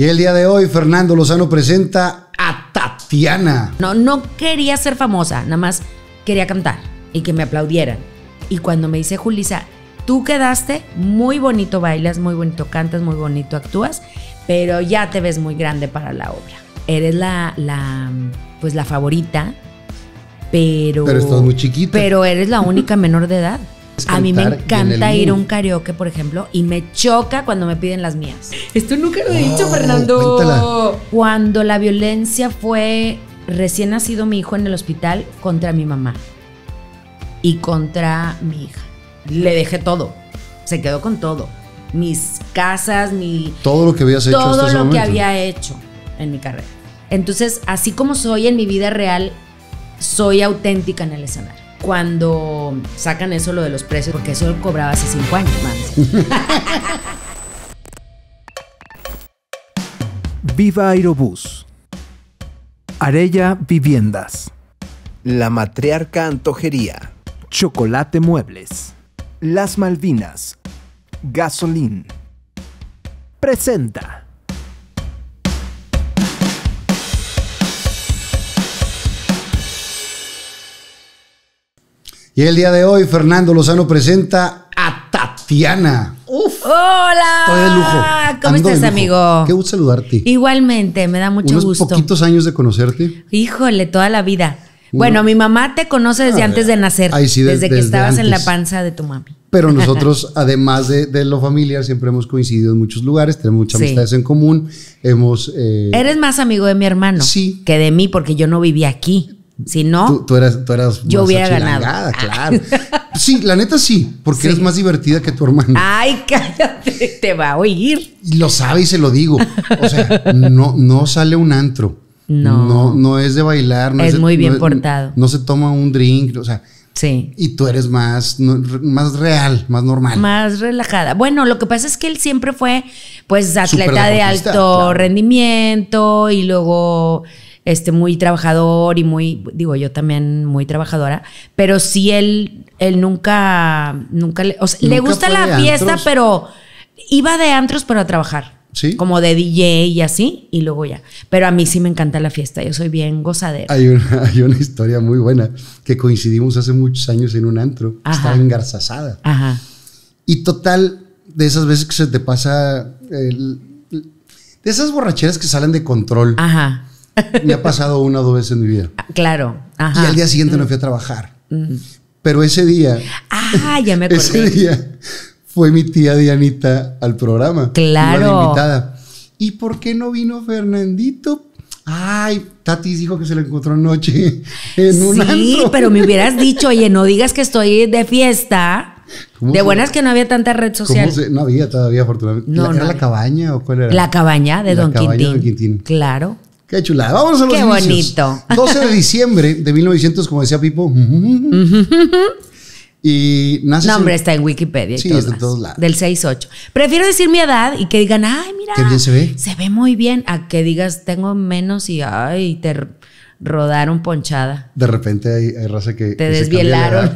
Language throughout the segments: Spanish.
Y el día de hoy, Fernando Lozano presenta a Tatiana. No, no quería ser famosa, nada más quería cantar y que me aplaudieran. Y cuando me dice Julisa, tú quedaste muy bonito, bailas muy bonito, cantas muy bonito, actúas, pero ya te ves muy grande para la obra. Eres la, pues la favorita, pero. Pero estás muy chiquita. Pero eres la única menor de edad. A mí me encanta ir a un karaoke, por ejemplo, y me choca cuando me piden las mías. Esto nunca lo he dicho, oh, Fernando. Cuando la violencia fue recién nacido mi hijo en el hospital contra mi mamá y contra mi hija. Le dejé todo. Se quedó con todo. Mis casas, mi. Todo lo que habías lo que había hecho en mi carrera. Entonces, así como soy en mi vida real, soy auténtica en el escenario cuando sacan eso lo de los precios, porque eso lo cobraba hace cinco años, más. Viva Aerobús. Arella Viviendas. La Matriarca Antojería. Chocolate Muebles. Las Malvinas. Gasolín. Presenta. Y el día de hoy, Fernando Lozano presenta a Tatiana. ¡Uf! ¡Hola! Estoy de lujo. ¿Cómo estás, amigo? Qué gusto saludarte. Igualmente, me da mucho Unos gusto. poquitos años de conocerte. Híjole, toda la vida. Bueno, mi mamá te conoce desde antes de nacer. sí, desde, que estabas en la panza de tu mami. Pero nosotros, además de, lo familiar, siempre hemos coincidido en muchos lugares, tenemos muchas amistades en común. Hemos. Eh, Eres más amigo de mi hermano sí. que de mí, porque yo no vivía aquí. Si no. Tú, eras, tú Yo hubiera ganado. Ah. Claro. Sí, la neta sí, porque eres más divertida que tu hermano. Ay, cállate, te va a oír. Lo sabe y se lo digo. O sea, no, no sale un antro. No. No, es de bailar. No es, es, muy bien portado. No, se toma un drink, o sea. Sí. Y tú eres más, más real, más normal. Más relajada. Bueno, lo que pasa es que él siempre fue, pues, atleta de alto rendimiento y luego este, muy trabajador y muy, digo yo también muy trabajadora, pero sí él, él nunca, nunca, le, le gusta la fiesta, pero iba de antros, para trabajar. ¿Sí? Como de DJ y así, y luego ya. Pero a mí sí me encanta la fiesta, yo soy bien gozadera. Hay una, hay una historia muy buena que coincidimos hace muchos años en un antro, Ajá. estaba engarzazada. Ajá. Y total, de esas veces que se te pasa de esas borracheras que salen de control. Ajá. Me ha pasado una o dos veces en mi vida. Ah, claro. Y al día siguiente no mm. fui a trabajar. Mm. Pero ese día. Ah, ya me acordé. Ese día fue mi tía Dianita al programa. Claro. invitada. ¿Y por qué no vino Fernandito? Ay, Tati dijo que se la encontró anoche en un Sí, pero me hubieras dicho, oye, no digas que estoy de fiesta. De buenas que no había tanta red social. no había todavía, afortunadamente. la cabaña o cuál era? La cabaña de De Don Quintín. Claro. Qué chulada. Vamos a los Qué bonito. 12 de diciembre de 1900, como decía Pipo. y nace. Nombre está en Wikipedia. Y sí, de todos lados. Del 6-8. Prefiero decir mi edad y que digan, ay, mira. Qué bien se ve. Se ve muy bien. A que digas, tengo menos y, ay, te rodaron ponchada. De repente hay, raza que. Te desvielaron.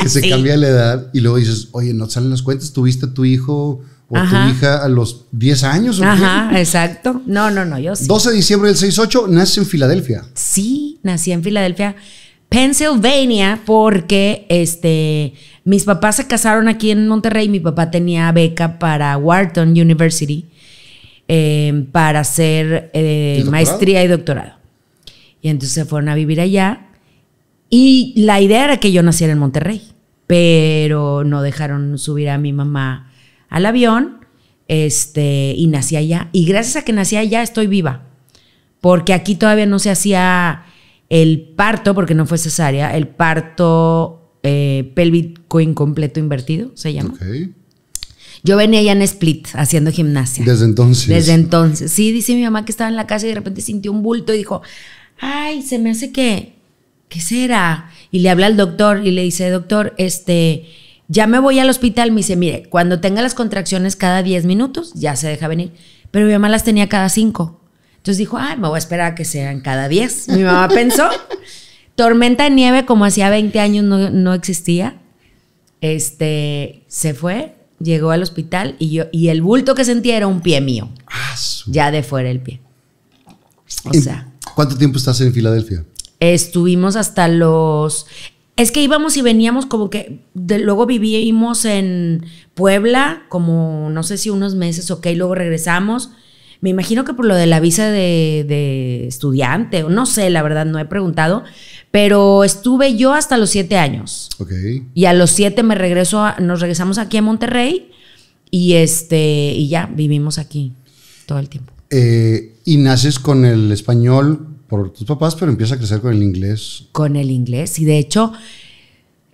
que se cambia la edad y luego dices, oye, no salen las cuentas, tuviste a tu hijo ¿O tu hija a los 10 años. Ajá, exacto. No, no, no, yo sí. 12 de diciembre del 68, nace en Filadelfia. Sí, nací en Filadelfia, Pennsylvania, porque este, mis papás se casaron aquí en Monterrey. Mi papá tenía beca para Wharton University em, para hacer eh, maestría y doctorado. Y entonces se fueron a vivir allá. Y la idea era que yo naciera en Monterrey, pero no dejaron subir a mi mamá al avión este, y nací allá. Y gracias a que nací allá estoy viva, porque aquí todavía no se hacía el parto, porque no fue cesárea, el parto eh, pelvico incompleto invertido, se llama. Yo venía ya en split haciendo gimnasia. Desde entonces. Desde entonces. Sí, dice mi mamá que estaba en la casa y de repente sintió un bulto y dijo, ay, se me hace que, ¿qué será? Y le habla al doctor y le dice, doctor, este, ya me voy al hospital, me dice, mire, cuando tenga las contracciones cada 10 minutos, ya se deja venir. Pero mi mamá las tenía cada 5. Entonces dijo, ay, me voy a esperar a que sean cada 10. Mi mamá pensó. Tormenta de nieve, como hacía 20 años, no, existía. Este, se fue, llegó al hospital y yo, y el bulto que sentía era un pie mío. Ah, ya de fuera el pie. O sea. ¿Cuánto tiempo estás en Filadelfia? Estuvimos hasta los. Es que íbamos y veníamos como que, luego vivimos en Puebla como no sé si unos meses, ok, luego regresamos. Me imagino que por lo de la visa de, estudiante, no sé, la verdad, no he preguntado, pero estuve yo hasta los siete años. Ok. Y a los siete me regreso, nos regresamos aquí a Monterrey y, este, y ya vivimos aquí todo el tiempo. Eh, ¿Y naces con el español por tus papás, pero empieza a crecer con el inglés. Con el inglés. Y de hecho,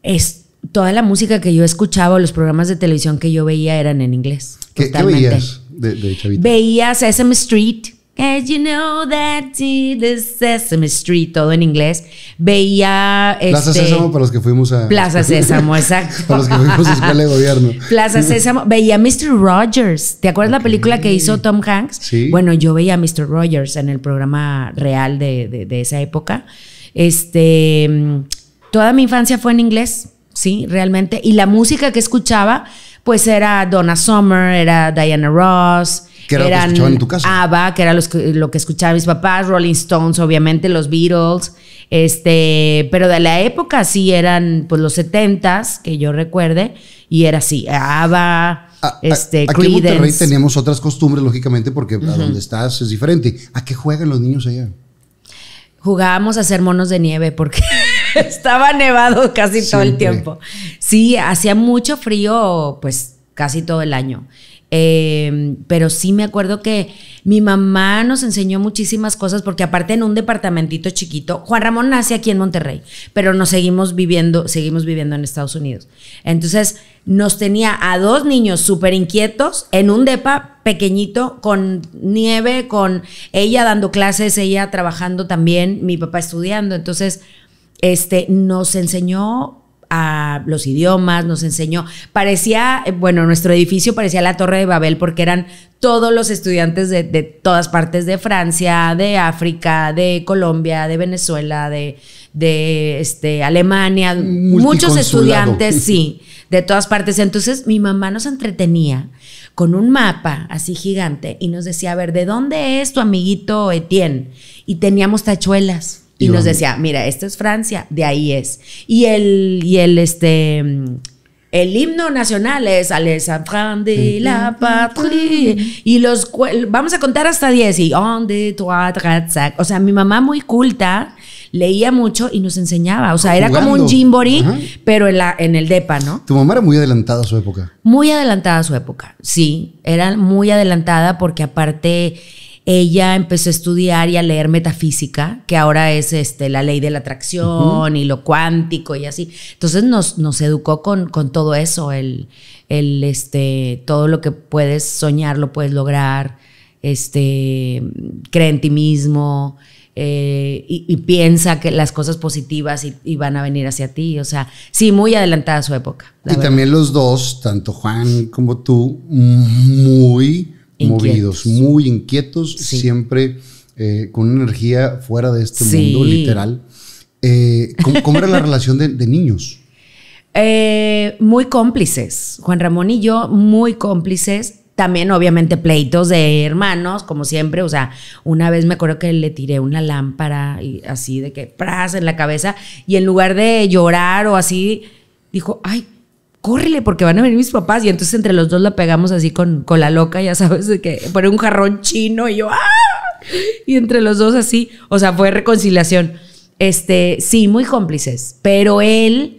es, toda la música que yo escuchaba, los programas de televisión que yo veía eran en inglés. ¿Qué, veías de, de Chavita? Sesame Street. As you know that the Sesame Street, todo en inglés. Veía. Plaza este, Sésamo para los que fuimos a. Plaza Sésamo, exacto. para los que fuimos a escuela de gobierno. Plaza Sésamo. Veía Mr. Rogers. ¿Te acuerdas la película que hizo Tom Hanks? Sí. Bueno, yo veía a Mr. Rogers en el programa real de, de, de esa época. Este. Toda mi infancia fue en inglés, sí, realmente. Y la música que escuchaba, pues era Donna Summer, era Diana Ross que era lo que escuchaban en tu casa. ABBA, que era lo que escuchaban mis papás, Rolling Stones, obviamente, los Beatles. Este, pero de la época sí eran pues los setentas, que yo recuerde, y era así, ABBA, este, aquí en Monterrey tenemos otras costumbres, lógicamente, porque a donde estás es diferente. ¿A qué juegan los niños allá? Jugábamos a ser monos de nieve porque estaba nevado casi todo el tiempo. Sí, hacía mucho frío, pues casi todo el año. Em, pero sí me acuerdo que mi mamá nos enseñó muchísimas cosas porque aparte en un departamentito chiquito, Juan Ramón nace aquí en Monterrey, pero nos seguimos viviendo, seguimos viviendo en Estados Unidos. Entonces nos tenía a dos niños súper inquietos en un depa pequeñito con nieve, con ella dando clases, ella trabajando también, mi papá estudiando. Entonces, este, nos enseñó a los idiomas, nos enseñó, parecía, eh, bueno, nuestro edificio parecía la Torre de Babel porque eran todos los estudiantes de, todas partes de Francia, de África, de Colombia, de Venezuela, de, de este, Alemania, muchos estudiantes, sí, de todas partes. Entonces mi mamá nos entretenía con un mapa así gigante y nos decía, a ver, ¿de dónde es tu amiguito Etienne? Y teníamos tachuelas y, nos decía, mira, esto es Francia, de ahí es. Y el, y el, este, el himno nacional es de la Patrie. Y los, vamos a contar hasta 10 y de O sea, mi mamá muy culta, leía mucho y nos enseñaba. O sea, era como un jimbori, pero en, la, en el DEPA, ¿no? Tu mamá era muy adelantada a su época. Muy adelantada a su época, sí. Era muy adelantada porque aparte ella empezó a estudiar y a leer metafísica, que ahora es este, la ley de la atracción y lo cuántico y así. Entonces nos, educó con, todo eso, el, este, todo lo que puedes soñar lo puedes lograr, este, cree en ti mismo. Eh, y, piensa que las cosas positivas y, van a venir hacia ti. O sea, sí, muy adelantada su época. Y también los dos, tanto Juan como tú, muy movidos, muy inquietos, siempre eh, con una energía fuera de este mundo, literal. Eh, ¿cómo, era la relación de, niños? Eh, muy cómplices. Juan Ramón y yo, muy cómplices. También, obviamente, pleitos de hermanos, como siempre. O sea, una vez me acuerdo que le tiré una lámpara y así de que pras en la cabeza. Y en lugar de llorar o así, dijo, ay, córrele porque van a venir mis papás. Y entonces entre los dos la pegamos así con, con la loca, ya sabes, de que pone un jarrón chino y yo, ¡ah! Y entre los dos así, o sea, fue reconciliación. Este, sí, muy cómplices, pero él...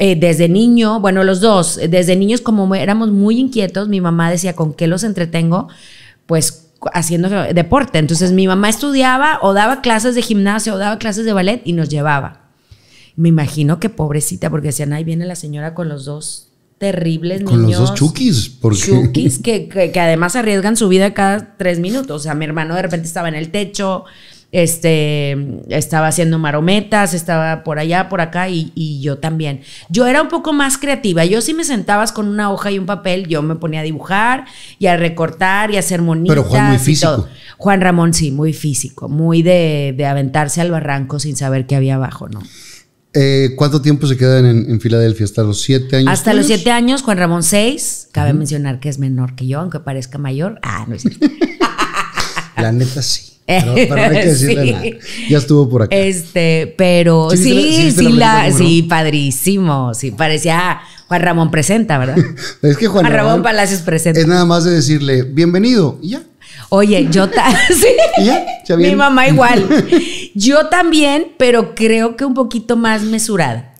Eh, desde niño, bueno, los dos, eh, desde niños como éramos muy inquietos, mi mamá decía, ¿con qué los entretengo? Pues haciendo deporte. Entonces mi mamá estudiaba o daba clases de gimnasio o daba clases de ballet y nos llevaba. Me imagino que pobrecita, porque decían, ahí viene la señora con los dos terribles niños. Con los dos chukis. Chukis que, que, además arriesgan su vida cada tres minutos. O sea, mi hermano de repente estaba en el techo, este, estaba haciendo marometas, estaba por allá, por acá y, y yo también. Yo era un poco más creativa. Yo si me sentabas con una hoja y un papel, yo me ponía a dibujar y a recortar y a hacer monitas. Pero Juan Juan Ramón sí, muy físico, muy de, de aventarse al barranco sin saber qué había abajo, ¿no? Eh, ¿Cuánto tiempo se quedan en, Filadelfia? ¿Hasta los siete años? Hasta los siete años, Juan Ramón seis. Cabe mencionar que es menor que yo, aunque parezca mayor. Ah, no es La neta sí. Pero, hay que decirle Ya estuvo por acá. Este, pero sí, sí, la, padrísimo. Sí, parecía Juan Ramón presenta, ¿verdad? es que Juan, Ramón, Palacios presenta. Es nada más de decirle, bienvenido, y ya. Oye, yo ¿Y mi mamá igual. Yo también, pero creo que un poquito más mesurada.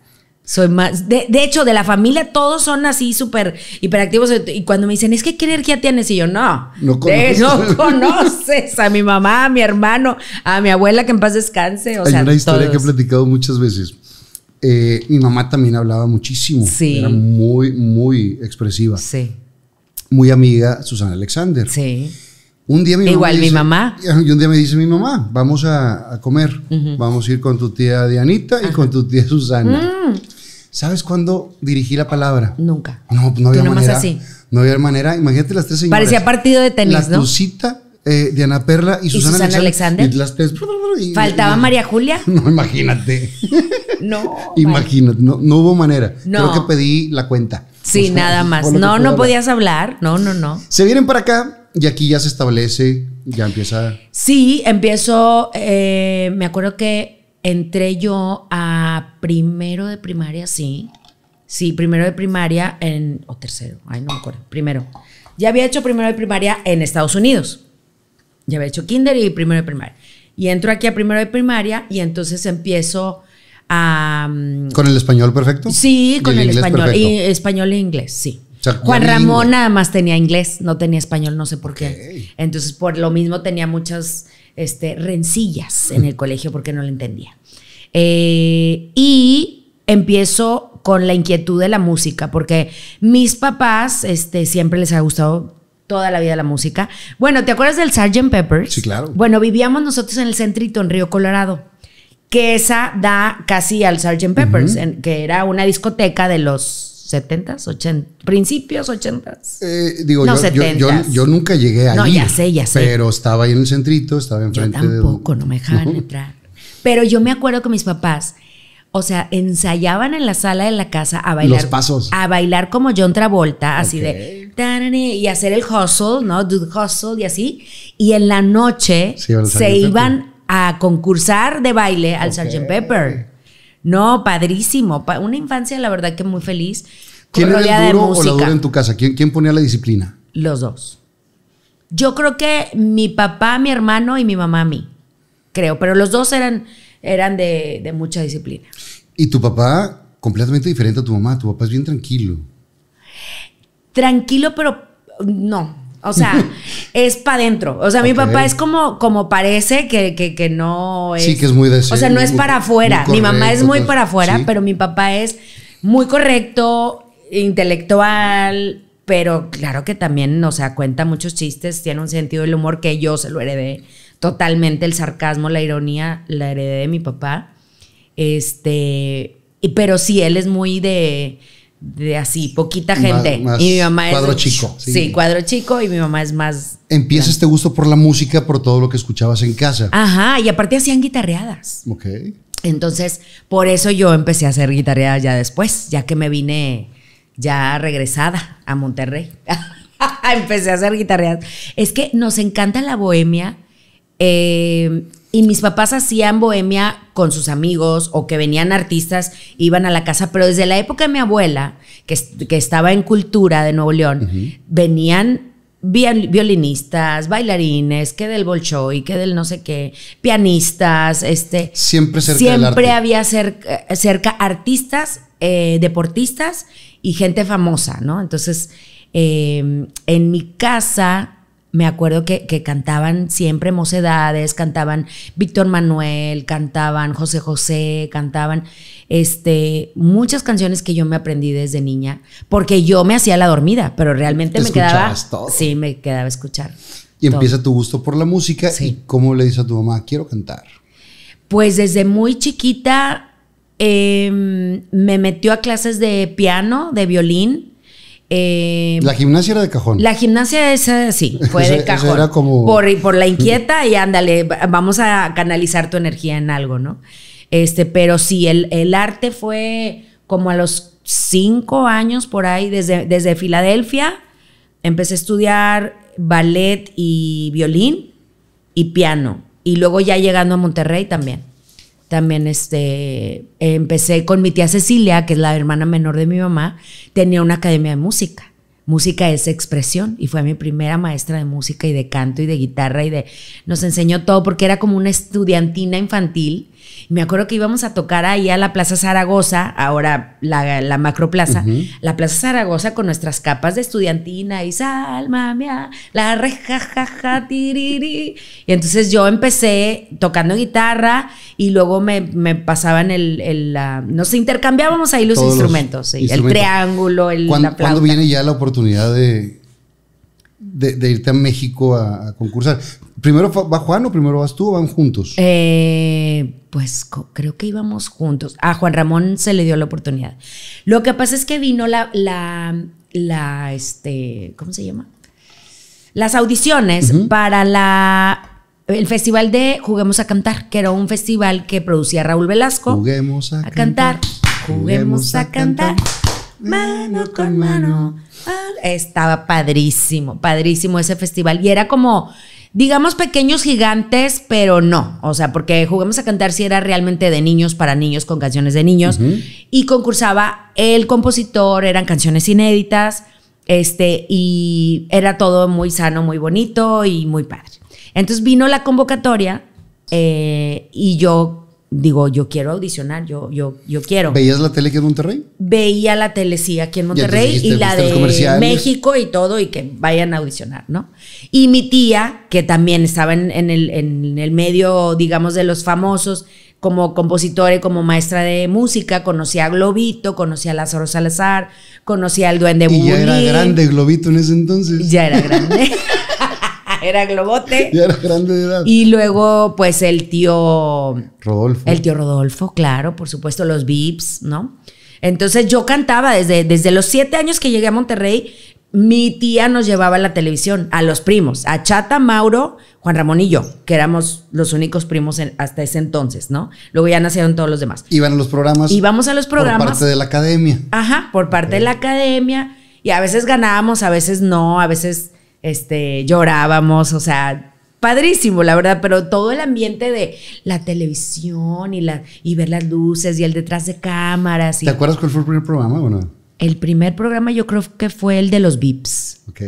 Soy más. De, hecho, de la familia todos son así súper hiperactivos. Eh, y cuando me dicen, es que qué energía tienes, y yo, no. No conoces. a mi mamá, a mi hermano, a mi abuela que en paz descanse. O Hay una historia que he platicado muchas veces. Eh, mi mamá también hablaba muchísimo. Sí. Era muy, muy expresiva. Sí. Muy amiga Susana Alexander. Sí un día mi Igual mi mamá. Y un día me dice mi mamá, vamos a, comer, vamos a ir con tu tía Dianita y con tu tía Susana. Mm. ¿Sabes cuándo dirigí la palabra? Nunca. No, no había manera. No había manera. Imagínate las tres señoras. Parecía partido de tenis, ¿no? Eh, Diana Perla y, Susana, Alexander. ¿Faltaba María Julia? No, imagínate. no. imagínate, no, hubo manera. Creo que pedí la cuenta. Sí, nada más. No, no podías hablar. No, no, no. Se vienen para acá y aquí ya se establece, ya empieza. Sí, empiezo. Eh, me acuerdo que entré yo a primero de primaria, sí. Sí, primero de primaria en. O tercero, ay, no me acuerdo. Primero. Ya había hecho primero de primaria en Estados Unidos. Ya había hecho kinder y primero de primaria. Y entro aquí a primero de primaria y entonces empiezo a. Mm, ¿Con el español perfecto? Sí, con el, español. Y español e inglés, sí. Juan Ramón nada más tenía inglés, no tenía español, no sé por qué. Entonces, por lo mismo tenía muchas este, rencillas en el colegio porque no lo entendía. Eh, y empiezo con la inquietud de la música, porque mis papás este, siempre les ha gustado toda la vida la música. Bueno, ¿te acuerdas del Sgt. Peppers? Sí, claro. Bueno, vivíamos nosotros en el centrito, en Río Colorado, que esa da casi al Sgt. Peppers, que era una discoteca de los ¿70s? 80, ¿Principios 80s? Eh, digo, yo, Yo, nunca llegué allí. No, ya sé, ya sé. Pero estaba ahí en un centrito, estaba enfrente de... Yo tampoco, no me dejaban entrar. Pero yo me acuerdo que mis papás, o sea, ensayaban en la sala de la casa a bailar. Los pasos. A bailar como John Travolta, así de. Y hacer el hustle, ¿no? Do the hustle y así. Y en la noche se iban a concursar de baile al Sgt. Pepper. No, padrísimo. Una infancia, la verdad, que muy feliz. ¿Quién era el duro o la dura en tu casa? ¿Quién, ¿Quién ponía la disciplina? Los dos. Yo creo que mi papá, mi hermano y mi mamá a mí. Creo, pero los dos eran, eran de, de mucha disciplina. ¿Y tu papá completamente diferente a tu mamá? Tu papá es bien tranquilo. Tranquilo, pero no, o sea, es para adentro. O sea, mi papá es como, como parece que, no es. Sí, que es muy de O sea, no es para afuera. Mi mamá es muy para afuera, pues, pero mi papá es muy correcto, intelectual, pero claro que también, o sea, cuenta muchos chistes, tiene un sentido del humor que yo se lo heredé totalmente, el sarcasmo, la ironía, la heredé de mi papá. Este, pero sí, él es muy de de así, poquita gente. y mi mamá cuadro chico. Sí. cuadro chico y mi mamá es más. Empieza este gusto por la música, por todo lo que escuchabas en casa. Ajá, y aparte hacían guitarreadas. Ok. Entonces, por eso yo empecé a hacer guitarreadas ya después, ya que me vine ya regresada a Monterrey. empecé a hacer guitarreadas. Es que nos encanta la bohemia. Eh, y mis papás hacían bohemia con sus amigos o que venían artistas, iban a la casa, pero desde la época de mi abuela, que, estaba en cultura de Nuevo León, venían violinistas, bailarines, que del Bolshoi, que del no sé qué, pianistas, este... Siempre cerca Siempre había cerca, artistas, eh, deportistas y gente famosa, ¿no? Entonces, eh, en mi casa me acuerdo que, cantaban siempre mocedades, cantaban Víctor Manuel, cantaban José José, cantaban este, muchas canciones que yo me aprendí desde niña, porque yo me hacía la dormida, pero realmente me quedaba... Todo? Sí, me quedaba escuchar. Y empieza tu gusto por la música y cómo le dices a tu mamá, quiero cantar. Pues desde muy chiquita em, me metió a clases de piano, de violín eh, la gimnasia era de cajón. La gimnasia es sí, fue de cajón. como... por, la inquieta y ándale, vamos a canalizar tu energía en algo, ¿no? Este, pero sí, el, el arte fue como a los cinco años por ahí, desde, desde Filadelfia, empecé a estudiar ballet y violín y piano. Y luego ya llegando a Monterrey también. También este, empecé con mi tía Cecilia, que es la hermana menor de mi mamá, tenía una academia de música música es expresión y fue mi primera maestra de música y de canto y de guitarra y de nos enseñó todo porque era como una estudiantina infantil. me acuerdo que íbamos a tocar ahí a la Plaza Zaragoza, ahora la, la Macroplaza, la Plaza Zaragoza con nuestras capas de estudiantina y salma mía, la reja, ja, ja, tiriri. Y entonces yo empecé tocando guitarra y luego me, me pasaban el, el uh, nos intercambiábamos ahí los instrumentos, el triángulo, el, ¿Cuándo, ¿Cuándo viene ya la oportunidad? de, de, irte a México a, concursar. ¿Primero va Juan o primero vas tú o van juntos? Eh, pues creo que íbamos juntos. A Juan Ramón se le dio la oportunidad. Lo que pasa es que vino la, la, este, ¿cómo se llama? Las audiciones para la el festival de Juguemos a Cantar, que era un festival que producía Raúl Velasco. Juguemos a, cantar. Juguemos, a, cantar mano con mano. Estaba padrísimo, padrísimo ese festival. Y era como, digamos, pequeños gigantes, pero no. O sea, porque jugamos a cantar si era realmente de niños para niños, con canciones de niños. Y concursaba el compositor, eran canciones inéditas. Este, y era todo muy sano, muy bonito y muy padre. Entonces vino la convocatoria eh, y yo digo, yo quiero audicionar, yo, yo, yo quiero. ¿Veías la tele aquí en Monterrey? Veía la tele, sí, aquí en Monterrey y la de México y todo y que vayan a audicionar, ¿no? Y mi tía, que también estaba en, el, en el medio, digamos, de los famosos, como compositora y como maestra de música, conocía a Globito, conocía a Lázaro Salazar, conocía al Duende Bully. Y ya era grande Globito en ese entonces. Ya era grande. era globote. Y era grande de edad. Y luego, pues el tío. Rodolfo. El tío Rodolfo, claro, por supuesto, los Vips, ¿no? Entonces yo cantaba desde, desde los siete años que llegué a Monterrey. Mi tía nos llevaba a la televisión, a los primos, a Chata, Mauro, Juan Ramón y yo, que éramos los únicos primos hasta ese entonces, ¿no? Luego ya nacieron todos los demás. Iban a los programas. Íbamos a los programas. Por parte de la academia. Ajá, por parte de la academia. Y a veces ganábamos, a veces no, a veces este, llorábamos, o sea, padrísimo, la verdad, pero todo el ambiente de la televisión y, la, y ver las luces y el detrás de cámaras. ¿Te acuerdas cuál fue el primer programa o El primer programa yo creo que fue el de los VIPs. Ok.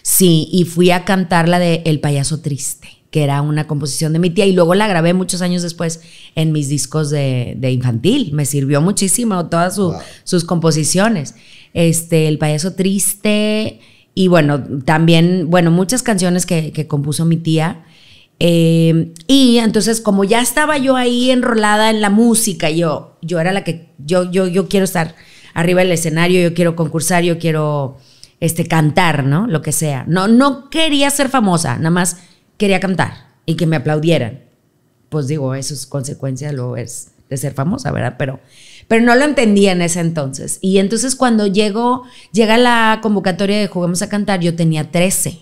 Sí, y fui a cantar la de El payaso triste, que era una composición de mi tía, y luego la grabé muchos años después en mis discos de, infantil. Me sirvió muchísimo todas sus composiciones. Este, El payaso triste y bueno, también, bueno, muchas canciones que, compuso mi tía. Eh, y entonces, como ya estaba yo ahí enrolada en la música, yo, yo era la que, yo, yo, yo quiero estar arriba del escenario, yo quiero concursar, yo quiero este, cantar, ¿no? Lo que sea. No, no quería ser famosa, nada más quería cantar y que me aplaudieran. Pues digo, eso es consecuencia lo es de ser famosa, ¿verdad? Pero pero no lo entendía en ese entonces. Y entonces cuando llegó, llega la convocatoria de Juguemos a Cantar, yo tenía 13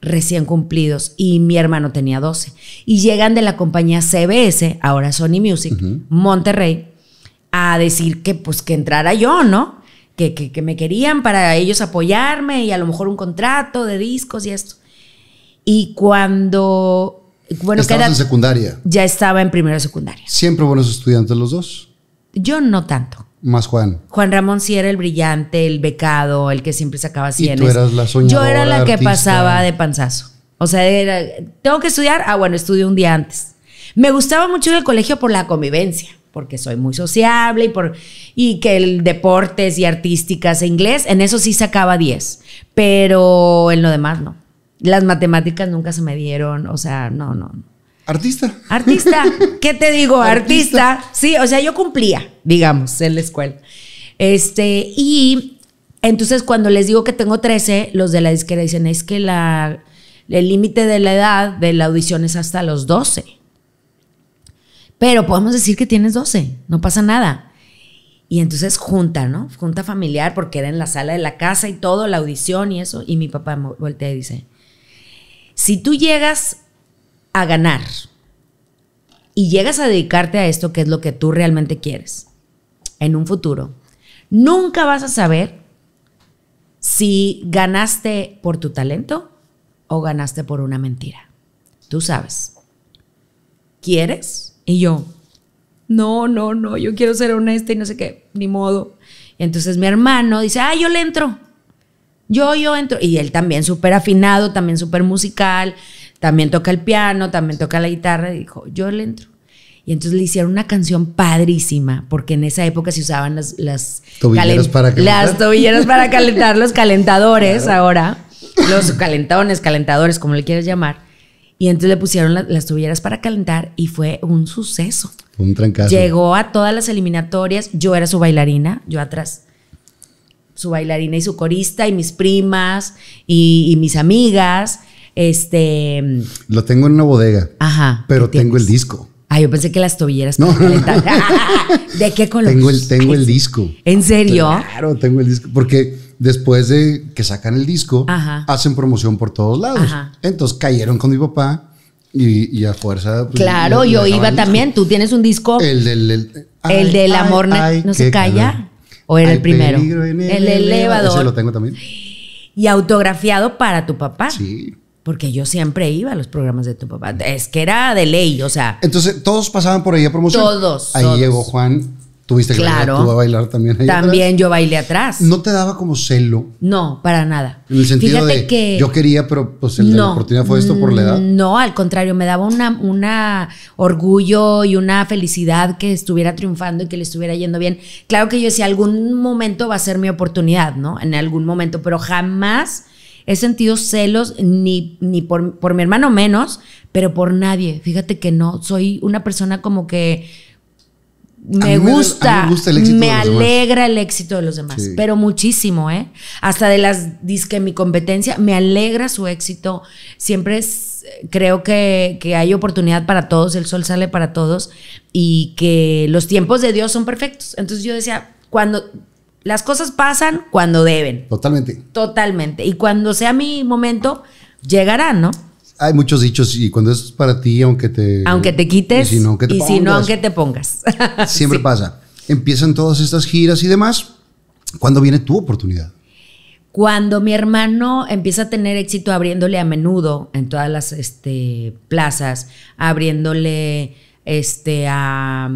recién cumplidos y mi hermano tenía 12. Y llegan de la compañía CBS, ahora Sony Music, Monterrey, a decir que pues que entrara yo, ¿no? Que, que, me querían para ellos apoyarme y a lo mejor un contrato de discos y esto. Y cuando... Bueno, que en secundaria. Ya estaba en primera secundaria. ¿Siempre buenos estudiantes los dos? Yo no tanto. Más Juan. Juan Ramón sí era el brillante, el becado, el que siempre sacaba cienes. Y tú eras la soñadora, Yo era la que pasaba de panzazo. O sea, tengo que estudiar. Ah, bueno, estudié un día antes. Me gustaba mucho el colegio por la convivencia, porque soy muy sociable y, por, y que el deportes y artísticas e inglés, en eso sí sacaba 10, pero en lo demás no. Las matemáticas nunca se me dieron, o sea, no, no. Artista. Artista. ¿Qué te digo? Artista. Sí, o sea, yo cumplía, digamos, en la escuela. Este, y entonces cuando les digo que tengo 13, los de la izquierda dicen, es que la, el límite de la edad de la audición es hasta los 12. Pero podemos decir que tienes 12, no pasa nada. Y entonces junta, ¿no? Junta familiar, porque era en la sala de la casa y todo, la audición y eso. Y mi papá voltea y dice, si tú llegas a ganar y llegas a dedicarte a esto que es lo que tú realmente quieres en un futuro, nunca vas a saber si ganaste por tu talento o ganaste por una mentira. Tú sabes. ¿Quieres? Y yo, no, no, no, yo quiero ser honesta y no sé qué, ni modo. entonces mi hermano dice, ah, yo le entro. Yo, yo entro. Y él también súper afinado, también súper musical también toca el piano, también toca la guitarra, y dijo, yo le entro. Y entonces le hicieron una canción padrísima, porque en esa época se usaban las, las, tobilleras, para calentar. las tobilleras para calentar los calentadores ahora, los calentones, calentadores, como le quieras llamar. Y entonces le pusieron las tobilleras para calentar y fue un suceso. Un trancazo. Llegó a todas las eliminatorias, yo era su bailarina, yo atrás. Su bailarina y su corista y mis primas y mis amigas este. Lo tengo en una bodega. Ajá. Pero tengo el disco. Ah, yo pensé que las tobilleras. No. ¿De qué color? Tengo el, disco. ¿En serio? Claro, tengo el disco. Porque después de que sacan el disco, hacen promoción por todos lados. Entonces cayeron con mi papá. Y, a fuerza. Pues, claro, yo iba también. Tú tienes un disco. El del. El, del amor. no se calla. ¿O era el primero? el, el elevador. lo tengo también. Y autografiado para tu papá. Sí. Porque yo siempre iba a los programas de tu papá. Es que era de ley, o sea. Entonces, todos pasaban por ahí a promoción. Todos. Ahí llegó Juan. Tuviste que claro, bailar, a bailar también. también yo bailé atrás. ¿No te daba como celo? No, para nada. En el sentido de que yo quería, pero pues la oportunidad fue esto por la edad. Mm, no, al contrario, me daba una, una orgullo y una felicidad que estuviera triunfando y que le estuviera yendo bien. Claro que yo decía, algún momento va a ser mi oportunidad, ¿no? En algún momento, pero jamás he sentido celos ni, ni por, mi hermano menos, pero por nadie. Fíjate que no, soy una persona como que me gusta, me, alegra el éxito de los demás, pero muchísimo, ¿eh? Hasta de las disque mi competencia, me alegra su éxito. Siempre creo que, que, hay oportunidad para todos, el sol sale para todos y que los tiempos de Dios son perfectos. Entonces yo decía, cuando las cosas pasan cuando deben. Totalmente. Totalmente. Y cuando sea mi momento, llegará, ¿no? Hay muchos dichos y cuando es para ti, aunque te... Aunque te quites. Y si no, aunque te, pongas, si no, aunque te pongas. Siempre pasa. Empiezan todas estas giras y demás. ¿Cuándo viene tu oportunidad? Cuando mi hermano empieza a tener éxito abriéndole a menudo en todas las este, plazas, abriéndole este, a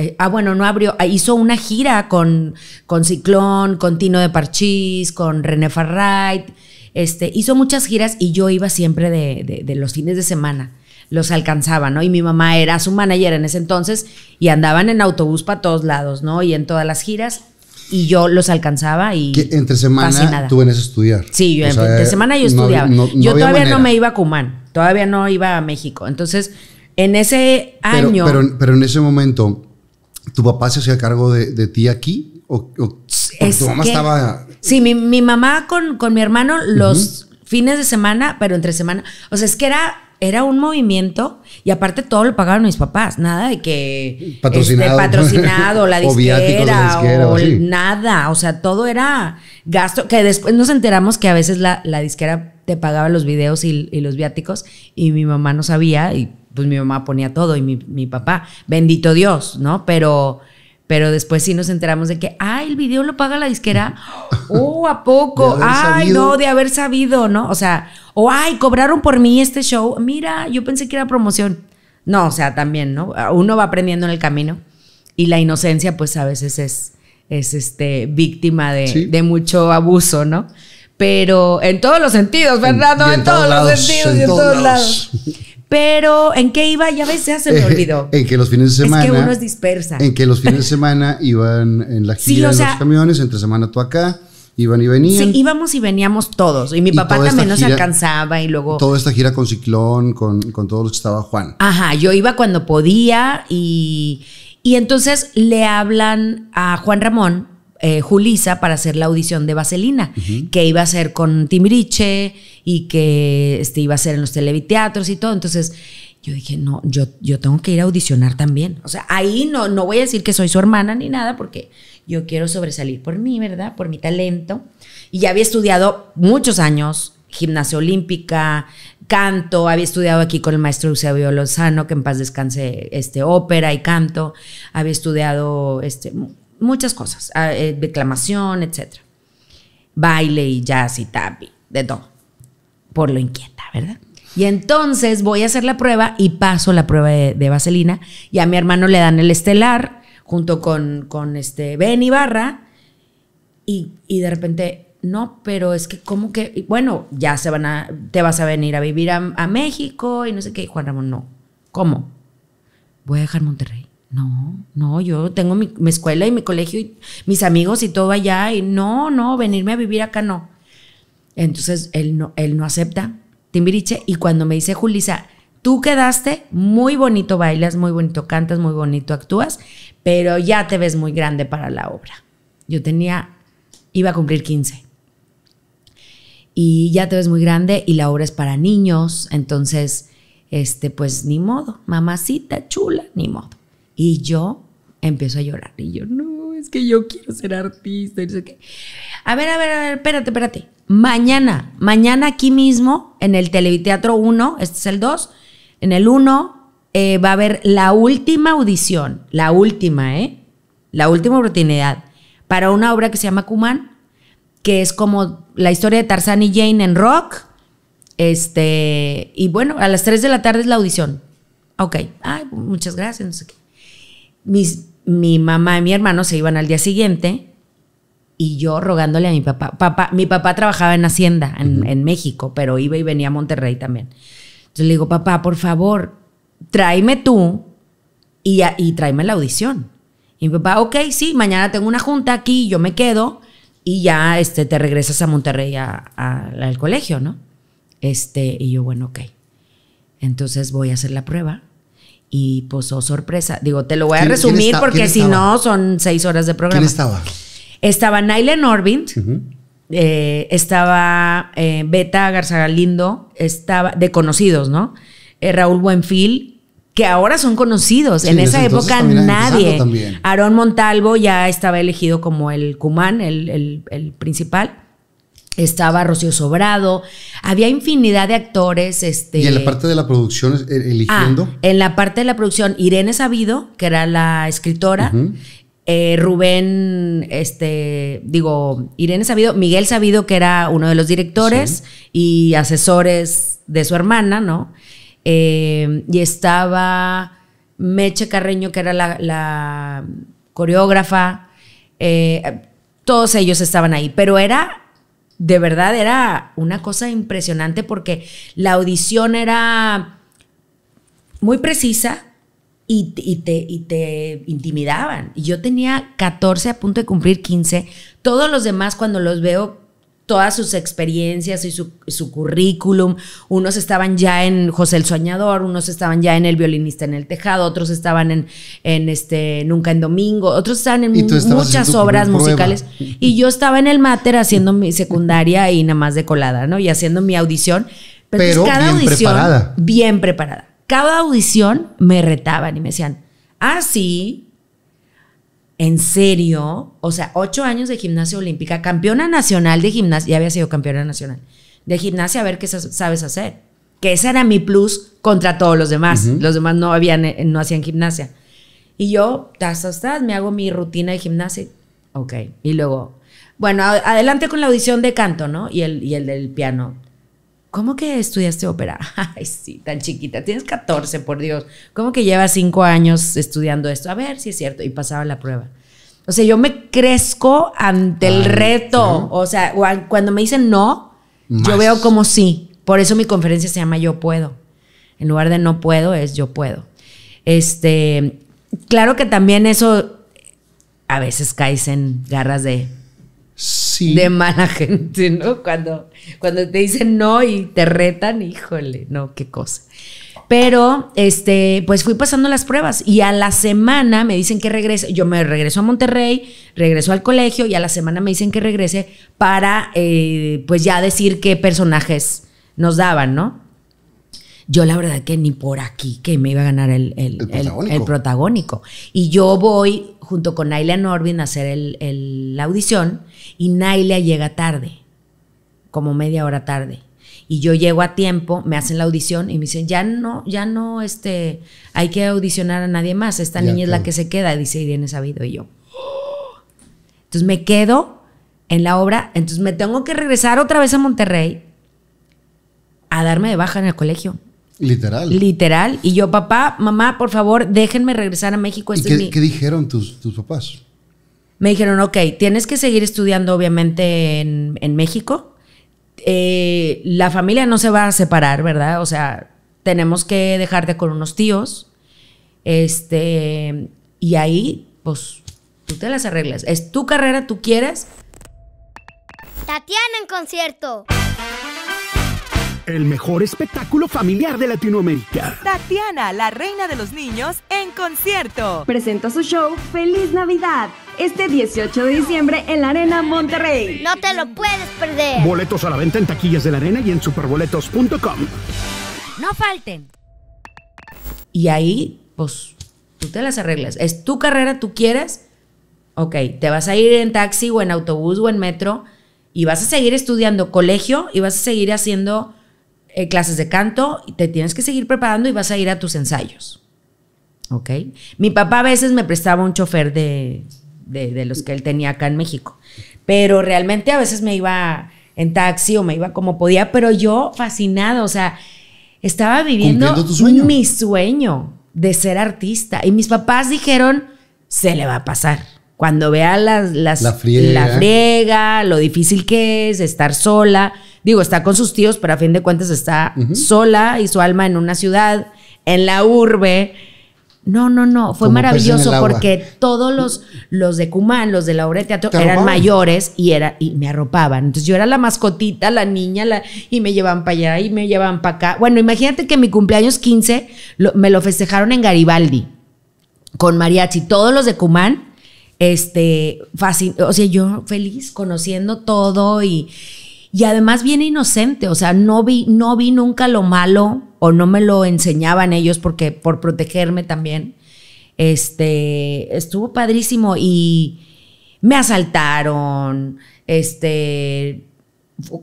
eh, ah, bueno, no abrió. Ah, hizo una gira con, con Ciclón, con Tino de Parchís, con René Farray. Este, hizo muchas giras y yo iba siempre de, los fines de semana los alcanzaba, ¿no? Y mi mamá era su manager en ese entonces y andaban en autobús para todos lados, ¿no? Y en todas las giras y yo los alcanzaba y entre semana tú venías a estudiar. Sí, yo entre semana yo estudiaba. yo todavía no me iba a Cumán, todavía no iba a México. Entonces, en ese año pero en ese momento ¿Tu papá se hacía cargo de, ti aquí? ¿O, tu mamá estaba...? Sí, mi, mamá con, con mi hermano los fines de semana, pero entre semana. O sea, es que era era un movimiento y aparte todo lo pagaron mis papás, nada de que patrocinado, este, patrocinado la disquera o, nada, o sea, todo era gasto, que después nos enteramos que a veces la, la disquera te pagaba los videos y, y, los viáticos y mi mamá no sabía y pues mi mamá ponía todo y mi, mi papá, bendito Dios, ¿no? Pero pero después sí nos enteramos de que, ¡ay, ah, el video lo paga la disquera. Oh, ¿a poco? ay, no, de haber sabido, ¿no? O sea, o ay, cobraron por mí este show. Mira, yo pensé que era promoción. No, o sea, también, ¿no? Uno va aprendiendo en el camino y la inocencia, pues a veces es, es este, víctima de, mucho abuso, ¿no? Pero en todos los sentidos, ¿verdad? en, todos, los sentidos y en todos lados. Pero, ¿en qué iba? Ya ves, se me olvidó. en que los fines de semana. Es que uno es dispersa. En que los fines de semana iban en la gira de los camiones, entre semana tú acá, iban y venían. Sí, íbamos y veníamos todos. Y mi papá también nos alcanzaba y luego. Toda esta gira con Ciclón, con, con todos los que estaba Juan. Ajá, yo iba cuando podía y. Y entonces le hablan a Juan Ramón, eh, Julisa para hacer la audición de Vaselina, que iba a ser con Timiriche y que este, iba a ser en los televiteatros y todo. Entonces yo dije, no, yo, yo tengo que ir a audicionar también. O sea, ahí no, no voy a decir que soy su hermana ni nada, porque yo quiero sobresalir por mí, ¿verdad? Por mi talento. Y ya había estudiado muchos años gimnasia olímpica, canto, había estudiado aquí con el maestro Eusebio Lozano, que en paz descanse este, ópera y canto, había estudiado este, muchas cosas, ah, eh, declamación, etcétera, Baile y jazz y tapi, de todo, por lo inquieta, ¿verdad? Y entonces voy a hacer la prueba y paso la prueba de, vaselina y a mi hermano le dan el estelar junto con, con este Ben Ibarra y, y de repente no, pero es que como que, bueno, ya se van a, te vas a venir a vivir a, a, México y no sé qué. Y Juan Ramón, no. ¿Cómo? Voy a dejar Monterrey. No, no, yo tengo mi, escuela y mi colegio y mis amigos y todo allá y no, no, venirme a vivir acá no. Entonces él no, él no acepta Timbiriche y cuando me dice Julisa, tú quedaste muy bonito, bailas muy bonito, cantas muy bonito, actúas, pero ya te ves muy grande para la obra. Yo tenía, iba a cumplir 15. Y ya te ves muy grande y la obra es para niños, entonces, este, pues ni modo, mamacita chula, ni modo. Y yo empiezo a llorar. Y yo, no, es que yo quiero ser artista. sé A ver, a ver, a ver, espérate, espérate. Mañana, mañana aquí mismo, en el Televiteatro 1, este es el 2, en el 1 eh, va a haber la última audición, la última, ¿eh? La última oportunidad para una obra que se llama Kuman, que es como la historia de Tarzán y Jane en rock. Este, y bueno, a las 3 de la tarde es la audición. Ok, ay, muchas gracias, no sé qué mis, mi mamá y mi hermano se iban al día siguiente y yo rogándole a mi papá. papá mi papá trabajaba en Hacienda, en, México, pero iba y venía a Monterrey también. Entonces le digo, papá, por favor, tráeme tú y, tráeme la audición. Y mi papá, ok, sí, mañana tengo una junta aquí, yo me quedo y ya este, te regresas a Monterrey al colegio, ¿no? Este, y yo, bueno, ok. Entonces voy a hacer la prueba y pues, oh, sorpresa. Digo, te lo voy a resumir porque si no son seis horas de programa. ¿Quién estaba? Estaba Nylen Norbint, eh, estaba eh, Beta Garza Galindo, estaba de conocidos, ¿no? Eh, Raúl Buenfil, que ahora son conocidos. en esa época nadie. Aarón Montalvo ya estaba elegido como el Cumán, el, el, el principal estaba Rocío Sobrado, había infinidad de actores. Este, ¿Y en la parte de la producción eh, eligiendo? Ah, en la parte de la producción, Irene Sabido, que era la escritora, eh, Rubén, este, digo, Irene Sabido, Miguel Sabido, que era uno de los directores y asesores de su hermana, ¿no? Eh, y estaba Meche Carreño, que era la, coreógrafa. todos ellos estaban ahí, pero era de verdad era una cosa impresionante porque la audición era muy precisa y, te, y te intimidaban. Yo tenía 14 a punto de cumplir 15. Todos los demás cuando los veo todas sus experiencias y su, currículum. Unos estaban ya en José el Soñador, unos estaban ya en El Violinista en el Tejado, otros estaban en, en este Nunca en Domingo, otros estaban en muchas obras musicales. Y yo estaba en el máter haciendo mi secundaria y nada más de colada, ¿no? Y haciendo mi audición. Pero, cada bien audición, preparada. Bien preparada. Cada audición me retaban y me decían, ah, sí, ¿En serio? O sea, ocho años de gimnasia olímpica, campeona nacional de gimnasia, ya había sido campeona nacional, de gimnasia a ver qué sabes hacer. Que ese era mi plus contra todos los demás. Los demás no, habían, eh, no hacían gimnasia. Y yo, tas, tas, me hago mi rutina de gimnasia. Ok. Y luego, bueno, adelante con la audición de canto, ¿no? Y el, y el del piano. ¿Cómo que estudiaste ópera? Ay, sí, tan chiquita. Tienes 14, por Dios. ¿Cómo que llevas 5 años estudiando esto? A ver si es cierto. Y pasaba la prueba. O sea, yo me crezco ante el reto. O sea, cuando me dicen no, yo veo como sí. Por eso mi conferencia se llama Yo Puedo. En lugar de no puedo, es yo puedo. Este, claro que también eso a veces caes en garras de Sí. de mala gente, ¿no? Cuando, cuando te dicen no y te retan, híjole, no, qué cosa. Pero, este, pues fui pasando las pruebas y a la semana me dicen que regrese. Yo me regreso a Monterrey, regreso al colegio y a la semana me dicen que regrese para, eh, pues ya decir qué personajes nos daban, ¿no? Yo la verdad que ni por aquí que me iba a ganar el, protagónico. Y yo voy junto con Aileen Orbin a hacer la audición y Naila llega tarde, como media hora tarde. Y yo llego a tiempo, me hacen la audición y me dicen, ya no, ya no, este, hay que audicionar a nadie más, esta niña es la que se queda, dice Irene Sabido y yo. Entonces me quedo en la obra, entonces me tengo que regresar otra vez a Monterrey a darme de baja en el colegio. Literal. Literal. Y yo, papá, mamá, por favor, déjenme regresar a México. ¿Y este qué, dijeron tus papás? me dijeron, ok, tienes que seguir estudiando obviamente en, México. Eh, la familia no se va a separar, ¿verdad? O sea, tenemos que dejarte con unos tíos. Este, y ahí, pues, tú te las arreglas. Es tu carrera, tú quieres. Tatiana en concierto el mejor espectáculo familiar de Latinoamérica. Tatiana, la reina de los niños, en concierto. Presenta su show Feliz Navidad este 18 de diciembre en la Arena Monterrey. No te lo puedes perder. Boletos a la venta en taquillas de la Arena y en superboletos.com. No falten. Y ahí, pues, tú te las arreglas. Es tu carrera, tú quieres. Ok, te vas a ir en taxi o en autobús o en metro y vas a seguir estudiando colegio y vas a seguir haciendo eh, clases de canto, te tienes que seguir preparando y vas a ir a tus ensayos. ¿Ok? Mi papá a veces me prestaba un chofer de, de, los que él tenía acá en México, pero realmente a veces me iba en taxi o me iba como podía, pero yo fascinado, o sea, estaba viviendo mi sueño de ser artista. Y mis papás dijeron, se le va a pasar. Cuando vea las, la, la, friega. lo difícil que es estar sola digo, está con sus tíos, pero a fin de cuentas está sola y su alma en una ciudad, en la urbe. No, no, no, fue maravilloso porque todos los, los de Cumán, los de la obra de teatro, eran mayores y, era, y me arropaban. Entonces yo era la mascotita, la niña, y me llevaban para allá y me llevaban para acá. Bueno, imagínate que mi cumpleaños 15 me lo festejaron en Garibaldi con mariachi, todos los de Cumán. Este, fácil, o sea, yo feliz conociendo todo y, y además viene inocente, o sea, no vi, no vi nunca lo malo o no me lo enseñaban ellos porque por protegerme también. Este, estuvo padrísimo y me asaltaron, este,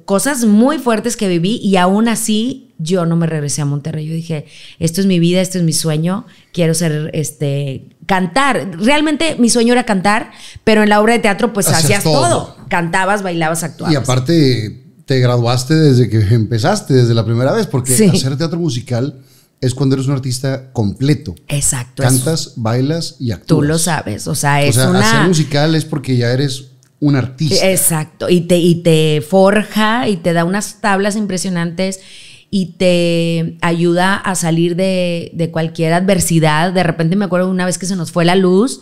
cosas muy fuertes que viví y aún así yo no me regresé a Monterrey. Yo dije, esto es mi vida, esto es mi sueño, quiero ser, este, cantar. Realmente mi sueño era cantar, pero en la obra de teatro pues Hacías todo. Cantabas, bailabas, actuabas. Y aparte te graduaste desde que empezaste, desde la primera vez, porque hacer teatro musical es cuando eres un artista completo. Exacto. Cantas, bailas y actúas. Tú lo sabes, o sea, es o sea, Hacer musical es porque ya eres un artista. Exacto, y te, te forja y te da unas tablas impresionantes y te ayuda a salir de, cualquier adversidad. De repente me acuerdo una vez que se nos fue la luz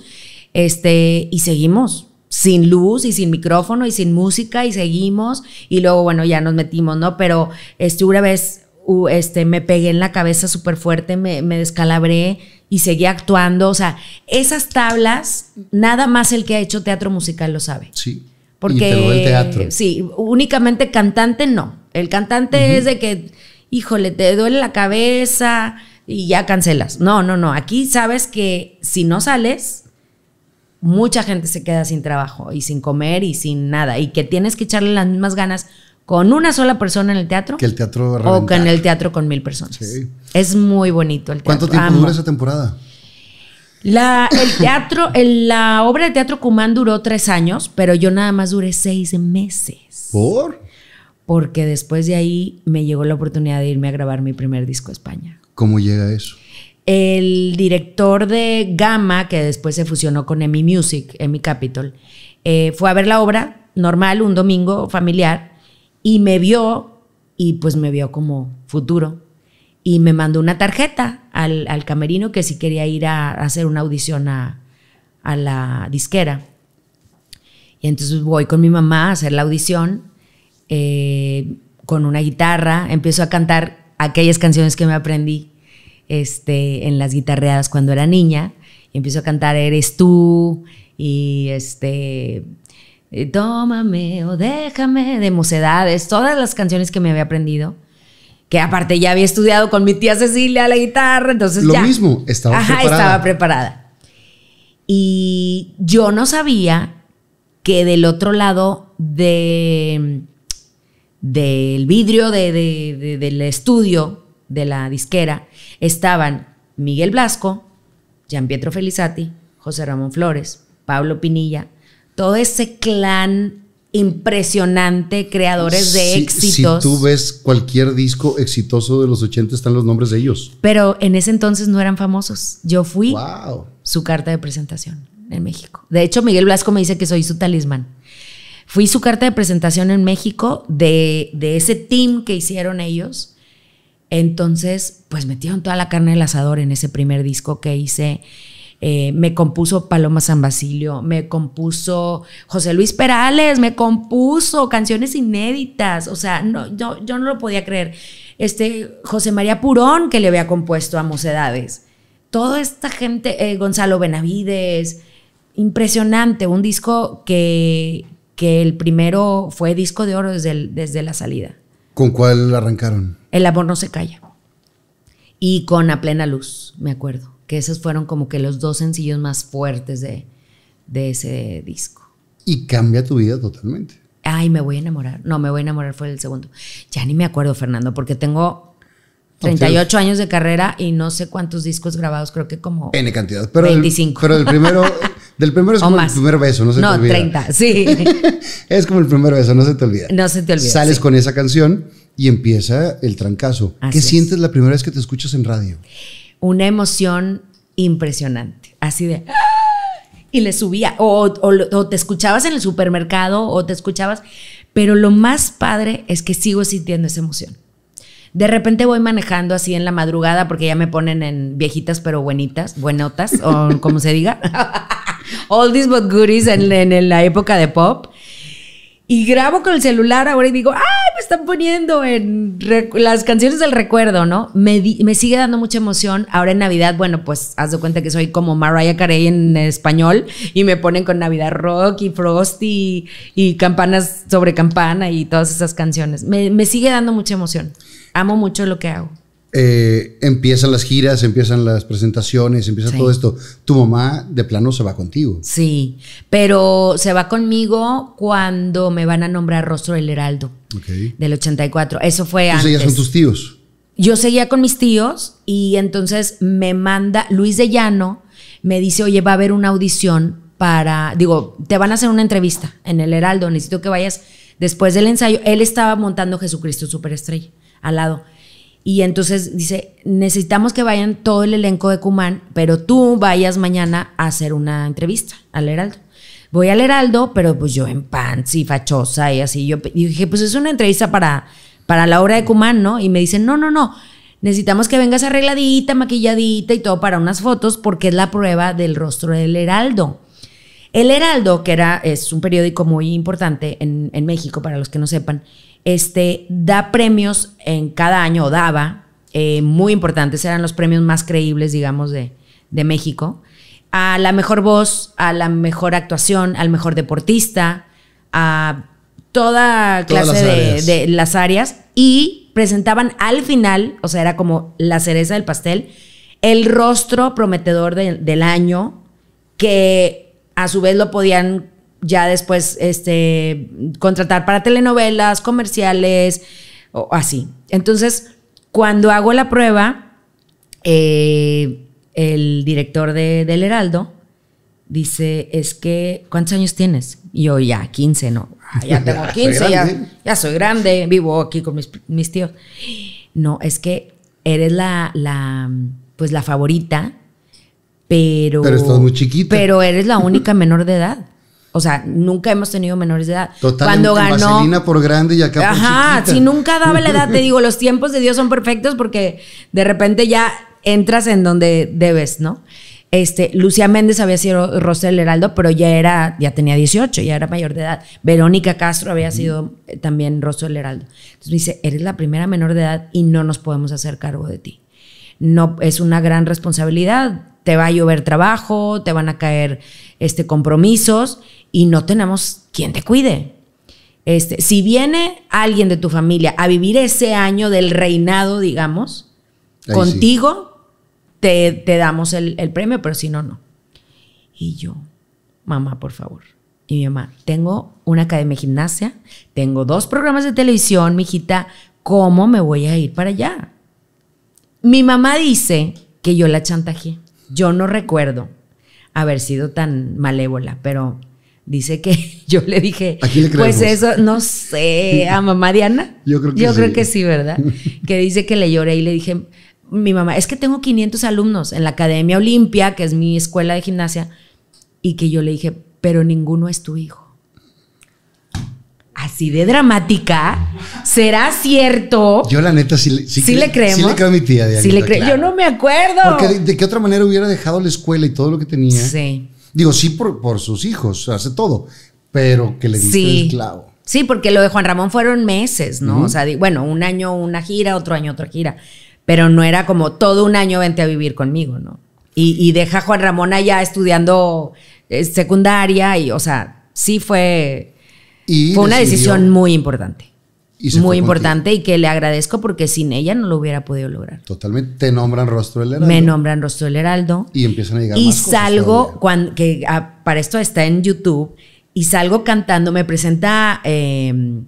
este, y seguimos sin luz y sin micrófono y sin música y seguimos y luego bueno ya nos metimos, ¿no? Pero este, una vez este, me pegué en la cabeza súper fuerte, me, me descalabré y seguía actuando. O sea, esas tablas, nada más el que ha hecho teatro musical lo sabe. Sí. Porque, y teatro. Sí, únicamente cantante no. El cantante es de que, híjole, te duele la cabeza y ya cancelas. No, no, no. Aquí sabes que si no sales, mucha gente se queda sin trabajo y sin comer y sin nada. Y que tienes que echarle las mismas ganas con una sola persona en el teatro. Que el teatro O que en el teatro con mil personas. Sí. Es muy bonito el teatro. ¿Cuánto tiempo dura esa temporada? La, el teatro, la obra de teatro Cumán duró tres años, pero yo nada más duré seis meses. ¿Por? Porque después de ahí me llegó la oportunidad de irme a grabar mi primer disco a España. ¿Cómo llega eso? El director de Gama, que después se fusionó con Emi Music, Emi Capital, eh, fue a ver la obra normal un domingo familiar y me vio y pues me vio como futuro. Y me mandó una tarjeta al, camerino que si quería ir a, hacer una audición a, la disquera. Y entonces voy con mi mamá a hacer la audición eh, con una guitarra. Empiezo a cantar aquellas canciones que me aprendí este, en las guitarreadas cuando era niña. Y empiezo a cantar Eres tú y este, eh, tómame o déjame de mocedades, todas las canciones que me había aprendido. Que aparte ya había estudiado con mi tía Cecilia la guitarra, entonces Lo mismo, estaba preparada. estaba preparada. Y yo no sabía que del otro lado de del vidrio de, del estudio de la disquera estaban Miguel Blasco, Gian Pietro Felizati, José Ramón Flores, Pablo Pinilla, todo ese clan impresionante, creadores de éxitos. Si tú ves cualquier disco exitoso de los 80 están los nombres de ellos. Pero en ese entonces no eran famosos. Yo fui su carta de presentación en México. De hecho, Miguel Blasco me dice que soy su talismán. Fui su carta de presentación en México de, de ese team que hicieron ellos. Entonces, pues metieron toda la carne del asador en ese primer disco que hice eh, me compuso Paloma San Basilio, me compuso José Luis Perales, me compuso canciones inéditas, o sea, no, yo, no lo podía creer. Este José María Purón que le había compuesto a Mocedades, toda esta gente, eh, Gonzalo Benavides, impresionante, un disco que, que el primero fue disco de oro desde, desde la salida. ¿Con cuál arrancaron? El amor no se calla. Y con A plena luz, me acuerdo que esos fueron como que los dos sencillos más fuertes de, de ese disco. Y cambia tu vida totalmente. Ay, me voy a enamorar. No, me voy a enamorar fue el segundo. Ya ni me acuerdo, Fernando, porque tengo 38 años de carrera y no sé cuántos discos grabados, creo que como N cantidad, pero 25. El, pero primero del primero es como el primer beso, no se te olvida. 30, sí. es como el primer beso, no se te olvida. No se te olvida. Sales con esa canción y empieza el trancazo. ¿Qué sientes la primera vez que te escuchas en radio? una emoción impresionante, así de... Y le subía, o, te escuchabas en el supermercado, o te escuchabas, pero lo más padre es que sigo sintiendo esa emoción. De repente voy manejando así en la madrugada porque ya me ponen en viejitas pero buenitas, buenotas, o como se diga. All these but goodies en, en, la época de pop. Y grabo con el celular ahora y digo, ¡ay! Me están poniendo en las canciones del recuerdo, ¿no? Me, me, sigue dando mucha emoción. Ahora en Navidad, bueno, pues haz de cuenta que soy como Mariah Carey en español y me ponen con Navidad Rock y Frosty y, campanas sobre campana y todas esas canciones. me sigue dando mucha emoción. Amo mucho lo que hago. Eh, empiezan las giras, empiezan las presentaciones, empieza todo esto. Tu mamá de plano se va contigo. Sí, pero se va conmigo cuando me van a nombrar Rostro del Heraldo del 84. Eso fue Entonces son tus tíos. Yo seguía con mis tíos y entonces me manda Luis de Llano, me dice, oye, va a haber una audición para, digo, te van a hacer una entrevista en el Heraldo, necesito que vayas después del ensayo. Él estaba montando Jesucristo Superestrella al lado y entonces dice, necesitamos que vayan todo el elenco de Cumán, pero tú vayas mañana a hacer una entrevista al Heraldo. Voy al Heraldo, pero pues yo en pants y fachosa y así. Yo dije, pues es una entrevista para, para la obra de Cumán, ¿no? Y me dicen, no, no, no, necesitamos que vengas arregladita, maquilladita y todo para unas fotos porque es la prueba del rostro del Heraldo. El Heraldo, que era, es un periódico muy importante en, en México, para los que no sepan, este, da premios en cada año, o daba, eh, muy importantes, eran los premios más creíbles, digamos, de, México, a la mejor voz, a la mejor actuación, al mejor deportista, a toda clase de, las áreas y presentaban al final, o sea, era como la cereza del pastel, el rostro prometedor del año que a su vez lo podían ya después este, contratar para telenovelas, comerciales o así. Entonces, cuando hago la prueba, eh, el director de, del Heraldo dice, es que, ¿cuántos años tienes? yo ya, 15, ¿no? Ah, ya tengo 15, ya, soy grande, vivo aquí con mis, tíos. No, es que eres la, pues la favorita, pero... Pero estás muy chiquita. Pero eres la única menor de edad. O sea, nunca hemos tenido menores de edad. Total, Cuando ganó. En por grande y acá Ajá, si nunca daba la edad, te digo, los tiempos de Dios son perfectos porque de repente ya entras en donde debes, ¿no? Este, Lucía Méndez había sido Rosel Heraldo, pero ya era, ya tenía 18, ya era mayor de edad. Verónica Castro había sido eh, también Rosel Heraldo. Entonces me dice, eres la primera menor de edad y no nos podemos hacer cargo de ti. No, es una gran responsabilidad. Te va a llover trabajo, te van a caer este, compromisos y no tenemos quien te cuide. Este, si viene alguien de tu familia a vivir ese año del reinado, digamos, contigo, te, damos el, el premio, pero si no, no. Y yo, mamá, por favor. Y mi mamá, tengo una academia de gimnasia, tengo dos programas de televisión, mijita, ¿cómo me voy a ir para allá? Mi mamá dice que yo la chantajeé. Yo no recuerdo haber sido tan malévola, pero Dice que yo le dije, pues eso, no sé, a mamá Diana. Yo creo que, yo sí. Creo que sí, ¿verdad? que dice que le lloré y le dije, mi mamá, es que tengo 500 alumnos en la Academia Olimpia, que es mi escuela de gimnasia, y que yo le dije, pero ninguno es tu hijo. Así de dramática, ¿será cierto? Yo la neta sí, sí, le creo a mi tía. Diana, sí le Yo no me acuerdo. Porque de, qué otra manera hubiera dejado la escuela y todo lo que tenía. Sí. Digo, sí por, sus hijos, hace todo, pero que le diste el clavo. Sí, porque lo de Juan Ramón fueron meses, ¿no? O sea, bueno, un año una gira, otro año otra gira, pero no era como todo un año vente a vivir conmigo, ¿no? Y, deja Juan Ramón allá estudiando eh, secundaria y, o sea, sí fue, fue una decisión muy importante. Muy importante y que le agradezco porque sin ella no lo hubiera podido lograr. Totalmente. Te nombran rostro del heraldo. Me nombran rostro del heraldo. Y empiezan a llegar. Y salgo, cuando, ah, para esto está en YouTube, y salgo cantando, me presenta, em,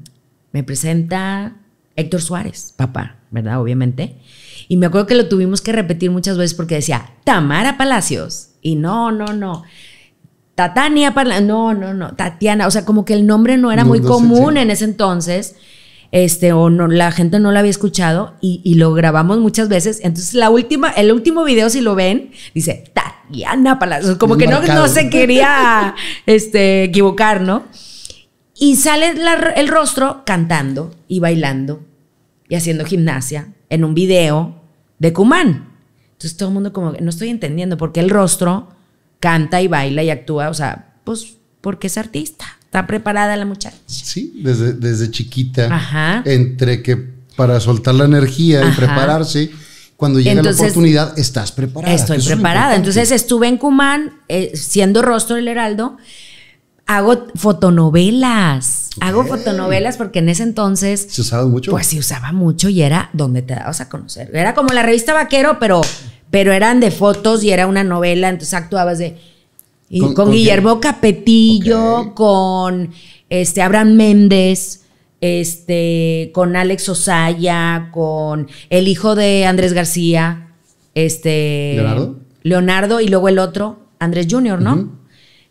me presenta Héctor Suárez, papá, ¿verdad? Obviamente. Y me acuerdo que lo tuvimos que repetir muchas veces porque decía, Tamara Palacios. Y no, no, no. Tatania Palacios. No, no, no. Tatiana. O sea, como que el nombre no era muy común en ese entonces este, o no, la gente no la había escuchado y, lo grabamos muchas veces. Entonces, la última, el último video, si lo ven, dice Tatiana Palacios, como que no, no, se quería este, equivocar, ¿no? Y sale el rostro cantando y bailando y haciendo gimnasia en un video de Cumán. Entonces, todo el mundo como, no estoy entendiendo, porque el rostro canta y baila y actúa, o sea, pues porque es artista. Está preparada la muchacha. Sí, desde, desde chiquita. Ajá. Entre que para soltar la energía y prepararse. Cuando llega la oportunidad, estás preparada. Estoy preparada. Entonces estuve en Cumán, eh, siendo rostro del Heraldo, hago fotonovelas. Hago fotonovelas porque en ese entonces. ¿Se usaban mucho? Pues se usaba mucho y era donde te dabas a conocer. Era como la revista Vaquero, pero, pero eran de fotos y era una novela. Entonces actuabas de y con, Guillermo Capetillo, con este Abraham Méndez, este, con Alex Osaya, con el hijo de Andrés García, este. Leonardo. Leonardo y luego el otro, Andrés Junior, ¿no?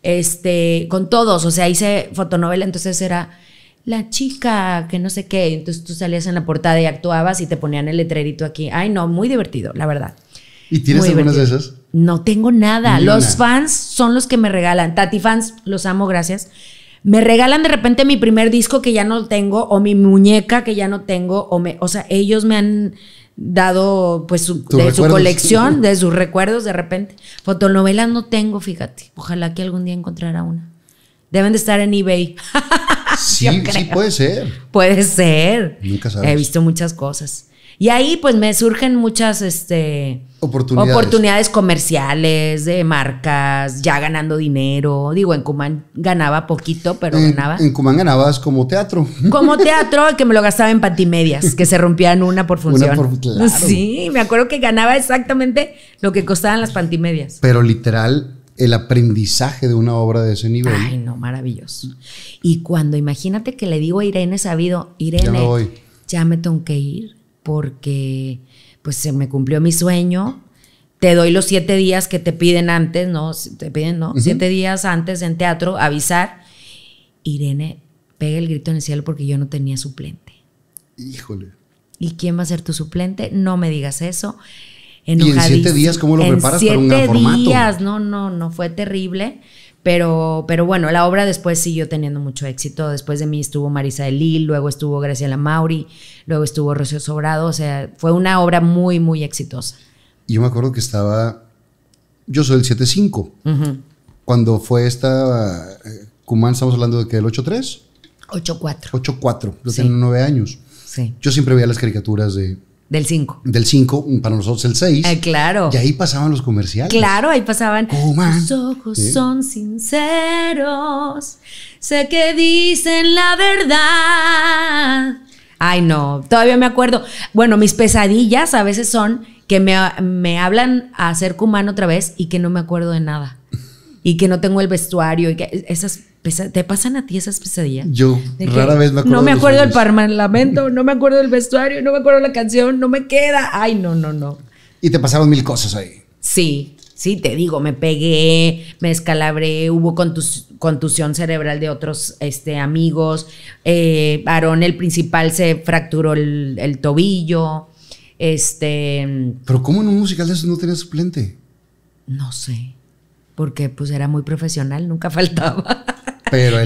Este, con todos, o sea, hice fotonovela, entonces era la chica que no sé qué, entonces tú salías en la portada y actuabas y te ponían el letrerito aquí. Ay, no, muy divertido, la verdad. ¿Y tienes algunas de esas? No tengo nada. Los fans son los que me regalan. Tati fans, los amo, gracias. Me regalan de repente mi primer disco que ya no tengo o mi muñeca que ya no tengo o me, o sea, ellos me han dado pues de su colección, de sus recuerdos de repente. Fotonovelas no tengo, fíjate. Ojalá que algún día encontrara una. Deben de estar en eBay. sí, sí puede ser. Puede ser. Nunca sabes. He visto muchas cosas. Y ahí pues me surgen muchas este, oportunidades. comerciales, de marcas, ya ganando dinero. Digo, en Cumán ganaba poquito, pero ganaba. En Cumán ganabas como teatro. Como teatro, que me lo gastaba en pantimedias que se rompían una por función. Pues sí, me acuerdo que ganaba exactamente lo que costaban las pantimedias. Pero literal, el aprendizaje de una obra de ese nivel. Ay, no, maravilloso. Y cuando imagínate que le digo a Irene Sabido, Irene, Ya me tengo que ir porque pues se me cumplió mi sueño. Te doy los siete días que te piden antes, ¿no? Te piden, ¿no? Siete días antes en teatro, avisar. Irene pega el grito en el cielo porque yo no tenía suplente. Híjole. ¿Y quién va a ser tu suplente? No me digas eso. ¿Y en siete días cómo lo preparas para un siete días, no, no, no, fue terrible. Pero, bueno, la obra después siguió teniendo mucho éxito. Después de mí estuvo Marisa de Lille, luego estuvo Graciela Mauri, luego estuvo Rocío Sobrado. O sea, fue una obra muy, muy exitosa. Yo me acuerdo que estaba. Yo soy el 7-5. Cuando fue esta. Eh, Cumán, estamos hablando de que el 8 84. 84. Yo los tienen nueve años. Sí. Yo siempre veía las caricaturas de, del 5. Del 5, mm, para nosotros el 6. Eh, claro. Y ahí pasaban los comerciales. Claro, ahí pasaban. Los Tus ojos son sinceros. Sé que dicen la verdad. Ay, no, todavía me acuerdo. Bueno, mis pesadillas a veces son que me, hablan a ser cumán otra vez y que no me acuerdo de nada. y que no tengo el vestuario y que esas ¿Te pasan a ti esas pesadillas? Yo rara vez me acuerdo. No me acuerdo del parlamento, no me acuerdo del vestuario, no me acuerdo la canción, no me queda. Ay, no, no, no. Y te pasaron mil cosas ahí. Sí, sí, te digo, me pegué, me escalabré, hubo contusión cerebral de otros este, amigos. Eh, Aarón, el principal, se fracturó el, tobillo. Este. Pero, ¿cómo en un musical de no tenía suplente? No sé. Porque pues era muy profesional, nunca faltaba.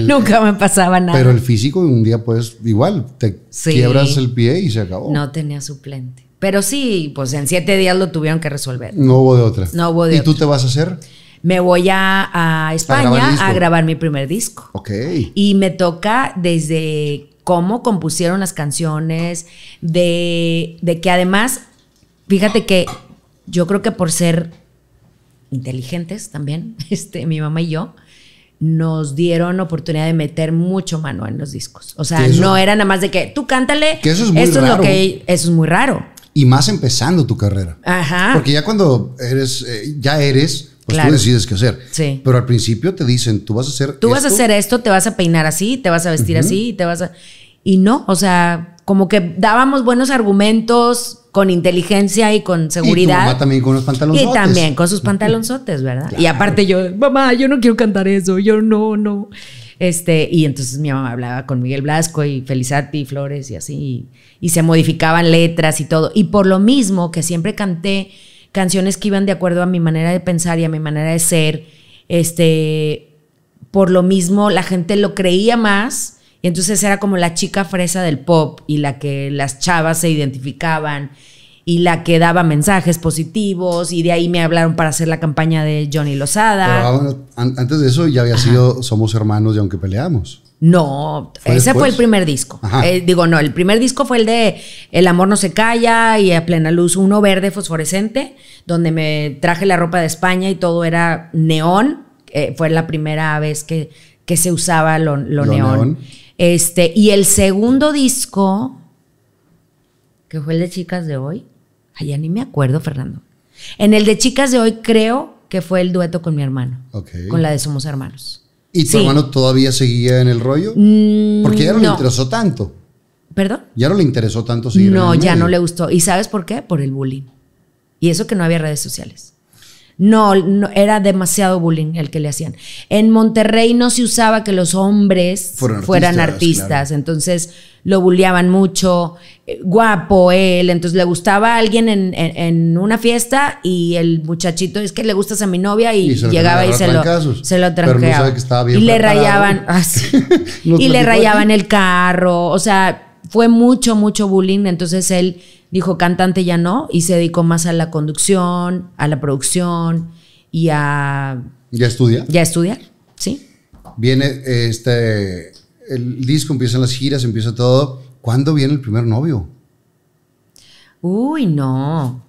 Nunca me pasaba nada. Pero el físico un día pues igual, te el pie y se acabó. No tenía suplente. Pero sí, pues en siete días lo tuvieron que resolver. No hubo de otra. ¿Y tú te vas a hacer? Me voy a, España a grabar, mi primer disco. Ok. Y me toca desde cómo compusieron las canciones, de, que además, fíjate que yo creo que por ser inteligentes también, este, mi mamá y yo, nos dieron oportunidad de meter mucho mano en los discos. O sea, no era nada más de que tú cántale. Que eso es muy raro. eso es muy raro. Y más empezando tu carrera. Ajá. Porque ya cuando eres, eh, ya eres, pues tú decides qué hacer. Sí. Pero al principio te dicen, tú vas a hacer. Tú vas a hacer esto, te vas a peinar así, te vas a vestir así, te vas a y no, o sea, como que dábamos buenos argumentos con inteligencia y con seguridad. Y mamá también con los pantalones. Y también con sus pantalonzotes, ¿verdad? Y aparte yo, mamá, yo no quiero cantar eso, yo no, no. Este, y entonces mi mamá hablaba con Miguel Blasco y Felizati Flores y así, y, y se modificaban letras y todo. Y por lo mismo que siempre canté canciones que iban de acuerdo a mi manera de pensar y a mi manera de ser, este, por lo mismo la gente lo creía más y entonces era como la chica fresa del pop y la que las chavas se identificaban y la que daba mensajes positivos y de ahí me hablaron para hacer la campaña de Johnny Lozada. Ah, antes de eso ya había sido Somos Hermanos y aunque peleamos. No, ese fue el primer disco. Eh, digo, no, el primer disco fue el de El amor no se calla y a plena luz uno verde fosforescente, donde me traje la ropa de España y todo era neón. Eh, fue la primera vez que, que se usaba lo, neón. Este, y el segundo disco, que fue el de Chicas de Hoy, allá ni me acuerdo, Fernando. En el de Chicas de Hoy creo que fue el dueto con mi hermano, con la de Somos Hermanos. ¿Y tu hermano todavía seguía en el rollo? Mm, Porque ya no, le interesó tanto. ¿Perdón? Ya no le interesó tanto seguir. No, en el ya no le gustó. ¿Y sabes por qué? Por el bullying. Y eso que no había redes sociales. No, era demasiado bullying el que le hacían. En Monterrey no se usaba que los hombres fueran artistas, entonces lo bulleaban mucho, eh, guapo él, entonces le gustaba a alguien en, una fiesta y el muchachito, es que le gustas a mi novia y, llegaba y se lo, se tranqueaba. y le rayaban, así, ah, y le rayaban el carro, o sea, fue mucho, mucho bullying, entonces él dijo cantante ya no y se dedicó más a la conducción, a la producción y a... ¿Ya estudiar? Ya estudiar, sí. Viene este, el disco, empiezan las giras, empieza todo. ¿Cuándo viene el primer novio? Uy, no.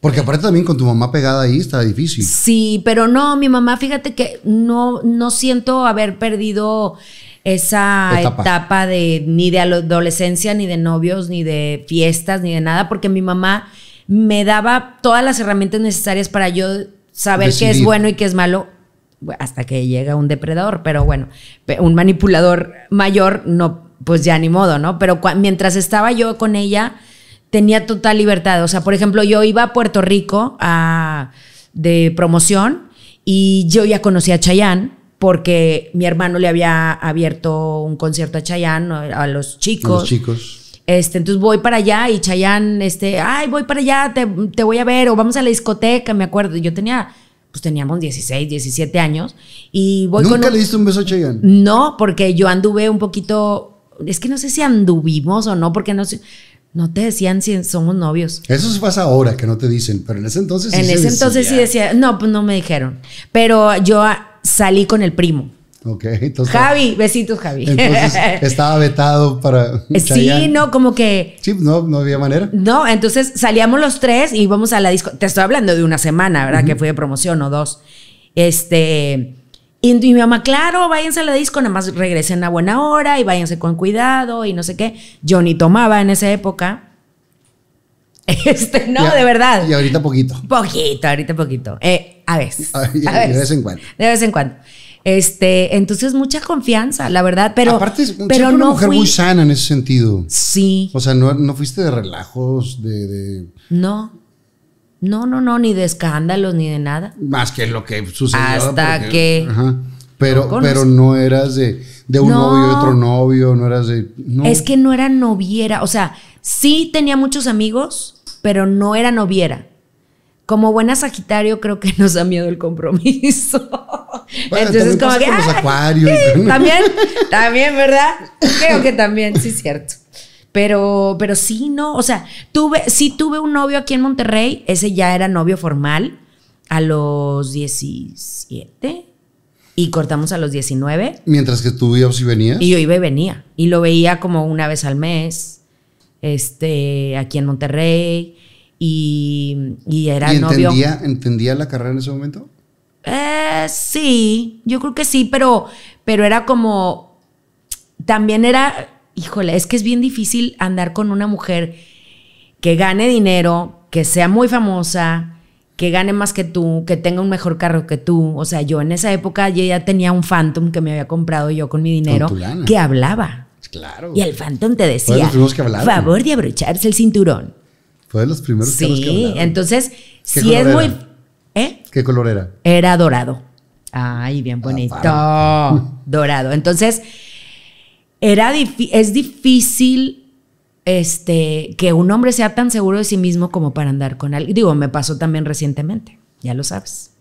Porque aparte también con tu mamá pegada ahí está difícil. Sí, pero no, mi mamá, fíjate que no, no siento haber perdido esa etapa, de ni de adolescencia, ni de novios, ni de fiestas, ni de nada, porque mi mamá me daba todas las herramientas necesarias para yo saber qué es bueno y qué es malo hasta que llega un depredador, pero bueno, un manipulador mayor, no, pues ya ni modo, ¿no? Pero mientras estaba yo con ella, tenía total libertad. O sea, por ejemplo, yo iba a Puerto Rico a, ah, de promoción y yo ya conocía a Chayanne porque mi hermano le había abierto un concierto a Chayanne, a los chicos. los chicos. Este, entonces voy para allá y Chayanne, este, ay, voy para allá, te, voy a ver, o vamos a la discoteca, me acuerdo. Yo tenía, pues teníamos 16, 17 años y voy ¿Nunca le diste un beso a Chayanne? No, porque yo anduve un poquito, es que no sé si anduvimos o no, porque no sé. No te decían si somos novios. Eso se pasa ahora que no te dicen, pero en ese entonces sí En ese entonces sí decía, no, pues no me dijeron. Pero yo salí con el primo. Ok, entonces. Javi, besitos, Javi. Entonces estaba vetado para. Sí, no, como que. Sí, no, no había manera. No, entonces salíamos los tres y íbamos a la disco. Te estoy hablando de una semana, ¿verdad? Que fue de promoción o dos. Este. Y, mi mamá, claro, váyanse a la disco, nada más regresen a buena hora y váyanse con cuidado y no sé qué. Yo ni tomaba en esa época. Este, no, de verdad. Y ahorita poquito. Poquito, ahorita poquito. Eh, a veces. De vez en cuando. De vez en cuando. Este, entonces mucha confianza, la verdad, pero aparte es una mujer muy sana en ese sentido. Sí. O sea, no, fuiste de relajos, de, No. No, no, no, ni de escándalos ni de nada. Más que lo que sucedió hasta que Pero pero no eras de, de un novio y otro novio, no eras de Es que no era noviera, o sea, sí tenía muchos amigos, pero no era noviera como buena Sagitario, creo que nos da miedo el compromiso. Entonces, como que. Los también, también, ¿verdad? Creo que también, sí, es cierto. Pero, pero sí, no. O sea, tuve, sí tuve un novio aquí en Monterrey. Ese ya era novio formal a los 17 y cortamos a los 19. Mientras que tú ibas y venías. Y yo iba y venía. Y lo veía como una vez al mes, este, aquí en Monterrey y, era ¿Y entendía, novio. ¿Entendía la carrera en ese momento? Eh, sí, yo creo que sí, pero, pero era como, también era, híjole, es que es bien difícil andar con una mujer que gane dinero, que sea muy famosa, que gane más que tú, que tenga un mejor carro que tú. O sea, yo en esa época yo ya tenía un Phantom que me había comprado yo con mi dinero que hablaba. Claro. Y el Phantom te decía, favor de abrocharse el cinturón. Fue de los primeros sí, que Sí, entonces, si es muy... ¿Eh? ¿Qué color era? Era dorado. Ay, bien ah, bonito. dorado. Entonces, era es difícil este, que un hombre sea tan seguro de sí mismo como para andar con alguien. Digo, me pasó también recientemente, ya lo sabes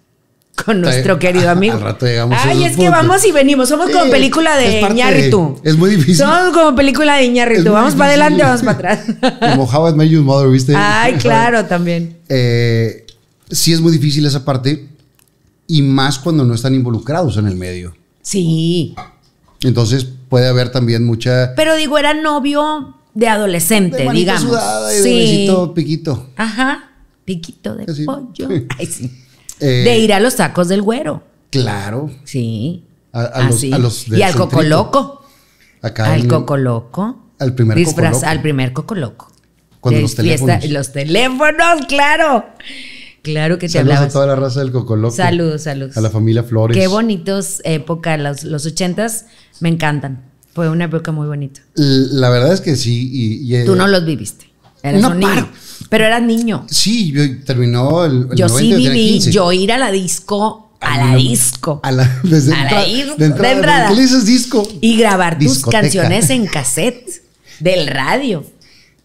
con nuestro querido amigo. Al rato llegamos Ay, es que vamos y venimos. Somos como película de Iñarritu. Es muy difícil. Somos como película de Iñarritu. Vamos para adelante, vamos para atrás. Como How I Mother, ¿viste? Ay, claro, también. Eh, sí, es muy difícil esa parte. Y más cuando no están involucrados en el medio. Sí. Entonces puede haber también mucha. Pero digo, era novio de adolescente, digamos. sí. De piquito. Ajá. Piquito de pollo. Ay, sí. Eh, de ir a los tacos del güero. Claro. Sí. A, los, y al cocoloco. Acá al cocoloco. Al primer Disfraz, Al primer cocoloco. Cuando los teléfonos. los teléfonos, claro. Claro que te Saludos a toda la raza del Cocoloco. Saludos, saludos. A la familia Flores. Qué bonitos época, los, los ochentas me encantan. Fue una época muy bonita. La verdad es que sí. Y, eh, Tú no los viviste no un Pero eras niño. Sí, yo, terminó el, Yo sí viví, yo ir a la disco a, la disco. A la, disco. De entrada. De le dices disco? Y grabar tus canciones en cassette del radio.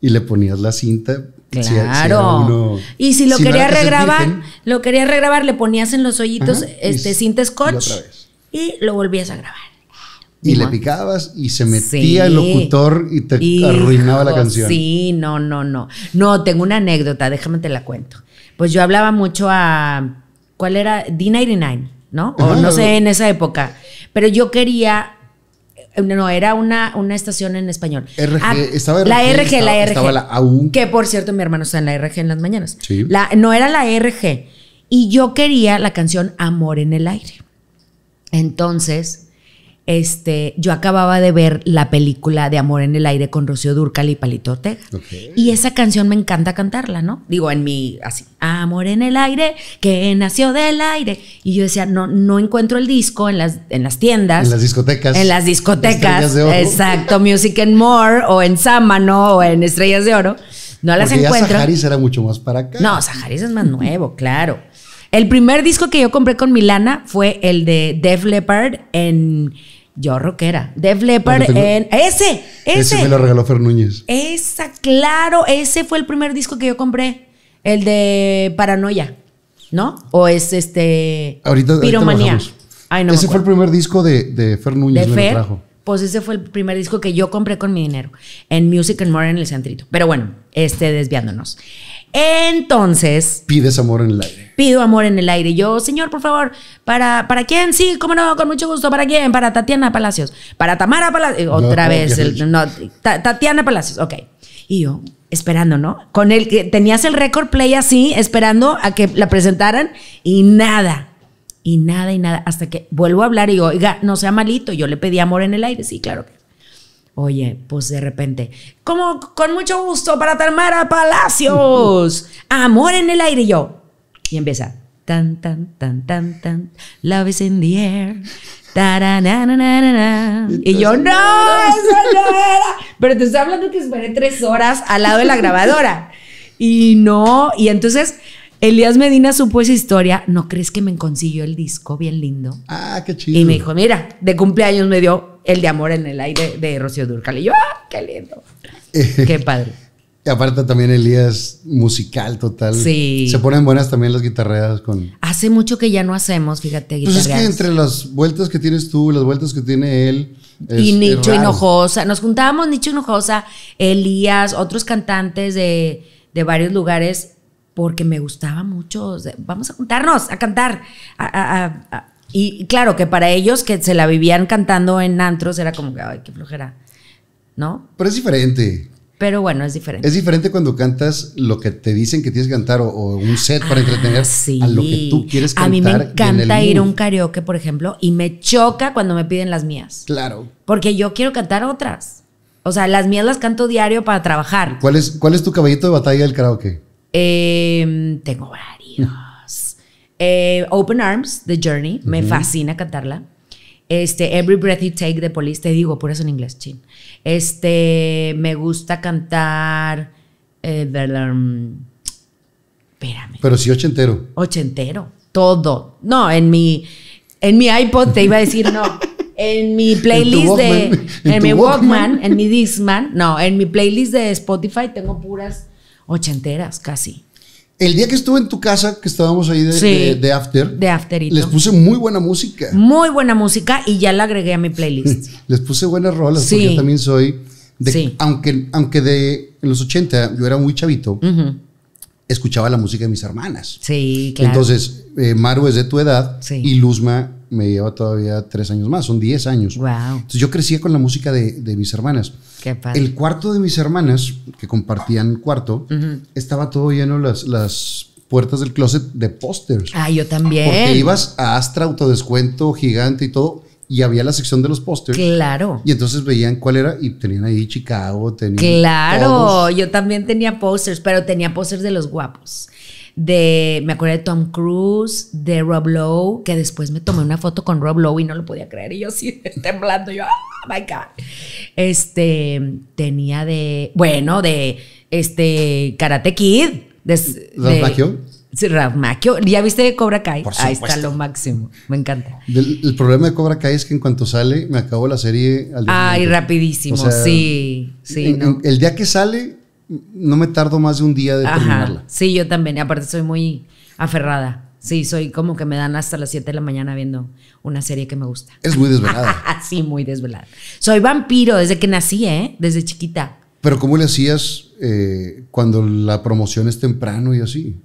Y le ponías la cinta. Claro. y si lo querías regrabar, lo querías regrabar, le ponías en los hoyitos este, cinta scotch y, lo volvías a grabar. Y le picabas y se metía el locutor y te arruinaba la canción. Sí, no, no, no. No, tengo una anécdota, déjame te la cuento. Pues yo hablaba mucho a. ¿Cuál era? D99, ¿no? O no sé, en esa época. Pero yo quería no, era una, una estación en español. RG, ah, RG, La RG, la RG. Que por cierto, mi hermano está en la RG en las mañanas. Sí. no era la RG. Y yo quería la canción Amor en el aire. Entonces, este, yo acababa de ver la película de Amor en el Aire con Rocío Dúrcal y Palito Ortega. Y esa canción me encanta cantarla, ¿no? Digo, en mi, así, Amor en el Aire, que nació del aire. Y yo decía, no, no encuentro el disco en las, en las tiendas. En las discotecas. En las discotecas. Exacto, Music and More, o en Sámano, o en Estrellas de Oro. No las encuentro. Ya era mucho más para acá. No, Saharis es más nuevo, claro. El primer disco que yo compré con Milana fue el de Def Leppard en yo rockera. Def Leppard en. ¡Ese! ¡Ese! me lo regaló Fer Núñez. Esa, claro. Ese fue el primer disco que yo compré. El de Paranoia. ¿No? O es este. Ahorita. Piromanía. no ese fue el primer disco de, Fer Núñez. De Fer. Pues ese fue el primer disco que yo compré con mi dinero. En Music and More en el centrito. Pero bueno, este, desviándonos. Entonces. Pides amor en el aire. Pido amor en el aire. Yo, señor, por favor, ¿para, para quién? Sí, cómo no, con mucho gusto. ¿Para quién? Para Tatiana Palacios. Para Tamara Palacios. Otra vez. Tatiana Palacios, ok. Y yo, esperando, ¿no? Con el que tenías el record play así, esperando a que la presentaran y nada. Y nada, y nada. Hasta que vuelvo a hablar y digo, oiga, no sea malito. Yo le pedí amor en el aire. Sí, claro que Oye, pues de repente, como con mucho gusto para Tamara Palacios, amor en el aire y yo. Y empieza, tan, tan, tan, tan, tan, love is in the air. y, y yo, no, eso no era. Pero te estoy hablando que esperé tres horas al lado de la grabadora. Y no, y entonces Elías Medina supo esa historia. ¿No crees que me consiguió el disco bien lindo? Ah, qué chido. Y me dijo, mira, de cumpleaños me dio el de amor en el aire de Rocío Durcal. Y yo, ah, qué lindo. qué padre. Y aparte también Elías musical total. Sí. Se ponen buenas también las guitarreras. con. Hace mucho que ya no hacemos, fíjate, guitarreras. Pues es que entre las vueltas que tienes tú, y las vueltas que tiene él. y Nicho Hinojosa. Nos juntábamos Nicho Hinojosa, Elías, otros cantantes de, de varios lugares porque me gustaba mucho, vamos a juntarnos a cantar. y claro que para ellos que se la vivían cantando en antros era como que, ay, qué flojera, ¿no? Pero es diferente. Pero bueno, es diferente. Es diferente cuando cantas lo que te dicen que tienes que cantar o, un set para entretener ah, a lo que tú quieres cantar. A mí me encanta ir a un karaoke, por ejemplo, y me choca cuando me piden las mías. Claro. Porque yo quiero cantar otras. O sea, las mías las canto diario para trabajar. ¿Cuál es, cuál es tu caballito de batalla del karaoke? Em, tengo varios. Eh, open Arms, The Journey, me fascina cantarla. Este, Every Breath You Take de Police, te digo, puras en inglés, chin. Este, me gusta cantar. Eh, mm, Pero sí, ochentero. Ochentero, todo. No, en mi, en mi iPod te iba a decir no. En mi playlist de. En, mi Walkman, Walkman, en mi Discman. No, en mi playlist de Spotify tengo puras ochenteras casi. El día que estuve en tu casa, que estábamos ahí de, de, After, les puse muy buena música. Muy buena música y ya la agregué a mi playlist. les puse buenas rolas sí. porque yo también soy. De, aunque, aunque de los 80 yo era muy chavito, escuchaba la música de mis hermanas. Sí, claro. Entonces, eh, Maru es de tu edad y Luzma me lleva todavía tres años más, son diez años. Wow. Entonces, yo crecía con la música de, de mis hermanas. El cuarto de mis hermanas, que compartían cuarto, estaba todo lleno las, las puertas del closet de pósters. Ah, yo también. Porque ibas a Astra, autodescuento, gigante y todo. Y había la sección de los pósters. Claro. Y entonces veían cuál era y tenían ahí Chicago, tenían. Claro, yo también tenía pósters, pero tenía pósters de los guapos de, me acuerdo de Tom Cruise, de Rob Lowe, que después me tomé una foto con Rob Lowe y no lo podía creer. Y yo sí, temblando, yo, oh my God. Este, tenía de, bueno, de este Karate Kid. De, Sí, ¿Ya viste Cobra Kai? Ahí está lo máximo. Me encanta. el problema de Cobra Kai es que en cuanto sale, me acabó la serie al día Ay, rapidísimo, sí. sí el día que sale, no me tardo más de un día de terminarla. Sí, yo también. Aparte soy muy aferrada. Sí, soy como que me dan hasta las 7 de la mañana viendo una serie que me gusta. Es muy desvelada. Ah, sí, muy desvelada. Soy vampiro desde que nací, ¿eh? Desde chiquita. Pero ¿cómo le hacías eh, cuando la promoción es temprano y así?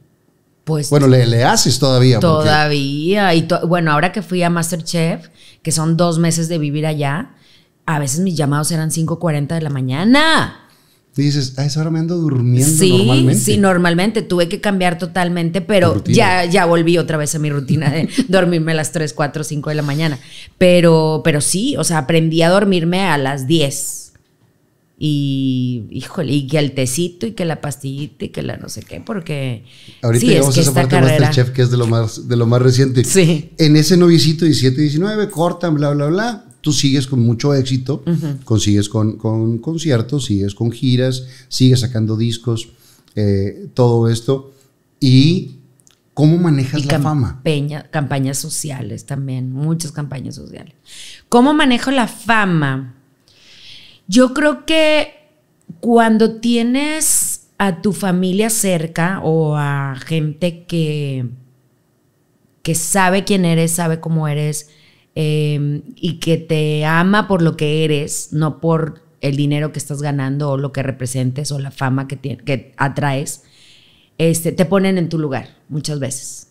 Pues bueno, le, haces todavía. Todavía. Y bueno, ahora que fui a Masterchef, que son dos meses de vivir allá, a veces mis llamados eran 5.40 de la mañana dices, ah esa ahora me ando durmiendo sí, normalmente. Sí, normalmente. Tuve que cambiar totalmente, pero ya, ya volví otra vez a mi rutina de dormirme a las 3, 4, 5 de la mañana. Pero, pero sí, o sea, aprendí a dormirme a las 10. Y, híjole, y que el tecito y que la pastillita y que la no sé qué, porque. Ahorita llegamos a esa parte carrera... de Masterchef, que es de lo más, de lo más reciente. Sí. En ese novicito 17, 19, cortan, bla, bla, bla tú sigues con mucho éxito, consigues con, conciertos, sigues con giras, sigues sacando discos, eh, todo esto. ¿Y cómo manejas la fama? Campañas sociales también, muchas campañas sociales. ¿Cómo manejo la fama? Yo creo que cuando tienes a tu familia cerca o a gente que, que sabe quién eres, sabe cómo eres, Em, y que te ama por lo que eres, no por el dinero que estás ganando o lo que representes o la fama que, que atraes, este, te ponen en tu lugar muchas veces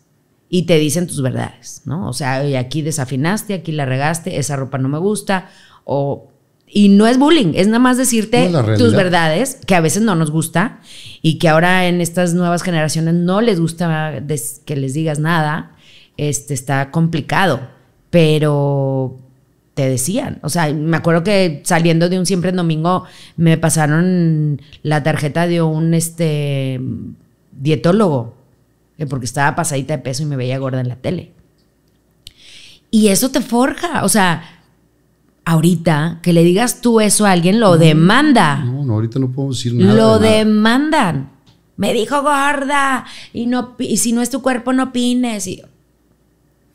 y te dicen tus verdades, ¿no? O sea, aquí desafinaste, aquí la regaste, esa ropa no me gusta o y no es bullying, es nada más decirte tus verdades, que a veces no nos gusta y que ahora en estas nuevas generaciones no les gusta que les digas nada, este, está complicado pero te decían. O sea, me acuerdo que saliendo de un siempre en domingo me pasaron la tarjeta de un este dietólogo, eh, porque estaba pasadita de peso y me veía gorda en la tele. Y eso te forja, o sea, ahorita que le digas tú eso a alguien lo demanda. No, no, ahorita no puedo decir nada. Lo demandan. Me dijo gorda y no y si no es tu cuerpo no opines y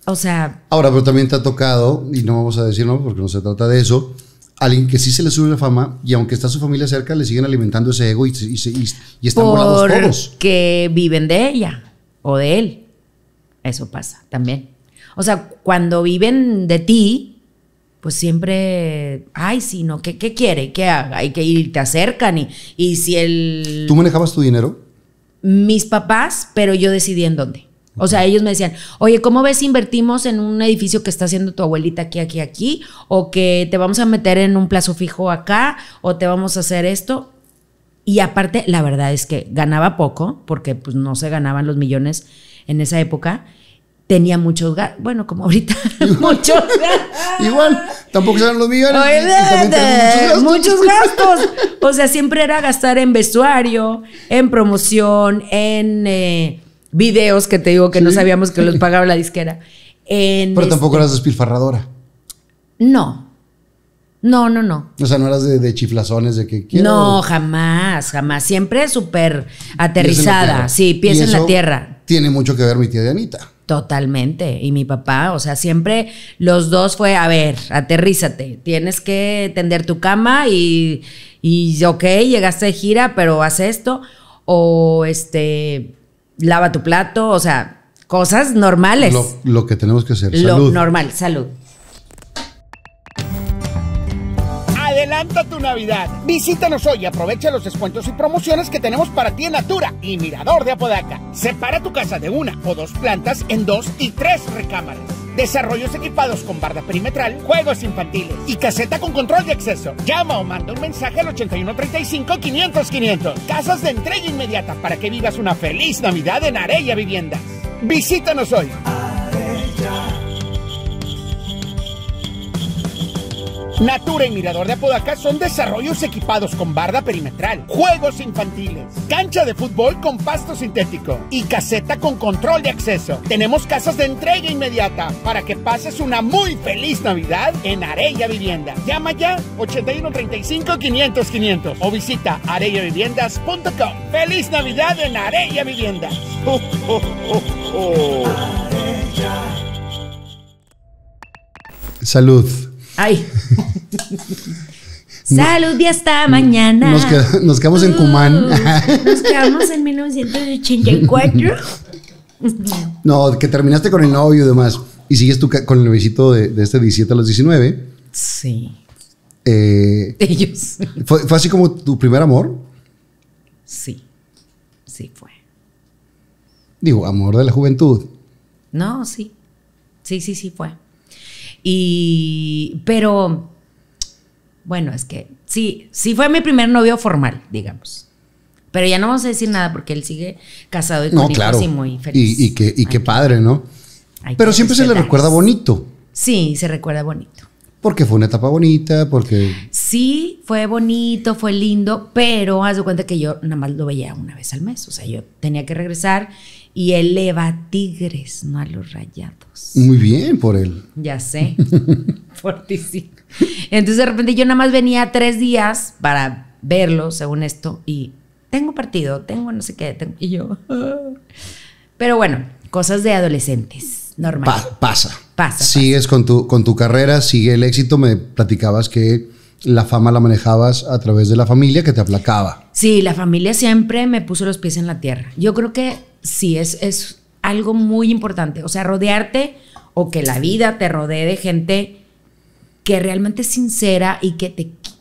o sea. Ahora, pero también te ha tocado, y no vamos a decirlo porque no se trata de eso, alguien que sí se le sube la fama y aunque está su familia cerca, le siguen alimentando ese ego y, y, están volados todos. Que viven de ella o de él. Eso pasa también. O sea, cuando viven de ti, pues siempre, ay, si no, ¿qué, quiere? ¿Qué haga? Hay que ir, te acercan y, si él. ¿Tú manejabas tu dinero? Mis papás, pero yo decidí en dónde. O sea, ellos me decían, oye, ¿cómo ves si invertimos en un edificio que está haciendo tu abuelita aquí, aquí, aquí? O que te vamos a meter en un plazo fijo acá, o te vamos a hacer esto. Y aparte, la verdad es que ganaba poco, porque pues no se ganaban los millones en esa época. Tenía muchos gastos, bueno, como ahorita, ¡Ah! muchos gastos. Igual, tampoco se los millones. Oye, muchos, gastos. O sea, siempre era gastar en vestuario, en promoción, en... Eh, videos que te digo que no sabíamos que los pagaba la disquera. Pero tampoco eras este despilfarradora. No. No, no, no. O sea, no eras de, chiflazones de que quiero. No, jamás, jamás. Siempre súper aterrizada. sí, pies en la tierra. Tiene mucho que ver mi tía de Anita. Totalmente. Y mi papá, o sea, siempre los dos fue, a ver, aterrízate. Tienes que tender tu cama y, y ok, llegaste de gira, pero haz esto. O este, lava tu plato, o sea, cosas normales. Lo, que tenemos que hacer. Lo normal, salud. Adelanta tu Navidad. Visítanos hoy y aprovecha los descuentos y promociones que tenemos para ti en Natura y Mirador de Apodaca. Separa tu casa de una o dos plantas en dos y tres recámaras desarrollos equipados con barda perimetral, juegos infantiles y caseta con control de acceso. Llama o manda un mensaje al 8135-500-500. Casas de entrega inmediata para que vivas una feliz Navidad en Arella Viviendas. Visítanos hoy. Natura y Mirador de Apodaca son desarrollos equipados con barda perimetral, juegos infantiles, cancha de fútbol con pasto sintético y caseta con control de acceso. Tenemos casas de entrega inmediata para que pases una muy feliz Navidad en Arella Vivienda. Llama ya 8135 500 500 o visita arellaviviendas.com. ¡Feliz Navidad en Arella Vivienda! Oh, oh, oh, Salud Ay. Salud y hasta mañana. Nos, quedamos en Cumán. nos quedamos en 1984. no, que terminaste con el novio y demás. Y sigues tú con el novicito de, este 17 a los 19. Sí. Eh, Ellos. ¿Fue así como tu primer amor? Sí. Sí, fue. Digo, amor de la juventud. No, sí. Sí, sí, sí, fue. Y, pero, bueno, es que sí, sí fue mi primer novio formal, digamos. Pero ya no vamos a decir nada porque él sigue casado y con muy feliz. Y, y qué padre, ¿no? pero siempre se le recuerda bonito. Sí, se recuerda bonito. Porque fue una etapa bonita, porque... Sí, fue bonito, fue lindo, pero haz de cuenta que yo nada más lo veía una vez al mes. O sea, yo tenía que regresar y eleva tigres, no a los rayados. Muy bien por él. Ya sé, Por ti sí. Entonces de repente yo nada más venía tres días para verlo, según esto, y tengo partido, tengo no sé qué, tengo, y yo. Ah". Pero bueno, cosas de adolescentes, normal. pasa. Pasa. Sigues Con, tu, con tu carrera, sigue el éxito, me platicabas que la fama la manejabas a través de la familia que te aplacaba. Sí, la familia siempre me puso los pies en la tierra. Yo creo que sí, es, algo muy importante. O sea, rodearte o que la vida te rodee de gente que realmente es sincera y que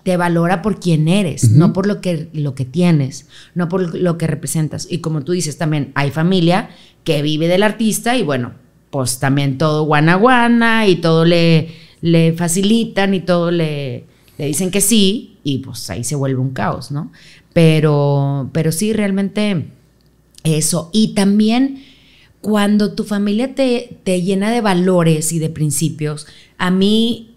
te, valora por quien eres, no por lo que, lo que tienes, no por lo que representas. Y como tú dices también, hay familia que vive del artista y bueno, pues también todo guana guana y todo le, le facilitan y todo le, le dicen que sí y pues ahí se vuelve un caos, ¿no? Pero, pero sí, realmente eso. Y también cuando tu familia te, te llena de valores y de principios, a mí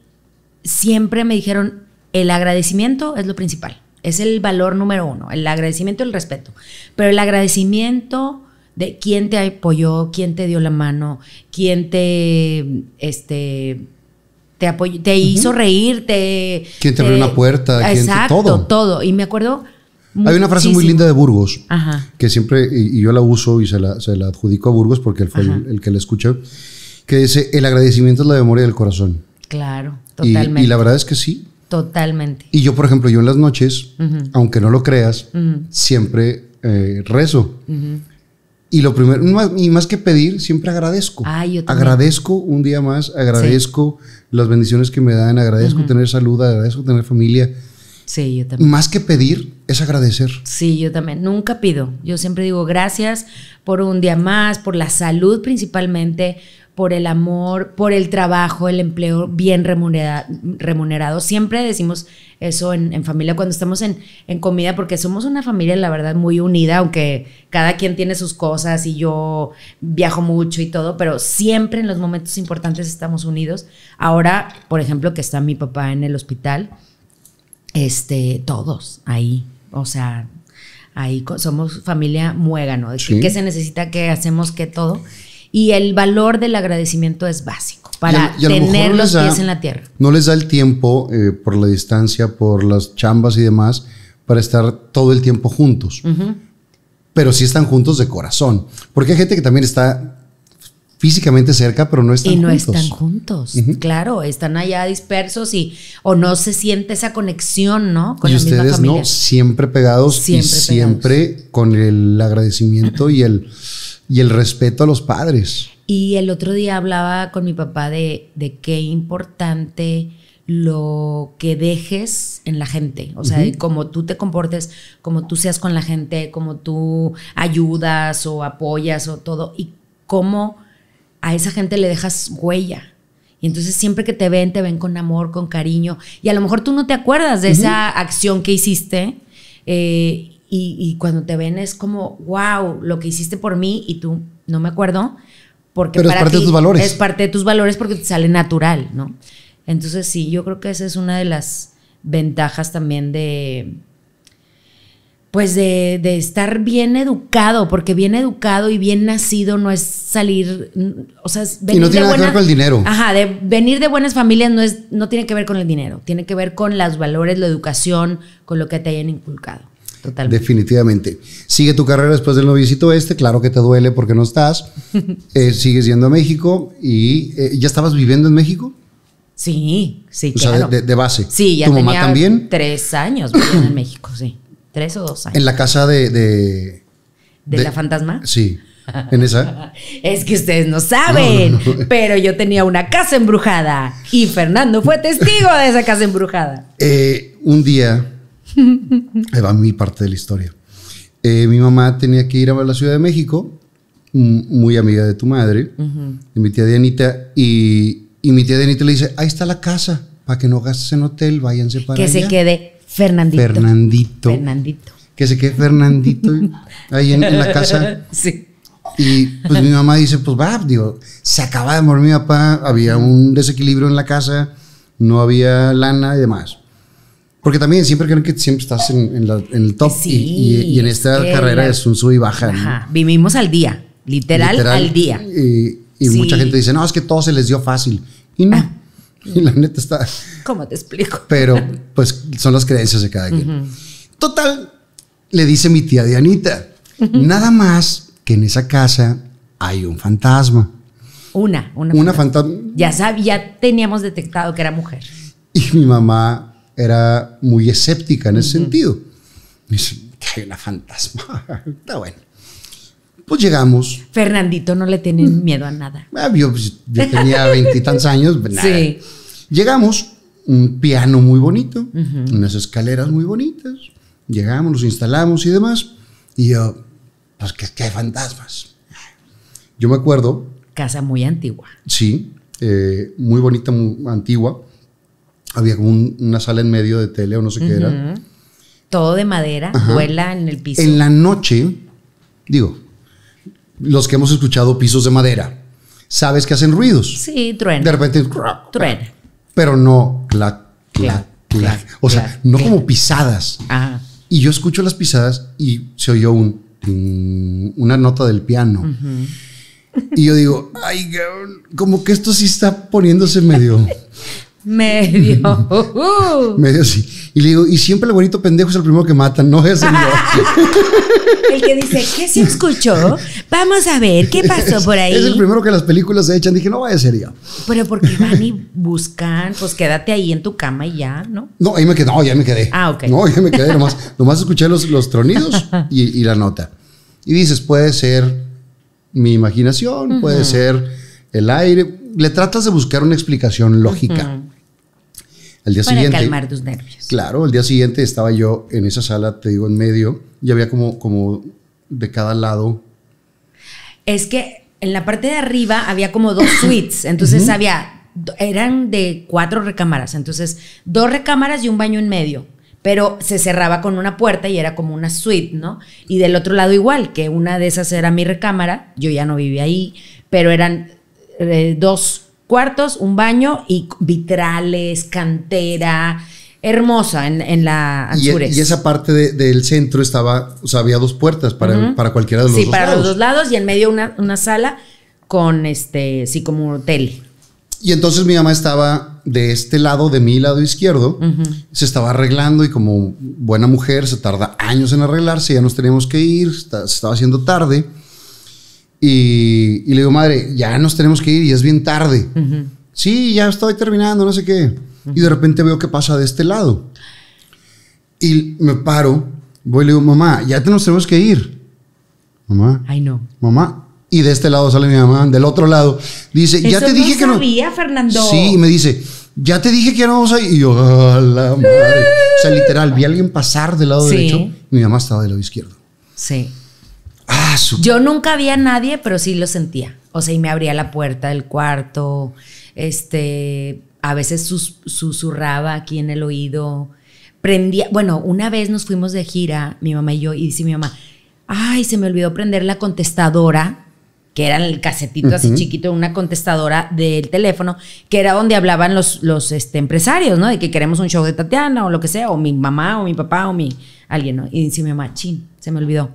siempre me dijeron, el agradecimiento es lo principal, es el valor número uno, el agradecimiento y el respeto. Pero el agradecimiento de quién te apoyó, quién te dio la mano, quién te, este, te, apoyó, te hizo reír, te... ¿Quién te abrió una puerta? Exacto, todo. Y me acuerdo hay una frase muy linda de Burgos, que siempre, y, yo la uso y se la, adjudico a Burgos porque él fue el, que la escuchó, que dice, el agradecimiento es la memoria del corazón. Claro, totalmente. Y, la verdad es que sí. Totalmente. Y yo, por ejemplo, yo en las noches, aunque no lo creas, siempre eh, rezo. Y lo primero, y más que pedir, siempre agradezco. Ah, agradezco un día más, agradezco las bendiciones que me dan, agradezco tener salud, agradezco tener familia. Sí, yo también. Más que pedir, es agradecer. Sí, yo también. Nunca pido. Yo siempre digo gracias por un día más, por la salud principalmente, por el amor, por el trabajo, el empleo bien remunerado. Siempre decimos eso en, en familia cuando estamos en, en, comida, porque somos una familia, la verdad, muy unida, aunque cada quien tiene sus cosas y yo viajo mucho y todo, pero siempre en los momentos importantes estamos unidos. Ahora, por ejemplo, que está mi papá en el hospital, este, todos ahí. O sea, ahí somos familia muega, ¿no? ¿Qué se necesita? ¿Qué hacemos? ¿Qué todo? Y el valor del agradecimiento es básico para tener los pies en la tierra. No les da el tiempo eh, por la distancia, por las chambas y demás, para estar todo el tiempo juntos. Pero sí están juntos de corazón. Porque hay gente que también está físicamente cerca, pero no están juntos. Y no están juntos, claro, están allá dispersos y o no se siente esa conexión, ¿no? Con y la ustedes misma familia. no, siempre pegados siempre y siempre con el agradecimiento y el, y el respeto a los padres. Y el otro día hablaba con mi papá de, qué importante lo que dejes en la gente, o sea, como tú te comportes, como tú seas con la gente, como tú ayudas o apoyas o todo, y cómo a esa gente le dejas huella. Y entonces siempre que te ven, te ven con amor, con cariño. Y a lo mejor tú no te acuerdas de esa acción que hiciste. Eh, y, cuando te ven es como, wow, lo que hiciste por mí y tú no me acuerdo. Porque es parte de tus valores. Es parte de tus valores porque te sale natural, ¿no? Entonces sí, yo creo que esa es una de las ventajas también de, pues de, de, estar bien educado, porque bien educado y bien nacido no es salir, mm, o sea, venir y no tiene que ver con el dinero. Ajá, de venir de buenas familias no es, no tiene que ver con el dinero, tiene que ver con los valores, la educación, con lo que te hayan inculcado. Totalmente. Definitivamente. Sigue tu carrera después del noviecito este, claro que te duele porque no estás. Eh, sigues yendo a México y eh, ya estabas viviendo en México. Sí, sí, o Sea, de, base. Sí, ya ¿Tu tenía también? tres años viviendo en México, sí. ¿Tres o dos años? En la casa de... ¿De, la fantasma? Sí. ¿En esa? es que ustedes no saben, pero yo tenía una casa embrujada y Fernando fue testigo de esa casa embrujada. Eh, un día, ahí va mi parte de la historia. Eh, mi mamá tenía que ir a la Ciudad de México, muy amiga de tu madre, mi tía Dianita, y, y mi tía Dianita le dice, ahí está la casa, para que no gastes en hotel, váyanse para Que se quede Fernandito. Fernandito. Fernandito. Que se quede Fernandito ahí en, la casa. Sí. Y pues mi mamá dice, pues va, digo, se acaba de morir mi papá, había un desequilibrio en la casa, no había lana y demás. Porque también siempre creo que siempre estás en, el top y, en esta carrera es un sub y baja. Ajá. Vivimos al día, literal, al día. Y, mucha gente dice, no, es que todo se les dio fácil. Y no. Ah. Y la neta está. ¿Cómo te explico? Pero pues son las creencias de cada quien. Total, le dice mi tía Dianita. Nada más que en esa casa hay un fantasma. Una, una, una fantasma. Ya sabía, teníamos detectado que era mujer. Y mi mamá era muy escéptica en ese sentido. Me dice, hay una fantasma. Está bueno. Pues llegamos. Fernandito no le tiene miedo a nada. Ah, pues, yo, tenía veintitantos años. Pues, nada. Sí. Llegamos, un piano muy bonito, unas escaleras muy bonitas, llegamos, los instalamos y demás, y yo, pues que, hay fantasmas. Yo me acuerdo. Casa muy antigua. Sí, eh, muy bonita, muy antigua. Había como una sala en medio de tele o no sé qué era. Todo de madera, vuela en el piso. En la noche, digo, los que hemos escuchado pisos de madera, sabes que hacen ruidos. Sí, truena. De repente, truena pero no clac, O sea, no como pisadas. Y yo escucho las pisadas y se oyó un, una nota del piano. Y yo digo, ay, como que esto sí está poniéndose medio. medio. medio sí. Uh. Y le digo, y siempre el bonito pendejo es el primero que matan, no es el yo. el que dice, ¿qué se escuchó? Vamos a ver, ¿qué pasó por ahí? Es el primero que las películas se echan. Dije, no vaya a ser yo. Pero porque van y buscan, pues quédate ahí en tu cama y ya, ¿no? No, ahí me quedé, no, ya me quedé. Ah, ok. No, ya me quedé, nomás, nomás escuché los, tronidos y, la nota. Y dices, puede ser mi imaginación, puede ser el aire. Le tratas de buscar una explicación lógica. Para calmar tus nervios. Claro, el día siguiente estaba yo en esa sala, te digo, en medio, y había como, como de cada lado. Es que en la parte de arriba había como dos suites, entonces había, eran de cuatro recámaras, entonces dos recámaras y un baño en medio pero se cerraba con una puerta y era como una suite, ¿no? Y del otro lado igual, que una de esas era mi recámara, yo ya no vivía ahí, pero eran eh, dos cuartos, un baño y vitrales, cantera, hermosa en, la e-, Y, esa parte del centro estaba, o sea, había dos puertas para, cualquiera de los dos lados. Sí, para los dos lados y en medio una, una sala con este, sí, como un hotel. Y entonces mi mamá estaba de este lado, de mi lado izquierdo, se estaba arreglando y como buena mujer se tarda años en arreglarse, ya nos teníamos que ir, se estaba haciendo tarde. Y, le digo, madre, ya nos tenemos que ir y es bien tarde. Sí, ya estoy terminando, no sé qué. Y de repente veo que pasa de este lado. Y me paro, voy y le digo, mamá, ya nos tenemos que ir. Mamá. Ay, no. Mamá. Y de este lado sale mi mamá, del otro lado. Dice, ya te dije que no. Fernando. Sí, y me dice, ya te dije que ya no vamos a ir. Y yo, a la madre. O sea, literal, vi a alguien pasar del lado derecho. Mi mamá estaba del lado izquierdo. Sí. Ah, yo nunca vi a nadie, pero sí lo sentía. O sea, y me abría la puerta del cuarto, este, a veces susurraba aquí en el oído, prendía, bueno, una vez nos fuimos de gira, mi mamá y yo, y dice mi mamá, ay, se me olvidó prender la contestadora, que era el casetito así chiquito, una contestadora del teléfono, que era donde hablaban los, los este, empresarios, ¿no? De que queremos un show de Tatiana o lo que sea, o mi mamá o mi papá o mi alguien, ¿no? Y dice mi mamá, chin, se me olvidó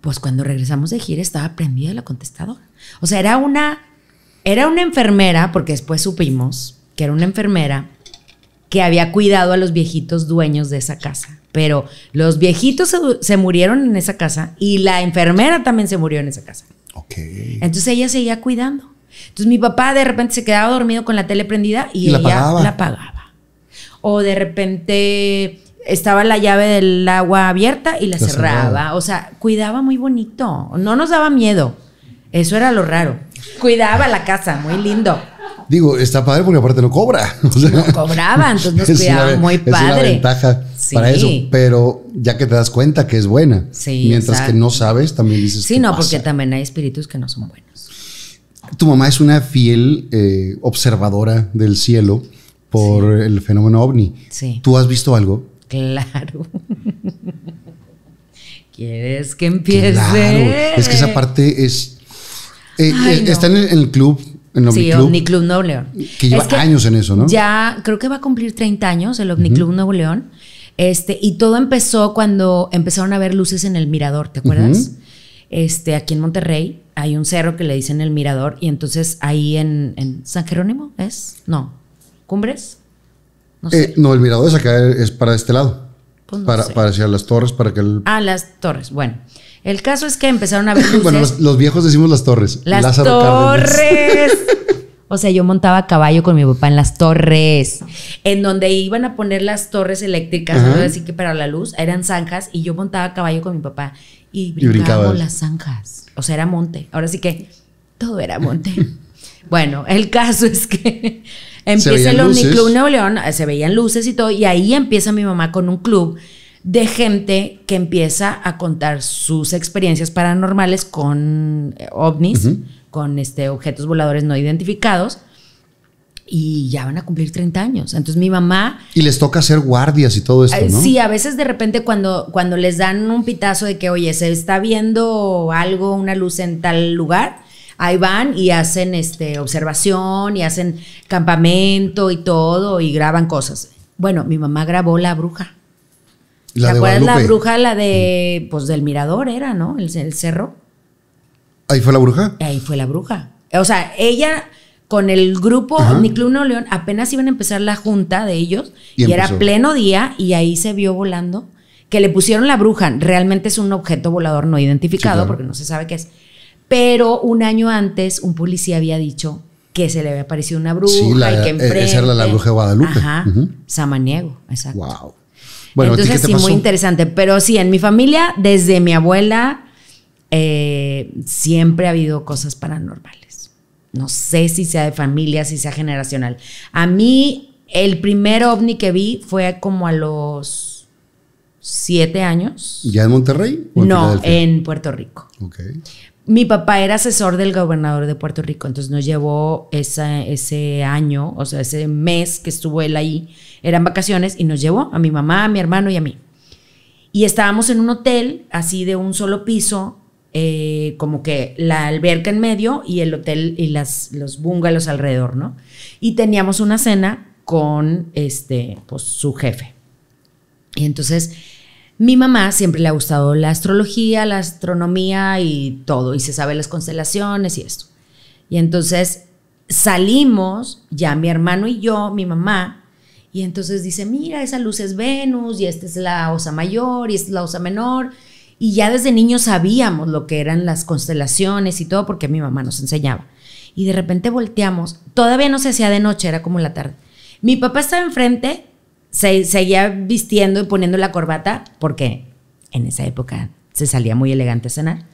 pues cuando regresamos de gira estaba prendida la contestadora. O sea, era una, era una enfermera, porque después supimos que era una enfermera que había cuidado a los viejitos dueños de esa casa. Pero los viejitos se, murieron en esa casa y la enfermera también se murió en esa casa. Ok. Entonces ella seguía cuidando. Entonces mi papá de repente se quedaba dormido con la tele prendida y, ella la apagaba. la pagaba. O de repente estaba la llave del agua abierta y la, cerraba. O sea, cuidaba muy bonito. No nos daba miedo. Eso era lo raro. Cuidaba la casa, muy lindo. Digo, está padre porque aparte no cobra. no cobraba, entonces nos cuidaba muy padre. Es una ventaja para eso, pero ya que te das cuenta que es buena. Sí, mientras que no sabes, también dices. Sí, no, porque también hay espíritus que no son buenos. Tu mamá es una fiel eh, observadora del cielo por el fenómeno ovni. Sí. ¿Tú has visto algo? Claro. ¿Quieres que empiece? Es que esa parte es. Eh, eh, está en, el, club. En sí, Omniclub, Nuevo León. Que lleva años en eso, ¿no? Ya creo que va a cumplir 30 años el Omniclub Nuevo León. Este, y todo empezó cuando empezaron a ver luces en el mirador, ¿te acuerdas? Este, aquí en Monterrey hay un cerro que le dicen el mirador y entonces ahí en, en San Jerónimo es, no, Cumbres, eh, no, el mirador es acá, eh, es para este lado. Pues para, hacia las torres, para que el... Ah, las torres, bueno. El caso es que empezaron a ver bueno, los, viejos decimos las torres. Las torres. o sea, yo montaba a caballo con mi papá en las torres, en donde iban a poner las torres eléctricas, ¿no? así que para la luz, eran zanjas, y yo montaba a caballo con mi papá y brincábamos las zanjas. O sea, era monte. Ahora sí que todo era monte. bueno, el caso es que Empieza el Omniclub Nuevo León, eh, se veían luces y todo, y ahí empieza mi mamá con un club de gente que empieza a contar sus experiencias paranormales con eh, ovnis, con este, objetos voladores no identificados. Y ya van a cumplir 30 años. Entonces mi mamá... Y les toca hacer guardias y todo esto, eh, ¿no? Sí, a veces de repente cuando, cuando les dan un pitazo de que, oye, se está viendo algo, una luz en tal lugar, ahí van y hacen este, observación y hacen campamento y todo y graban cosas. Bueno, mi mamá grabó La Bruja. ¿Te acuerdas la bruja, la de, mm. pues del mirador era, ¿no? El, cerro. ¿Ahí fue la bruja? Ahí fue la bruja. O sea, ella con el grupo Ni León apenas iban a empezar la junta de ellos y, era pleno día y ahí se vio volando que le pusieron la bruja. Realmente es un objeto volador no identificado porque no se sabe qué es pero un año antes un policía había dicho que se le había aparecido una bruja sí, y que e- la bruja de Guadalupe. Ajá, Samaniego, exacto. Wow. Bueno, Entonces, sí, muy interesante. Pero sí, en mi familia, desde mi abuela, eh, siempre ha habido cosas paranormales. No sé si sea de familia, si sea generacional. A mí, el primer ovni que vi fue como a los siete años. ¿Ya en Monterrey? no, en Puerto Rico. Ok mi papá era asesor del gobernador de Puerto Rico, entonces nos llevó ese año, o sea, ese mes que estuvo él ahí, eran vacaciones, y nos llevó a mi mamá, a mi hermano y a mí. Y estábamos en un hotel, así de un solo piso, eh, como que la alberca en medio y el hotel y las, los bungalows alrededor, ¿no? Y teníamos una cena con este, pues, su jefe. Y entonces mi mamá siempre le ha gustado la astrología, la astronomía y todo, y se sabe las constelaciones y esto. Y entonces salimos, ya mi hermano y yo, mi mamá, y entonces dice, mira, esa luz es Venus, y esta es la osa mayor, y esta es la osa menor. Y ya desde niños sabíamos lo que eran las constelaciones y todo, porque mi mamá nos enseñaba. Y de repente volteamos, todavía no se hacía de noche, era como la tarde. Mi papá estaba enfrente se seguía vistiendo y poniendo la corbata porque en esa época se salía muy elegante a cenar.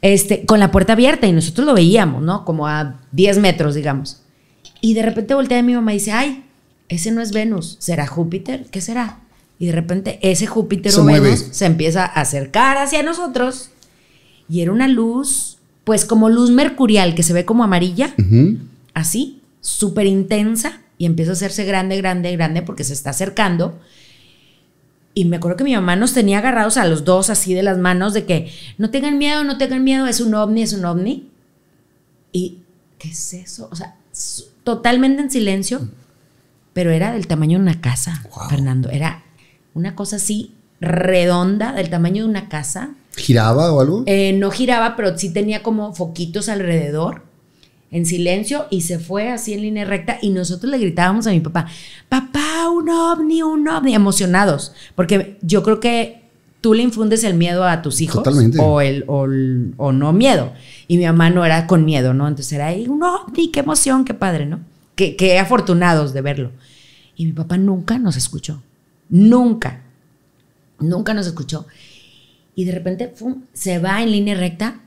Este, con la puerta abierta y nosotros lo veíamos, ¿no? Como a 10 metros, digamos. Y de repente voltea a mi mamá y dice, ay, ese no es Venus, ¿será Júpiter? ¿Qué será? Y de repente ese Júpiter o Venus se empieza a acercar hacia nosotros y era una luz, pues como luz mercurial que se ve como amarilla, así, súper intensa, y empieza a hacerse grande, grande, grande porque se está acercando. Y me acuerdo que mi mamá nos tenía agarrados a los dos así de las manos de que no tengan miedo, no tengan miedo, es un ovni, es un ovni. ¿Y qué es eso? O sea, totalmente en silencio, pero era del tamaño de una casa, Fernando. Era una cosa así redonda, del tamaño de una casa. ¿Giraba o algo? Eh, no giraba, pero sí tenía como foquitos alrededor en silencio y se fue así en línea recta y nosotros le gritábamos a mi papá, papá, un ovni, un ovni, emocionados, porque yo creo que tú le infundes el miedo a tus hijos o no miedo. Y mi mamá no era con miedo, ¿no? Entonces era ahí un ovni, qué emoción, qué padre, ¿no? Qué, qué afortunados de verlo. Y mi papá nunca nos escuchó, nunca, nunca nos escuchó. Y de repente, se va en línea recta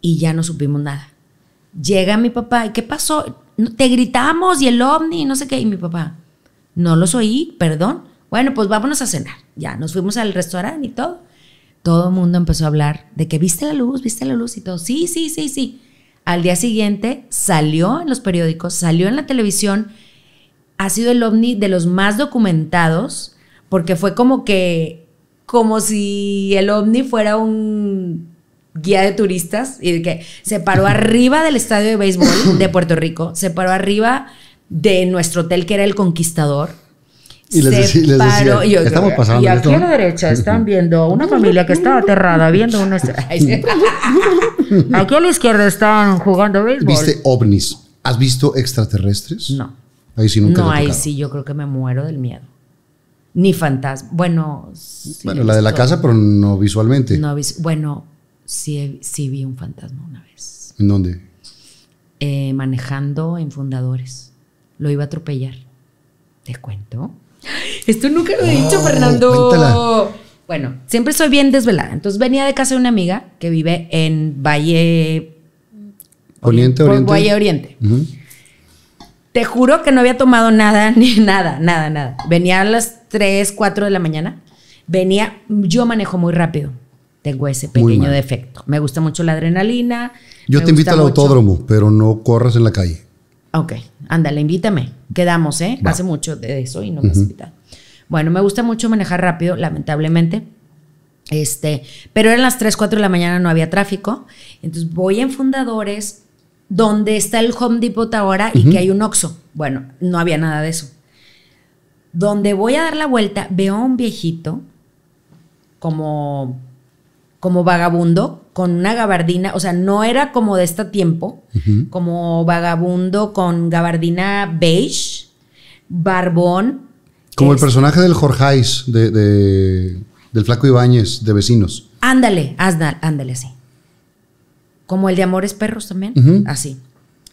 y ya no supimos nada. Llega mi papá, ¿y qué pasó? Te gritamos y el ovni, no sé qué. Y mi papá, no los oí, perdón. Bueno, pues vámonos a cenar. Ya, nos fuimos al restaurante y todo. Todo el mundo empezó a hablar de que viste la luz, viste la luz y todo. Sí, sí, sí, sí. Al día siguiente salió en los periódicos, salió en la televisión. Ha sido el ovni de los más documentados porque fue como que como si el ovni fuera un guía de turistas y que se paró arriba del estadio de béisbol de Puerto Rico, se paró arriba de nuestro hotel que era el Conquistador. Y les, decía, estamos pasando. Y aquí a la derecha están viendo una familia que estaba aterrada viendo una Aquí a la izquierda están jugando béisbol. ¿Viste ovnis? ¿Has visto extraterrestres? No. Ahí sí nunca No, ahí sí yo creo que me muero del miedo. Ni fantasma. Bueno, Bueno, la de la casa, pero no visualmente. No bueno, sí, vi un fantasma una vez. ¿En dónde? Eh, manejando en fundadores. Lo iba a atropellar. ¿Te cuento? Esto nunca lo he dicho, oh, Fernando. Bueno, siempre soy bien desvelada. Entonces venía de casa de una amiga que vive en Valle. Oriente, Oriente. Valle Oriente. Te juro que no había tomado nada, ni nada, nada, nada. Venía a las 3, 4 de la mañana. Venía, yo manejo muy rápido tengo ese pequeño defecto. Me gusta mucho la adrenalina. Yo te invito al autódromo, pero no corras en la calle. Ok, ándale, invítame. Quedamos, ¿eh? Hace mucho de eso y no me has invitado. Bueno, me gusta mucho manejar rápido, lamentablemente. Este, pero eran las 3, 4 de la mañana, no había tráfico. Entonces voy en Fundadores, donde está el Home Depot ahora y que hay un Oxxo. Bueno, no había nada de eso. Donde voy a dar la vuelta, veo a un viejito como como vagabundo, con una gabardina, o sea, no era como de esta tiempo, como vagabundo con gabardina beige, barbón. Como el personaje del Jorge de, del Flaco Ibáñez, de vecinos. Ándale, ándale, ándale, así. Como el de Amores Perros también, así.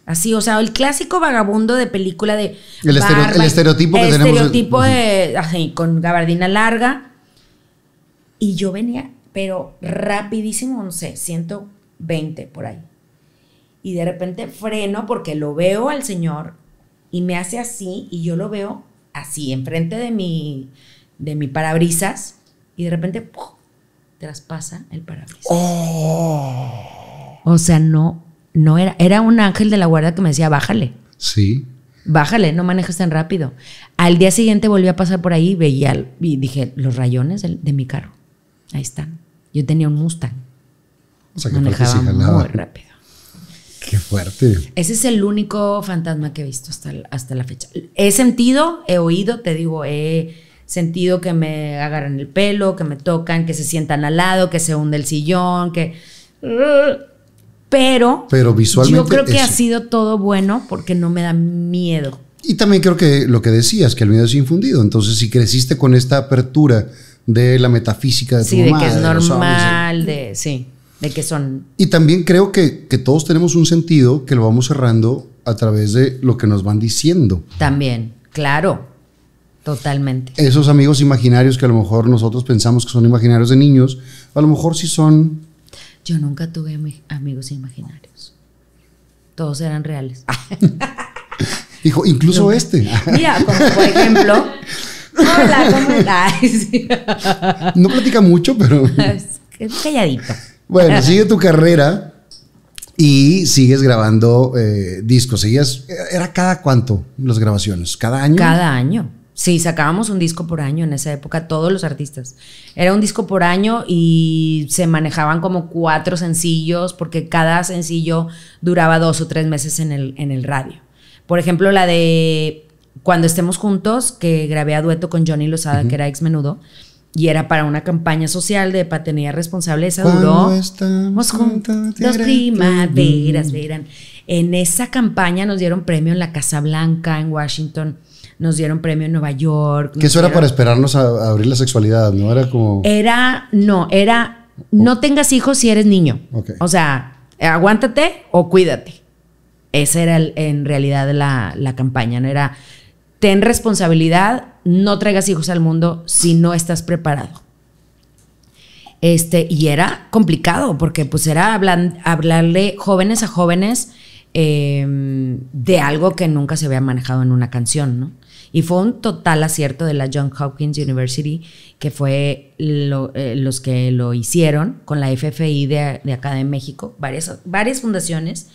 Así, o sea, el clásico vagabundo de película de. El, estereotipo que el eh, Estereotipo de. Así, con gabardina larga. Y yo venía pero rapidísimo, no sé, 120 por ahí. Y de repente freno porque lo veo al Señor y me hace así y yo lo veo así, enfrente de mi, de mi parabrisas y de repente traspasa el parabrisas. Oh. O sea, no, no era, era un ángel de la guarda que me decía, bájale. Sí. Bájale, no manejes tan rápido. Al día siguiente volví a pasar por ahí veía, y dije, los rayones de mi carro, ahí están. Yo tenía un Mustang. O sea, que manejaba muy rápido. Qué fuerte. Ese es el único fantasma que he visto hasta, hasta la fecha. He sentido, he oído, te digo, he sentido que me agarran el pelo, que me tocan, que se sientan al lado, que se hunde el sillón, que... Pero, Pero visualmente yo creo que ha sido todo bueno porque no me da miedo. Y también creo que lo que decías, que el miedo es infundido. Entonces, si creciste con esta apertura de la metafísica de sí, de que es normal, de, sí, de que son. Y también creo que, todos tenemos un sentido que lo vamos cerrando a través de lo que nos van diciendo. También, claro, totalmente. Esos amigos imaginarios que a lo mejor nosotros pensamos que son imaginarios de niños, a lo mejor sí son. Yo nunca tuve amigos imaginarios. Todos eran reales. Hijo, incluso este. Mira, como por ejemplo, ¿cómo estás? No platica mucho, pero. Es calladito. Bueno, sigue tu carrera y sigues grabando eh, discos. ¿Era cada cuánto las grabaciones? ¿Cada año? Cada año. Sí, sacábamos un disco por año en esa época, todos los artistas. Era un disco por año y se manejaban como cuatro sencillos, porque cada sencillo duraba dos o tres meses en el, en el radio. Por ejemplo, la de cuando estemos juntos, que grabé a dueto con Johnny Lozada, que era ex menudo, y era para una campaña social de paternidad responsable. Esa duró. Estamos juntos, dos primaveras, verán. En esa campaña nos dieron premio en la Casa Blanca, en Washington. Nos dieron premio en Nueva York. Que eso era para esperarnos a, abrir la sexualidad, ¿no? Era como. Era, no, era. No tengas hijos si eres niño. O sea, aguántate o cuídate. Esa era en realidad la, la campaña, ¿no? Era ten responsabilidad, no traigas hijos al mundo si no estás preparado. Este, y era complicado porque pues era hablarle jóvenes a jóvenes em, de algo que nunca se había manejado en una canción, Y fue un total acierto de la Johns Hopkins University, que fue eh, los que lo hicieron con la FFI de, acá de México, varias, varias fundaciones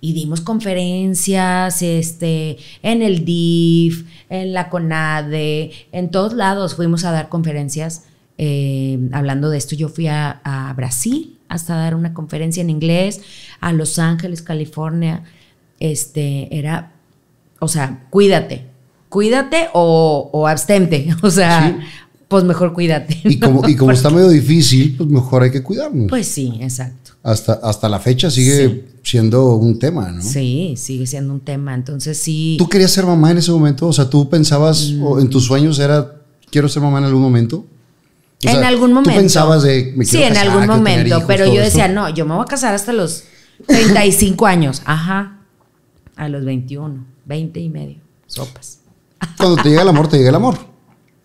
y dimos conferencias este, en el DIF, en la CONADE, en todos lados fuimos a dar conferencias. Eh, hablando de esto, yo fui a, Brasil hasta dar una conferencia en inglés, a Los Ángeles, California. Este, era, o sea, cuídate, cuídate o, abstente, o sea, pues mejor cuídate. Y como, y como está medio difícil, pues mejor hay que cuidarnos. Pues sí, exacto. Hasta, hasta la fecha sigue siendo un tema, ¿no? Sí, sigue siendo un tema. Entonces sí. ¿Tú querías ser mamá en ese momento? O sea, ¿tú pensabas o mm. en tus sueños era quiero ser mamá en algún momento? en algún momento. ¿Tú pensabas de me Sí, en algún momento, pero yo decía, no, yo me voy a casar hasta los 35 años. Ajá. A los 21, 20 y medio. Sopas. Cuando te llega el amor, te llega el amor.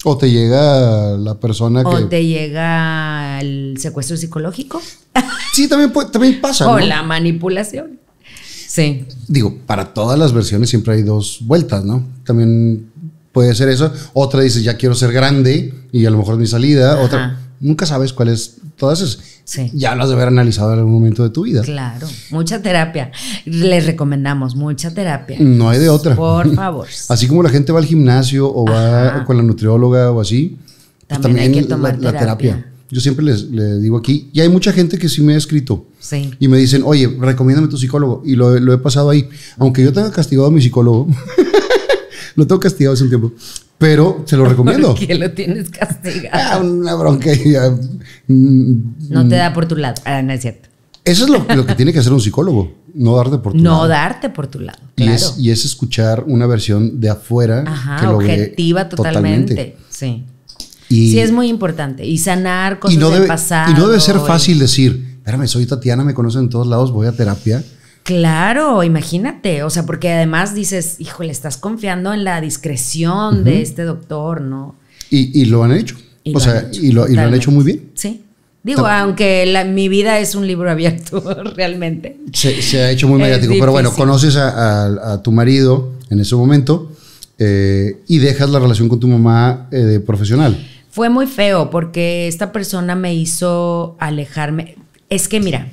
O te llega la persona que. O te llega el secuestro psicológico. Sí, también, también pasa. O la manipulación. Sí. Digo, para todas las versiones siempre hay dos vueltas, ¿no? También puede ser eso. Otra dice, ya quiero ser grande y a lo mejor mi salida. Otra, nunca sabes cuál es. Todas esas sí. ya las de haber analizado en algún momento de tu vida. Claro, mucha terapia. Les recomendamos mucha terapia. No hay de otra. Por favor. Así como la gente va al gimnasio o va con la nutrióloga o así, pues también, hay que tomar terapia. Yo siempre les, digo aquí, y hay mucha gente que sí me ha escrito. Sí. Y me dicen, oye, recomiéndame tu psicólogo. Y lo, he pasado ahí. Aunque yo tenga castigado a mi psicólogo, lo tengo castigado hace un tiempo, pero se lo recomiendo. ¿Por lo tienes castigado? Ah, una bronca. Mm, no te mm. da por tu lado. Ah, no es cierto. Eso es lo, que tiene que hacer un psicólogo, no darte por tu lado. No darte por tu lado. Y, es, escuchar una versión de afuera. Ajá, que objetiva totalmente. totalmente. Sí sí, es muy importante. Y sanar cosas y no del pasado. Y no debe ser fácil decir, espérame, soy Tatiana, me conocen en todos lados, voy a terapia. Claro, imagínate, o sea, porque además dices, híjole, estás confiando en la discreción de este doctor, ¿no? Y, lo han hecho. o sea, y, lo, han hecho muy bien. Sí. Digo, aunque mi vida es un libro abierto realmente. Se, ha hecho muy mediático, pero bueno, conoces a, tu marido en ese momento eh, y dejas la relación con tu mamá eh, profesional. Fue muy feo porque esta persona me hizo alejarme. Es que mira,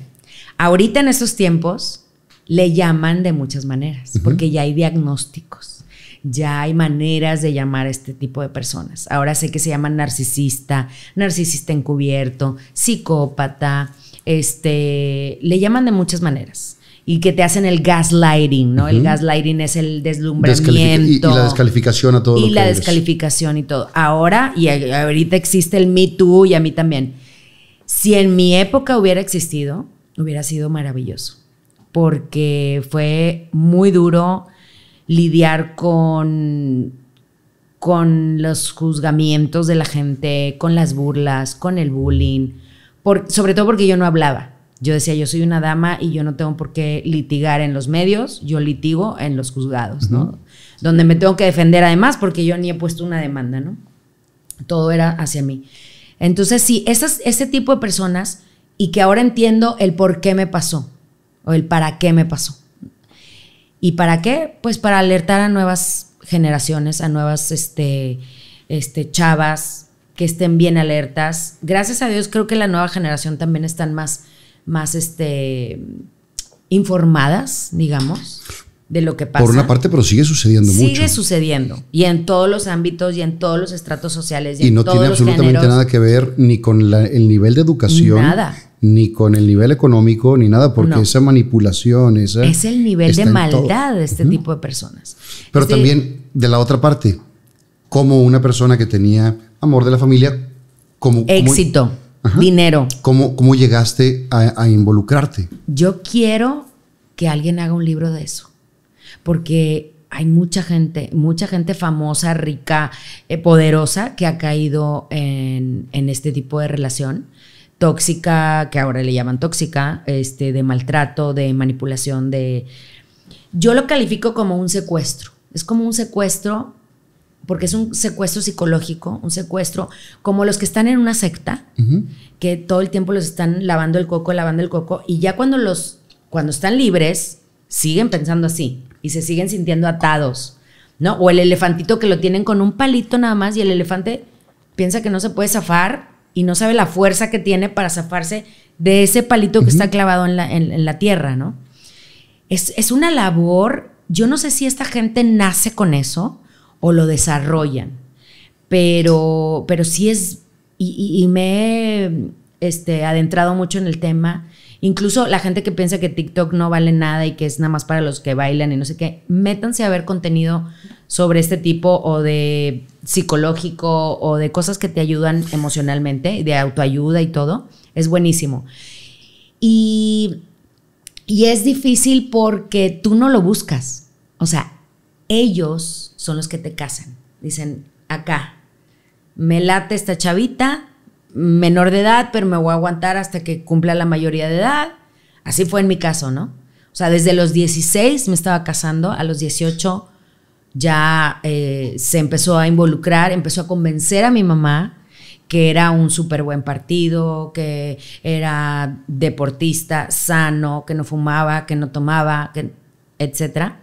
ahorita en estos tiempos le llaman de muchas maneras, porque ya hay diagnósticos, ya hay maneras de llamar a este tipo de personas. Ahora sé que se llaman narcisista, narcisista encubierto, psicópata, este, le llaman de muchas maneras y que te hacen el gaslighting, ¿no? El gaslighting es el deslumbramiento. Y, la descalificación a todo. Y lo que la descalificación y todo. Ahora, y ahorita existe el Me Too y a mí también. Si en mi época hubiera existido, hubiera sido maravilloso, porque fue muy duro lidiar con, con los juzgamientos de la gente, con las burlas, con el bullying, sobre todo porque yo no hablaba. Yo decía, yo soy una dama y yo no tengo por qué litigar en los medios, yo litigo en los juzgados, ¿no? Donde me tengo que defender además porque yo ni he puesto una demanda, ¿no? Todo era hacia mí. Entonces, sí, esas, ese tipo de personas y que ahora entiendo el por qué me pasó o el para qué me pasó. ¿Y para qué? Pues para alertar a nuevas generaciones, a nuevas este, este, chavas que estén bien alertas. Gracias a Dios creo que la nueva generación también están más más este, informadas, digamos, de lo que pasa. Por una parte, pero sigue sucediendo mucho. Sigue sucediendo. Y en todos los ámbitos y en todos los estratos sociales. Y, y no tiene absolutamente nada que ver ni con el nivel de educación. Nada. Ni con el nivel económico, ni nada, porque esa manipulación, Es el nivel de maldad de este tipo de personas. Pero también, de la otra parte, como una persona que tenía amor de la familia, como. Éxito dinero. ¿Cómo, ¿Cómo llegaste a, involucrarte? Yo quiero que alguien haga un libro de eso, porque hay mucha gente, mucha gente famosa, rica, eh, poderosa, que ha caído en, en, este tipo de relación tóxica, que ahora le llaman tóxica, este, de maltrato, de manipulación, de... Yo lo califico como un secuestro. Es como un secuestro porque es un secuestro psicológico, un secuestro como los que están en una secta, que todo el tiempo los están lavando el coco, lavando el coco, y ya cuando los, cuando están libres, siguen pensando así y se siguen sintiendo atados, ¿no? O el elefantito que lo tienen con un palito nada más y el elefante piensa que no se puede zafar y no sabe la fuerza que tiene para zafarse de ese palito que está clavado en la, la tierra, ¿no? Es, es una labor, yo no sé si esta gente nace con eso, o lo desarrollan. Pero, pero sí es, y, me he este, adentrado mucho en el tema. Incluso la gente que piensa que TikTok no vale nada y que es nada más para los que bailan y no sé qué, métanse a ver contenido sobre este tipo o de psicológico o de cosas que te ayudan emocionalmente, de autoayuda y todo. Es buenísimo. Y, y es difícil porque tú no lo buscas. O sea, ellos son los que te casan. Dicen, acá, me late esta chavita, menor de edad, pero me voy a aguantar hasta que cumpla la mayoría de edad. Así fue en mi caso, ¿no? O sea, desde los 16 me estaba casando, a los 18 ya eh, se empezó a involucrar, empezó a convencer a mi mamá que era un súper buen partido, que era deportista, sano, que no fumaba, que no tomaba, etc., etcétera.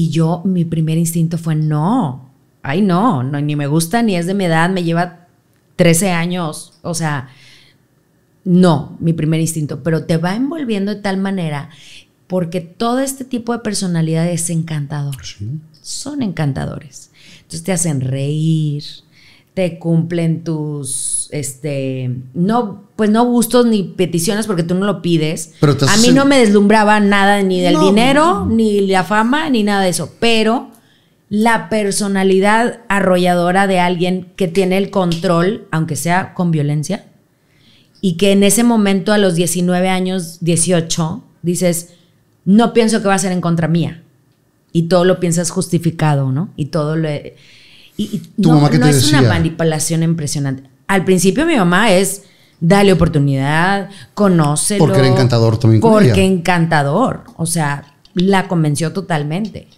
Y yo, mi primer instinto fue, no, ay no, no, ni me gusta, ni es de mi edad, me lleva 13 años, o sea, no, mi primer instinto, pero te va envolviendo de tal manera porque todo este tipo de personalidad es encantador. Son encantadores. Entonces te hacen reír, cumplen tus, este, no, pues no gustos ni peticiones porque tú no lo pides. a mí no me deslumbraba nada ni del dinero, ni la fama, ni nada de eso, pero la personalidad arrolladora de alguien que tiene el control, aunque sea con violencia, y que en ese momento a los 19 años, 18, dices, no pienso que va a ser en contra mía. Y todo lo piensas justificado, ¿no? Y todo lo no, es una manipulación impresionante. Al principio mi mamá es, dale oportunidad, conoce Porque era encantador también. Porque encantador. O sea, la convenció totalmente.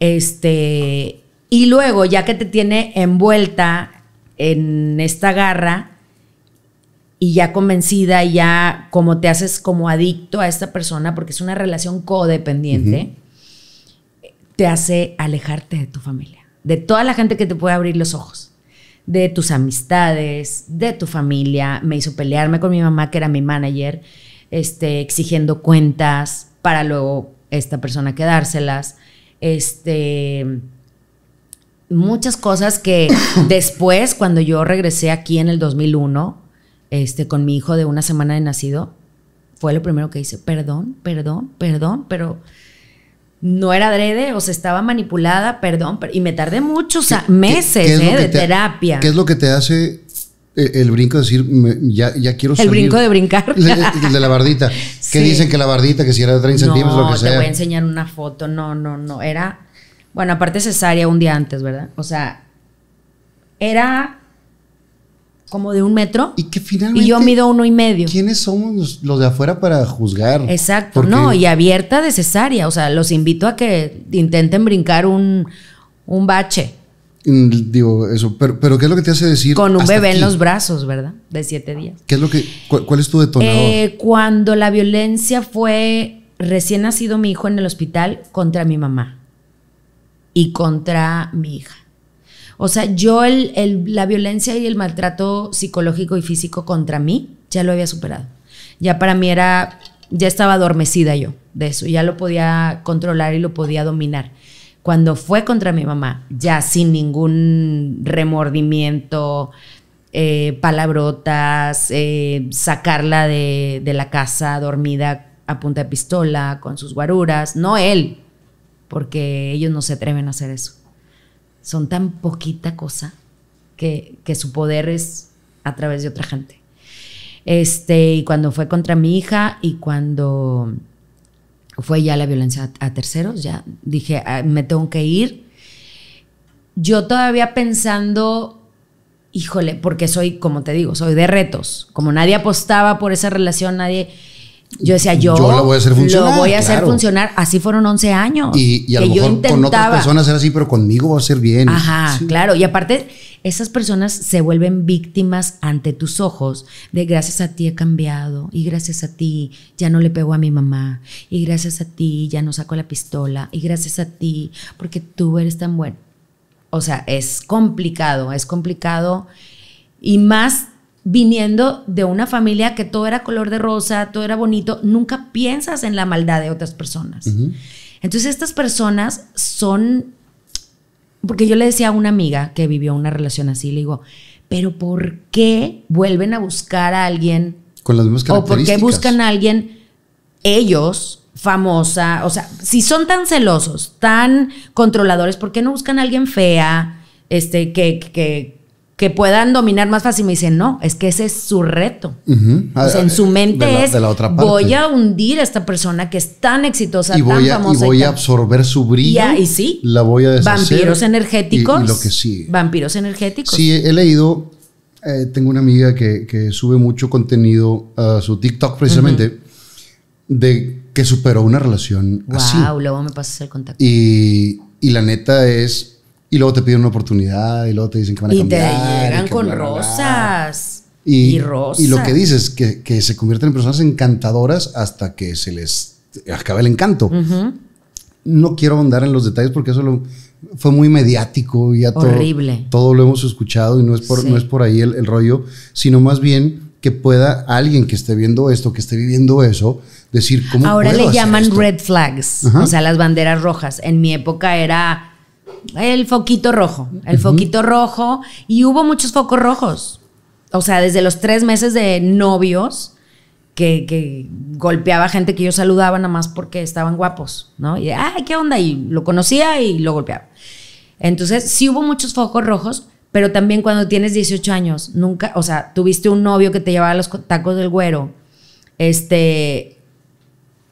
Este, y luego, ya que te tiene envuelta en esta garra y ya convencida, ya como te haces como adicto a esta persona, porque es una relación codependiente, te hace alejarte de tu familia de toda la gente que te puede abrir los ojos, de tus amistades, de tu familia. Me hizo pelearme con mi mamá, que era mi manager, este, exigiendo cuentas para luego esta persona quedárselas. Este, muchas cosas que después, cuando yo regresé aquí en el 2001, este, con mi hijo de una semana de nacido, fue lo primero que hice, perdón, perdón, perdón, pero no era adrede, o sea, estaba manipulada, perdón, y me tardé muchos o sea, meses eh, de terapia. ¿Qué es lo que te hace eh, el, brinco de decir, ya, quiero salir? El brinco de brincar. El, de la bardita. ¿Qué dicen que la bardita, que si era de 30 lo que sea? te voy a enseñar una foto. No, no, no. Era, bueno, aparte cesárea un día antes, ¿verdad? O sea, era como de un metro. Y que finalmente. Y yo mido uno y medio. ¿Quiénes somos los de afuera para juzgar? Exacto. No, y abierta de cesárea. O sea, los invito a que intenten brincar un, bache. Mm, digo, eso. Pero, ¿qué es lo que te hace decir? Con un bebé en los brazos, ¿verdad? De siete días. ¿Qué es lo que. ¿Cuál, es tu detonador? Eh, cuando la violencia fue. Recién nacido mi hijo en el hospital contra mi mamá y contra mi hija. O sea, yo el, la violencia y el maltrato psicológico y físico contra mí ya lo había superado. Ya para mí era, ya estaba adormecida yo de eso, ya lo podía controlar y lo podía dominar. Cuando fue contra mi mamá, ya sin ningún remordimiento, eh, palabrotas, eh, sacarla de, de la casa dormida a punta de pistola, con sus guaruras, no él, porque ellos no se atreven a hacer eso son tan poquita cosa que, que su poder es a través de otra gente. Este, y cuando fue contra mi hija y cuando fue ya la violencia a, terceros, ya dije, ah, me tengo que ir. Yo todavía pensando, híjole, porque soy, como te digo, soy de retos. Como nadie apostaba por esa relación, nadie yo decía, yo, voy a hacer funcionar, lo voy a hacer funcionar. Así fueron 11 años. Y, y a lo mejor con otras personas era así, pero conmigo va a ser bien. Ajá, claro. Y aparte, esas personas se vuelven víctimas ante tus ojos de gracias a ti he cambiado y gracias a ti ya no le pego a mi mamá y gracias a ti ya no saco la pistola y gracias a ti porque tú eres tan bueno. O sea, es complicado, es complicado. Y más viniendo de una familia que todo era color de rosa, todo era bonito, nunca piensas en la maldad de otras personas. Entonces estas personas son, porque yo le decía a una amiga que vivió una relación así, le digo, pero ¿por qué vuelven a buscar a alguien? Con las mismas características. O por qué buscan a alguien ellos famosa, o sea, si son tan celosos, tan controladores, ¿por qué no buscan a alguien fea, este, que, que que puedan dominar más fácil. Me dicen, no, es que ese es su reto. en su mente es, voy a hundir a esta persona que es tan exitosa, y voy tan a, famosa. Y voy a absorber su brillo. Y, sí. La voy a deshacer. Vampiros energéticos. lo que sí. Vampiros energéticos. Sí, he leído, eh, tengo una amiga que, que, sube mucho contenido a su TikTok precisamente, de que superó una relación así. Wow, luego me pasas el contacto. Y, y la neta es y luego te piden una oportunidad y luego te dicen que van a y Te llegan con rosas. Y, rosas. Y lo que dices, que, que se convierten en personas encantadoras hasta que se les acaba el encanto. No quiero ahondar en los detalles porque eso fue muy mediático y ya Horrible. Todo, lo hemos escuchado y no es por, no es por ahí el, rollo, sino más bien que pueda alguien que esté viendo esto, que esté viviendo eso, decir cómo. Ahora le llaman red flags, o sea, las banderas rojas. En mi época era el foquito rojo, el foquito rojo. Y hubo muchos focos rojos. O sea, desde los tres meses de novios, que, golpeaba gente que yo saludaba nada más porque estaban guapos, ¿no? Y, ay, ¿qué onda? Y lo conocía y lo golpeaba. Entonces, sí hubo muchos focos rojos, pero también cuando tienes 18 años, nunca, o sea, tuviste un novio que te llevaba los tacos del güero, este,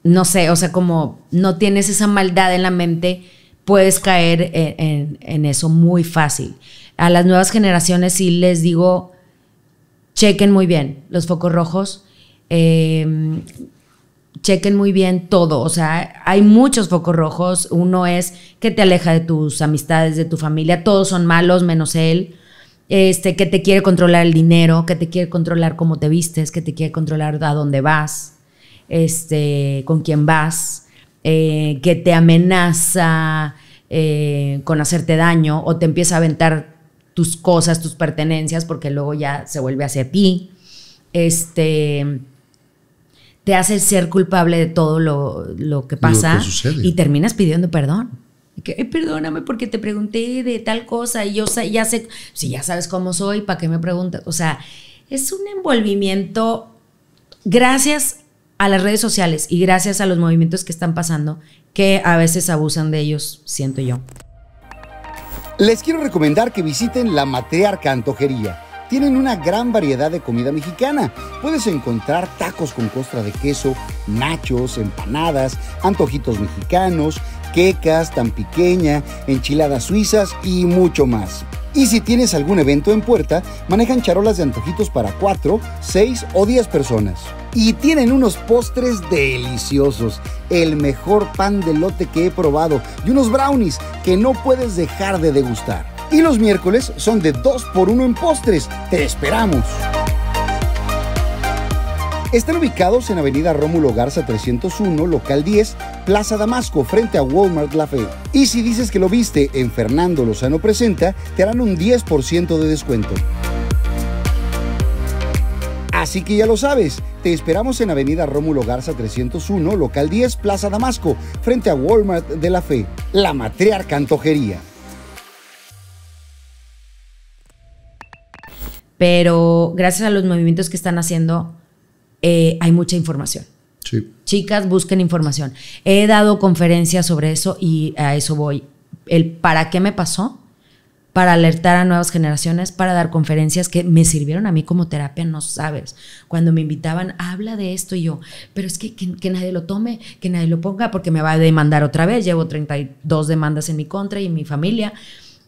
no sé, o sea, como no tienes esa maldad en la mente puedes caer en, eso muy fácil. A las nuevas generaciones sí les digo, chequen muy bien los focos rojos, em, chequen muy bien todo. O sea, hay muchos focos rojos. Uno es que te aleja de tus amistades, de tu familia. Todos son malos menos él. Este, que te quiere controlar el dinero, que te quiere controlar cómo te vistes, que te quiere controlar a dónde vas, este, con quién vas eh, que te amenaza eh, con hacerte daño o te empieza a aventar tus cosas, tus pertenencias, porque luego ya se vuelve hacia ti. Este te hace ser culpable de todo lo, que pasa y terminas pidiendo perdón. perdóname porque te pregunté de tal cosa y yo ya sé, si ya sabes cómo soy, ¿para qué me preguntas? O sea, es un envolvimiento gracias a las redes sociales y gracias a los movimientos que están pasando que a veces abusan de ellos, siento yo. Les quiero recomendar que visiten la Matriarca Antojería tienen una gran variedad de comida mexicana. Puedes encontrar tacos con costra de queso, nachos, empanadas, antojitos mexicanos, quecas, tan pequeña, enchiladas suizas y mucho más. Y si tienes algún evento en puerta, manejan charolas de antojitos para 4, 6 o 10 personas. Y tienen unos postres deliciosos, el mejor pan de lote que he probado y unos brownies que no puedes dejar de degustar. Y los miércoles son de 2 por 1 en postres. Te esperamos. Están ubicados en Avenida Rómulo Garza 301, local 10, Plaza Damasco, frente a Walmart La Fe. Y si dices que lo viste en Fernando Lozano Presenta, te harán un 10% de descuento. Así que ya lo sabes, te esperamos en Avenida Rómulo Garza 301, local 10, Plaza Damasco, frente a Walmart de la Fe, la matriarca antojería. pero gracias a los movimientos que están haciendo eh, hay mucha información. Sí. Chicas, busquen información. He dado conferencias sobre eso y a eso voy. El para qué me pasó, para alertar a nuevas generaciones, para dar conferencias que me sirvieron a mí como terapia, no sabes. Cuando me invitaban, habla de esto y yo, pero es que, que, que nadie lo tome, que nadie lo ponga, porque me va a demandar otra vez. Llevo 32 demandas en mi contra y en mi familia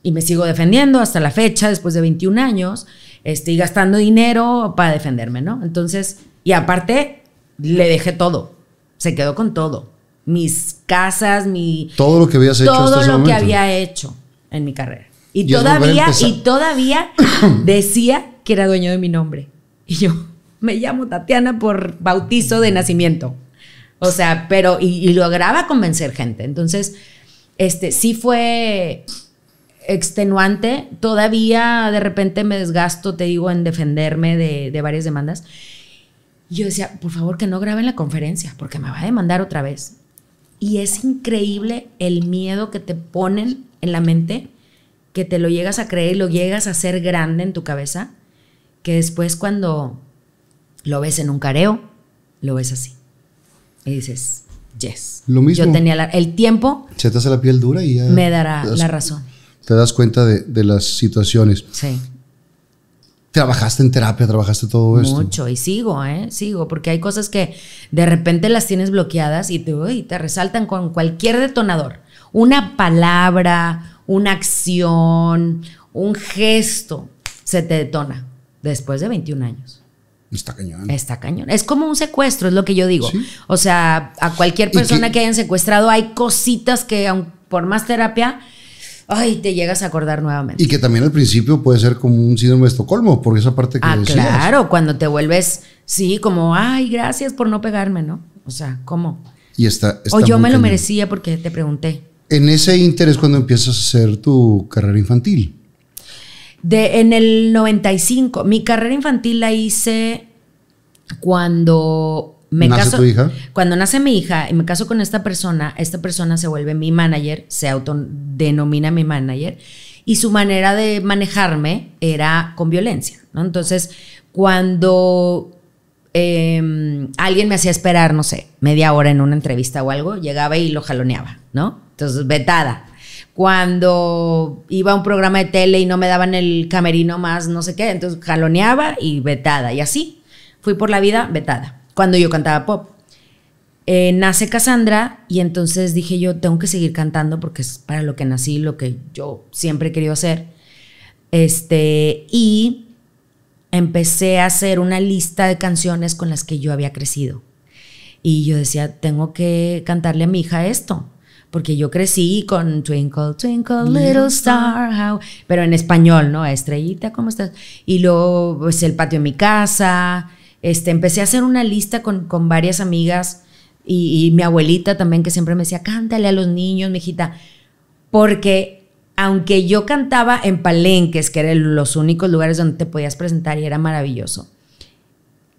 y me sigo defendiendo hasta la fecha, después de 21 años estoy gastando dinero para defenderme, ¿no? Entonces, y aparte, le dejé todo, se quedó con todo, mis casas, mi... Todo lo que habías Todo lo que había hecho en mi carrera. Y, todavía, y todavía decía que era dueño de mi nombre. Y yo me llamo Tatiana por bautizo de nacimiento. O sea, pero, y, y lograba convencer gente. Entonces, este, sí fue extenuante. Todavía de repente me desgasto, te digo, en defenderme de, varias demandas. yo decía, por favor, que no graben la conferencia, porque me va a demandar otra vez. Y es increíble el miedo que te ponen en la mente, que te lo llegas a creer lo llegas a hacer grande en tu cabeza, que después cuando lo ves en un careo, lo ves así. Y dices, yes. Lo mismo. Yo tenía el tiempo. Se te hace la piel dura y ya. Me dará la razón te das cuenta de, las situaciones. Sí. Trabajaste en terapia, trabajaste todo esto. Mucho, y sigo, ¿eh? Sigo, porque hay cosas que de repente las tienes bloqueadas y te, resaltan con cualquier detonador. Una palabra, una acción, un gesto, se te detona después de 21 años. Está cañón. Está cañón. Es como un secuestro, es lo que yo digo. O sea, a cualquier persona que, hayan secuestrado hay cositas que, aun por más terapia, ay, te llegas a acordar nuevamente. Y que también al principio puede ser como un síndrome de Estocolmo, porque esa parte que Ah, claro, cuando te vuelves, sí, como, ay, gracias por no pegarme, ¿no? O sea, ¿cómo? Y está, o yo me lo merecía porque te pregunté. En ese interés cuando empiezas a hacer tu carrera infantil. De, en el 95, mi carrera infantil la hice cuando cuando nace mi hija y me caso con esta persona, esta persona se vuelve mi manager, se autodenomina mi manager, y su manera de manejarme era con violencia, ¿no? Entonces, cuando em, alguien me hacía esperar, no sé, media hora en una entrevista o algo, llegaba y lo jaloneaba, ¿no? Entonces, vetada. Cuando iba a un programa de tele y no me daban el camerino más, no sé qué, entonces jaloneaba y vetada, y así. Fui por la vida vetada cuando yo cantaba pop. Eh, nace Cassandra y entonces dije yo, tengo que seguir cantando porque es para lo que nací, lo que yo siempre he querido hacer. Este, y empecé a hacer una lista de canciones con las que yo había crecido. Y yo decía, tengo que cantarle a mi hija esto, porque yo crecí con Twinkle, Twinkle, Little Star, pero en español, ¿no? Estrellita, ¿cómo estás? Y luego, pues, el patio de mi casa, este, empecé a hacer una lista con, varias amigas y, mi abuelita también, que siempre me decía, cántale a los niños, mijita. Porque aunque yo cantaba en palenques, que eran los únicos lugares donde te podías presentar y era maravilloso,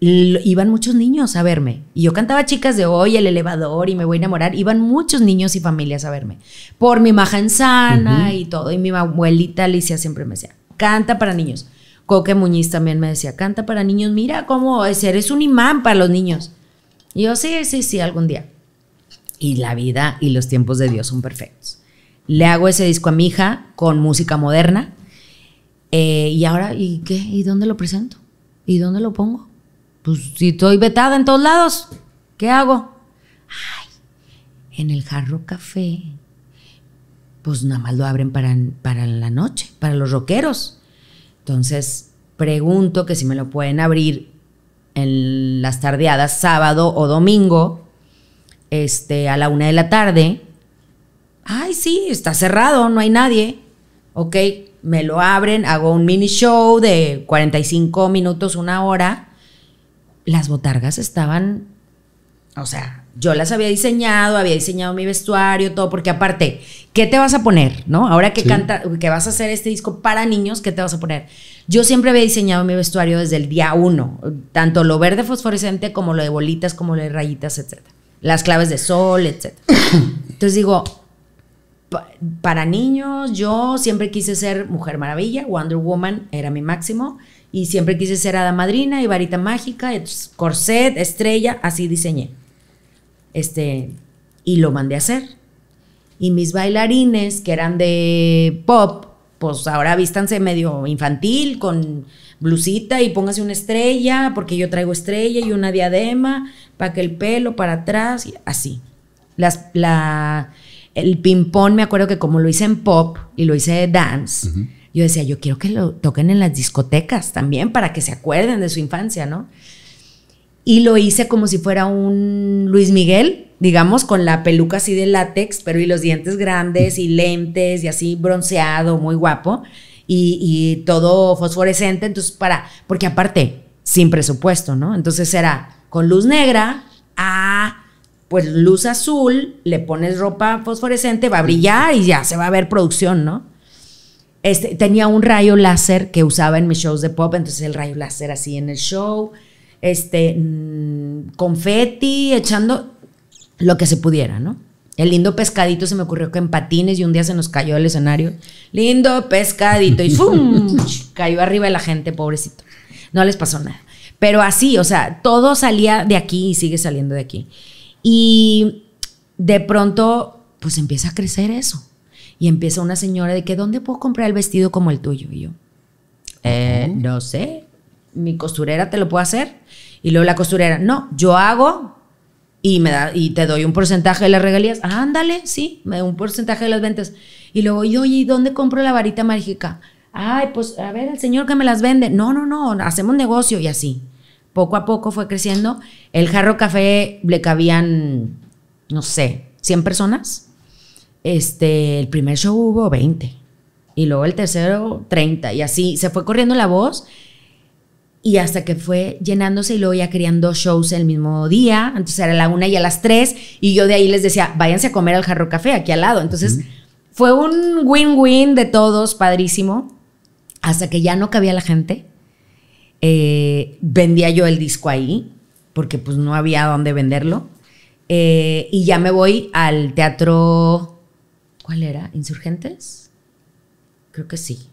iban muchos niños a verme. Y yo cantaba chicas de hoy, el elevador y me voy a enamorar. Iban muchos niños y familias a verme. Por mi maja en sana y todo. Y mi abuelita Alicia siempre me decía, canta para niños. Coque Muñiz también me decía, canta para niños, mira cómo es, eres un imán para los niños. Y yo, sí, sí, sí, algún día. Y la vida y los tiempos de Dios son perfectos. Le hago ese disco a mi hija con música moderna. Eh, y ahora, ¿y qué? ¿Y dónde lo presento? ¿Y dónde lo pongo? Pues si estoy vetada en todos lados, ¿qué hago? Ay, en el jarro café, pues nada más lo abren para, para la noche, para los rockeros. Entonces, pregunto que si me lo pueden abrir en las tardeadas, sábado o domingo, este, a la una de la tarde. Ay, sí, está cerrado, no hay nadie. Ok, me lo abren, hago un mini show de 45 minutos, una hora. Las botargas estaban, o sea, yo las había diseñado, había diseñado mi vestuario, todo, porque aparte, ¿qué te vas a poner? ¿No? Ahora que canta, que vas a hacer este disco para niños, ¿qué te vas a poner? Yo siempre había diseñado mi vestuario desde el día uno, tanto lo verde fosforescente como lo de bolitas, como lo de rayitas, etcétera. Las claves de sol, etc Entonces digo, para niños, yo siempre quise ser Mujer Maravilla, Wonder Woman era mi máximo, y siempre quise ser Hada Madrina y Varita Mágica, corset, estrella, así diseñé. Este, y lo mandé a hacer. Y mis bailarines, que eran de pop, pues ahora vístanse medio infantil, con blusita y póngase una estrella, porque yo traigo estrella y una diadema, para que el pelo para atrás, y así. Las, la, el ping-pong, me acuerdo que como lo hice en pop y lo hice dance, yo decía, yo quiero que lo toquen en las discotecas también, para que se acuerden de su infancia, ¿no? y lo hice como si fuera un Luis Miguel, digamos, con la peluca así de látex, pero y los dientes grandes y lentes y así bronceado, muy guapo y, todo fosforescente. Entonces, para, porque aparte, sin presupuesto, ¿no? Entonces era con luz negra a pues luz azul, le pones ropa fosforescente, va a brillar y ya se va a ver producción, ¿no? Este, tenía un rayo láser que usaba en mis shows de pop, entonces el rayo láser así en el show este, mm, confeti, echando lo que se pudiera, ¿no? El lindo pescadito se me ocurrió que en patines y un día se nos cayó el escenario. Lindo pescadito y ¡fum! cayó arriba de la gente, pobrecito. No les pasó nada. Pero así, o sea, todo salía de aquí y sigue saliendo de aquí. Y de pronto, pues empieza a crecer eso. Y empieza una señora de que, ¿dónde puedo comprar el vestido como el tuyo? Y yo, eh, no sé, mi costurera te lo puede hacer. Y luego la costurera, no, yo hago y, me da, y te doy un porcentaje de las regalías. ándale, sí, me doy un porcentaje de las ventas. Y luego, y oye, ¿y dónde compro la varita mágica? Ay, pues a ver, el señor que me las vende. No, no, no, hacemos negocio y así. Poco a poco fue creciendo. El jarro café le cabían, no sé, 100 personas. Este, el primer show hubo 20 y luego el tercero 30 y así se fue corriendo la voz y hasta que fue llenándose y luego ya querían dos shows el mismo día, entonces era a la una y a las tres y yo de ahí les decía, váyanse a comer al Jarro Café aquí al lado, entonces fue un win-win de todos, padrísimo, hasta que ya no cabía la gente, eh, vendía yo el disco ahí, porque pues no había dónde venderlo, eh, y ya me voy al teatro, ¿cuál era? ¿Insurgentes? Creo que sí,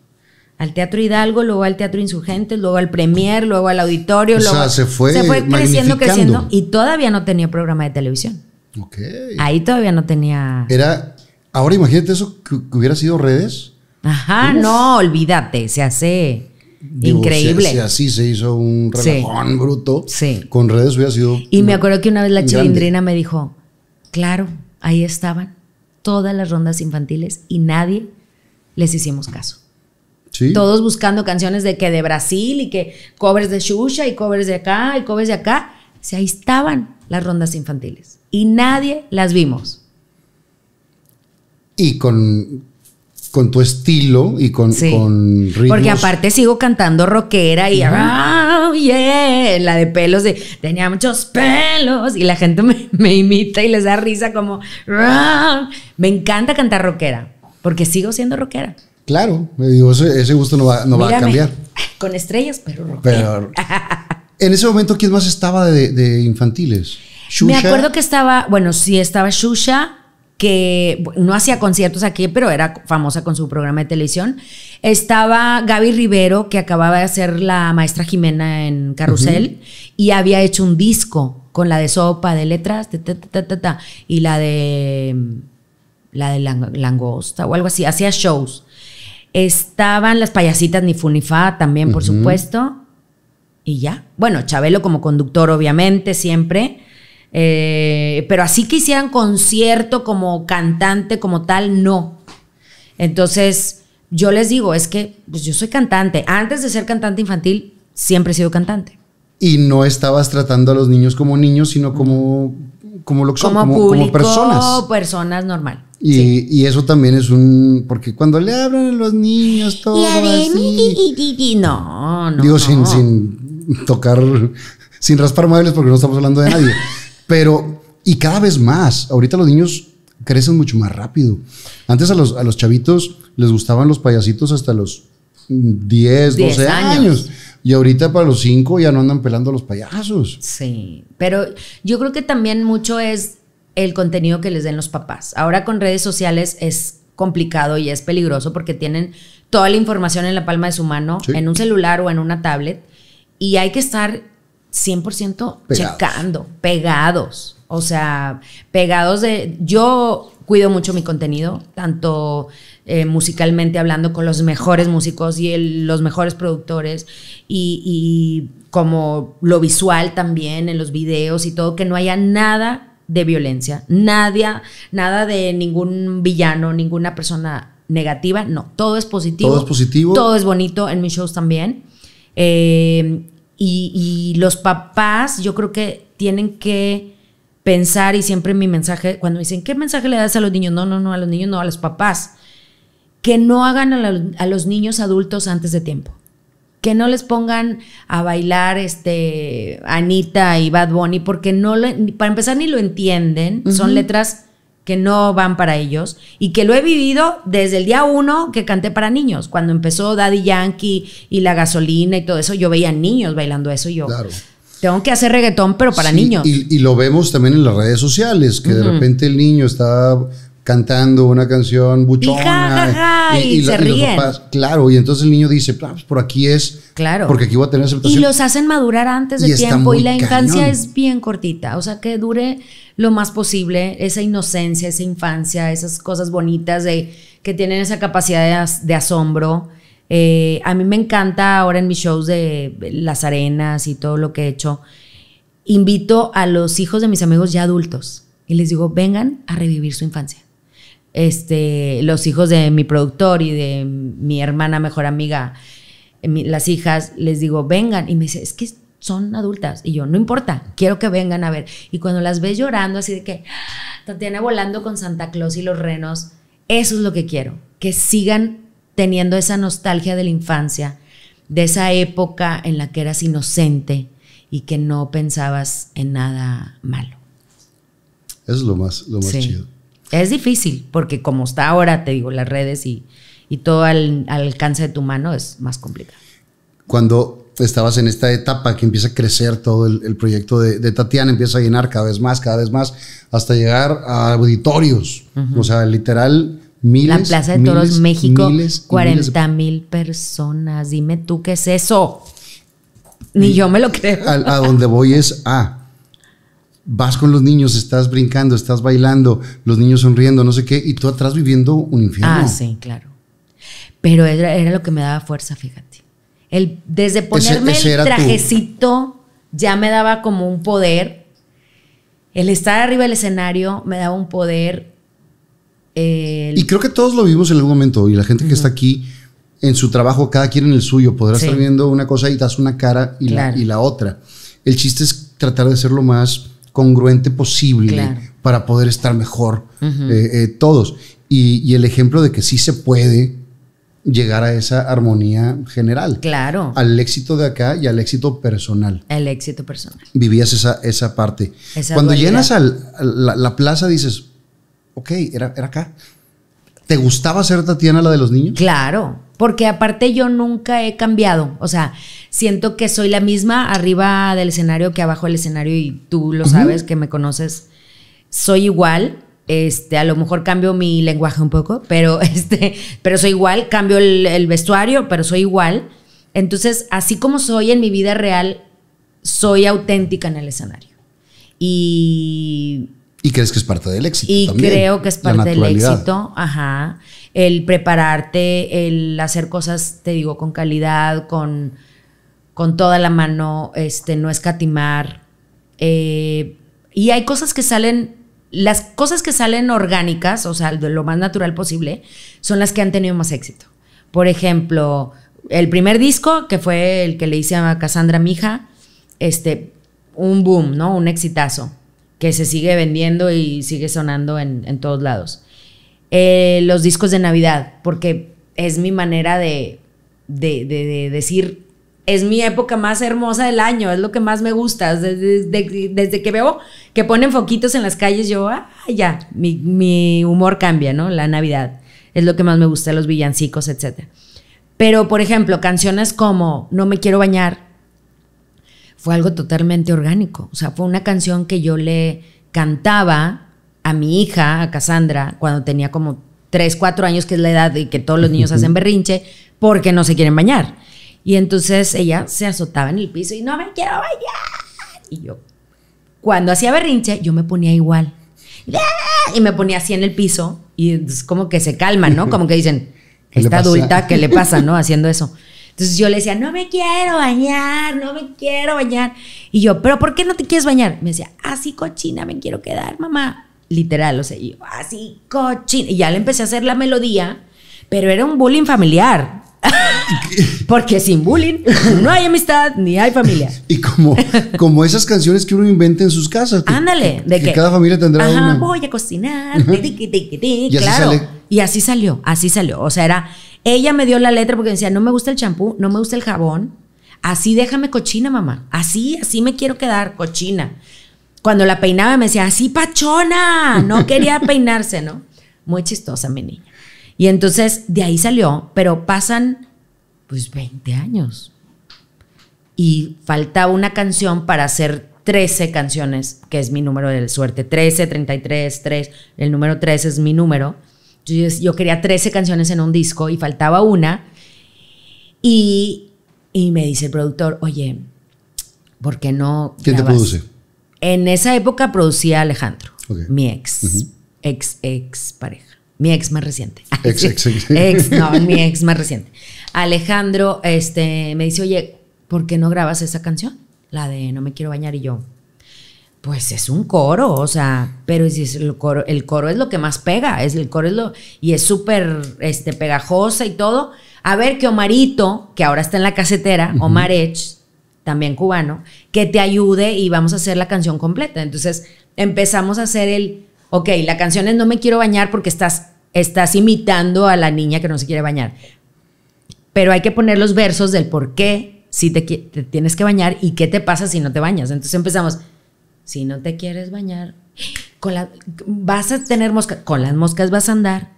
al Teatro Hidalgo, luego al Teatro Insurgentes, luego al Premier, luego al Auditorio. se fue, creciendo, creciendo y todavía no tenía programa de televisión. Ok. Ahí todavía no tenía. Era. Ahora imagínate eso que, hubiera sido redes. Ajá, no, olvídate, se hace. Increíble. así se hizo un relajón bruto. Sí. Con redes hubiera sido. Y me acuerdo que una vez la chilindrina me dijo: Claro, ahí estaban todas las rondas infantiles y nadie les hicimos caso. Todos buscando canciones de que de Brasil y que covers de Xuxa y covers de acá y covers de acá. se ahí estaban las rondas infantiles y nadie las vimos. Y con, con tu estilo y con, Porque aparte sigo cantando rockera y ah, yeah, la de pelos de tenía muchos pelos y la gente me, me imita y les da risa como ah". me encanta cantar rockera porque sigo siendo rockera. Claro, digo, ese, gusto no va, a cambiar. Con estrellas, pero en ese momento, ¿quién más estaba de, infantiles? ¿Shusha? Me acuerdo que estaba, bueno, sí estaba Shusha, que no hacía conciertos aquí, pero era famosa con su programa de televisión. Estaba Gaby Rivero, que acababa de hacer la maestra Jimena en Carrusel, y había hecho un disco con la de sopa, de letras, ta, ta, y la de la de langosta o algo así, hacía shows. Estaban las payasitas ni Funifa también, por supuesto. Y ya. Bueno, Chabelo como conductor, obviamente, siempre. Eh, pero así que hicieran concierto como cantante, como tal, no. Entonces, yo les digo, es que pues yo soy cantante. Antes de ser cantante infantil, siempre he sido cantante. Y no estabas tratando a los niños como niños, sino como, como lo que son, como, como personas. personas normal. Y, eso también es un. Porque cuando le hablan a los niños, todo. Y así, no, no. Digo, Sin, sin tocar. Sin raspar muebles, porque no estamos hablando de nadie. Pero. Y cada vez más. Ahorita los niños crecen mucho más rápido. Antes a los, a los chavitos les gustaban los payasitos hasta los 10, 12 años. años. Y ahorita para los 5 ya no andan pelando a los payasos. Sí, pero yo creo que también mucho es el contenido que les den los papás. Ahora con redes sociales es complicado y es peligroso porque tienen toda la información en la palma de su mano, en un celular o en una tablet, y hay que estar 100% checando, pegados. O sea, pegados de... Yo cuido mucho mi contenido, tanto eh, musicalmente hablando con los mejores músicos y los mejores productores, y como lo visual también en los videos y todo, que no haya nada de violencia, nada, nada de ningún villano, ninguna persona negativa, no, todo es positivo. Todo es positivo. Todo es bonito en mis shows también. Eh, y, los papás yo creo que tienen que pensar y siempre mi mensaje, cuando dicen, ¿qué mensaje le das a los niños? No, no, no, a los niños no, a los papás. Que no hagan a los niños adultos antes de tiempo que no les pongan a bailar este Anita y Bad Bunny porque no para empezar ni lo entienden, son letras que no van para ellos y que lo he vivido desde el día uno que canté para niños, cuando empezó Daddy Yankee y la gasolina y todo eso, yo veía niños bailando eso y yo. Tengo que hacer reggaetón, pero para niños. Y, lo vemos también en las redes sociales, que de repente el niño está cantando una canción buchona. Y, se los, claro, y entonces el niño dice, pues, pues por aquí es. Claro. Porque aquí voy a tener aceptación. Y los hacen madurar antes de tiempo y la infancia es bien cortita. O sea, que dure lo más posible esa inocencia, esa infancia, esas cosas bonitas de, que tienen esa capacidad de, asombro. Eh, a mí me encanta ahora en mis shows de las arenas y todo lo que he hecho. Invito a los hijos de mis amigos ya adultos y les digo, vengan a revivir su infancia este, los hijos de mi productor y de mi hermana mejor amiga, las hijas, les digo, vengan. Y me dice, es que son adultas. Y yo, no importa, quiero que vengan a ver. Y cuando las ves llorando, así de que Tatiana volando con Santa Claus y los renos, eso es lo que quiero, que sigan teniendo esa nostalgia de la infancia, de esa época en la que eras inocente y que no pensabas en nada malo. Eso es lo más, lo más chido. Es difícil, porque como está ahora, te digo, las redes y, todo al, alcance de tu mano es más complicado. Cuando estabas en esta etapa que empieza a crecer todo el, proyecto de, Tatiana, empieza a llenar cada vez más, cada vez más, hasta llegar a auditorios. O sea, literal, Miles, la Plaza de Toros México, 40 mil personas. Dime tú qué es eso. Ni yo me lo creo. A, a, donde voy es a vas con los niños, estás brincando, estás bailando, los niños sonriendo, no sé qué, y tú atrás viviendo un infierno. Ah, sí, claro. Pero era, lo que me daba fuerza, fíjate. El, desde ponerme el trajecito ya me daba como un poder. El estar arriba del escenario me daba un poder. Y creo que todos lo vivimos en algún momento, y la gente que está aquí en su trabajo, cada quien en el suyo, podrás estar viendo una cosa y das una cara y, la, y la otra. El chiste es tratar de ser lo más congruente posible para poder estar mejor eh, eh, todos. Y, el ejemplo de que sí se puede llegar a esa armonía general. Claro. Al éxito de acá y al éxito personal. El éxito personal. Vivías esa, esa parte. Cuando llenas la, plaza dices, ok, era, era acá. ¿Te gustaba ser Tatiana la de los niños? Claro porque aparte yo nunca he cambiado, o sea, siento que soy la misma arriba del escenario que abajo del escenario y tú lo sabes, que me conoces, soy igual. Este, a lo mejor cambio mi lenguaje un poco, pero, este, pero soy igual, cambio el, vestuario, pero soy igual. Entonces, así como soy en mi vida real, soy auténtica en el escenario. Y. Y crees que es parte del éxito. Y creo que es parte del éxito. Ajá el prepararte, el hacer cosas, te digo, con calidad, con, toda la mano, este, no escatimar. Eh, y hay cosas que salen, las cosas que salen orgánicas, o sea, lo más natural posible, son las que han tenido más éxito. Por ejemplo, el primer disco, que fue el que le hice a Cassandra Mija, este, un boom, ¿no? Un exitazo, que se sigue vendiendo y sigue sonando en todos lados. Eh, los discos de Navidad, porque es mi manera de, de, decir, es mi época más hermosa del año, es lo que más me gusta. Desde, desde, que veo que ponen foquitos en las calles, yo, ah, ya, mi, mi, humor cambia, ¿no? La Navidad es lo que más me gusta, los villancicos, etc. Pero, por ejemplo, canciones como No me quiero bañar, fue algo totalmente orgánico. O sea, fue una canción que yo le cantaba a mi hija, a Cassandra, cuando tenía como 3, 4 años, que es la edad de que todos los niños hacen berrinche, porque no se quieren bañar. Y entonces ella se azotaba en el piso y no me quiero bañar. Y yo, cuando hacía berrinche, yo me ponía igual. Y ah", me ponía así en el piso y es como que se calman, ¿no? Como que dicen, esta adulta, ¿qué le pasa, no? Haciendo eso. Entonces yo le decía, no me quiero bañar, no me quiero bañar. Y yo, ¿pero por qué no te quieres bañar? Me decía, así cochina, me quiero quedar, mamá literal, o sea, así cochina Y ya le empecé a hacer la melodía, pero era un bullying familiar. Porque sin bullying no hay amistad ni hay familia. Y como, como esas canciones que uno inventa en sus casas. Ándale, de que, cada familia tendrá una. Voy a cocinar. y Así y así salió, así salió. O sea, era ella me dio la letra porque decía, "No me gusta el champú, no me gusta el jabón. Así déjame cochina, mamá. Así, así me quiero quedar cochina." cuando la peinaba me decía, así pachona, no quería peinarse, ¿no? Muy chistosa mi niña. Y entonces de ahí salió, pero pasan pues 20 años. Y faltaba una canción para hacer 13 canciones, que es mi número de suerte. 13, 33, 3. El número 3 es mi número. Yo, yo quería 13 canciones en un disco y faltaba una. Y, me dice el productor, oye, ¿por qué no? ¿Quién grabas? te produce? En esa época producía Alejandro, mi ex, ex, ex pareja. Mi ex más reciente. Ex, ex, ex. no, mi ex más reciente. Alejandro este, me dice, oye, ¿por qué no grabas esa canción? La de No me quiero bañar y yo. Pues es un coro, o sea, pero es el coro, el coro es lo que más pega, es el coro y es súper este pegajosa y todo. A ver que Omarito, que ahora está en la casetera, Omar Edge, también cubano, que te ayude y vamos a hacer la canción completa. Entonces empezamos a hacer el, ok, la canción es No me quiero bañar porque estás, estás imitando a la niña que no se quiere bañar. Pero hay que poner los versos del por qué si te, tienes que bañar y qué te pasa si no te bañas. Entonces empezamos, si no te quieres bañar, con vas a tener moscas, con las moscas vas a andar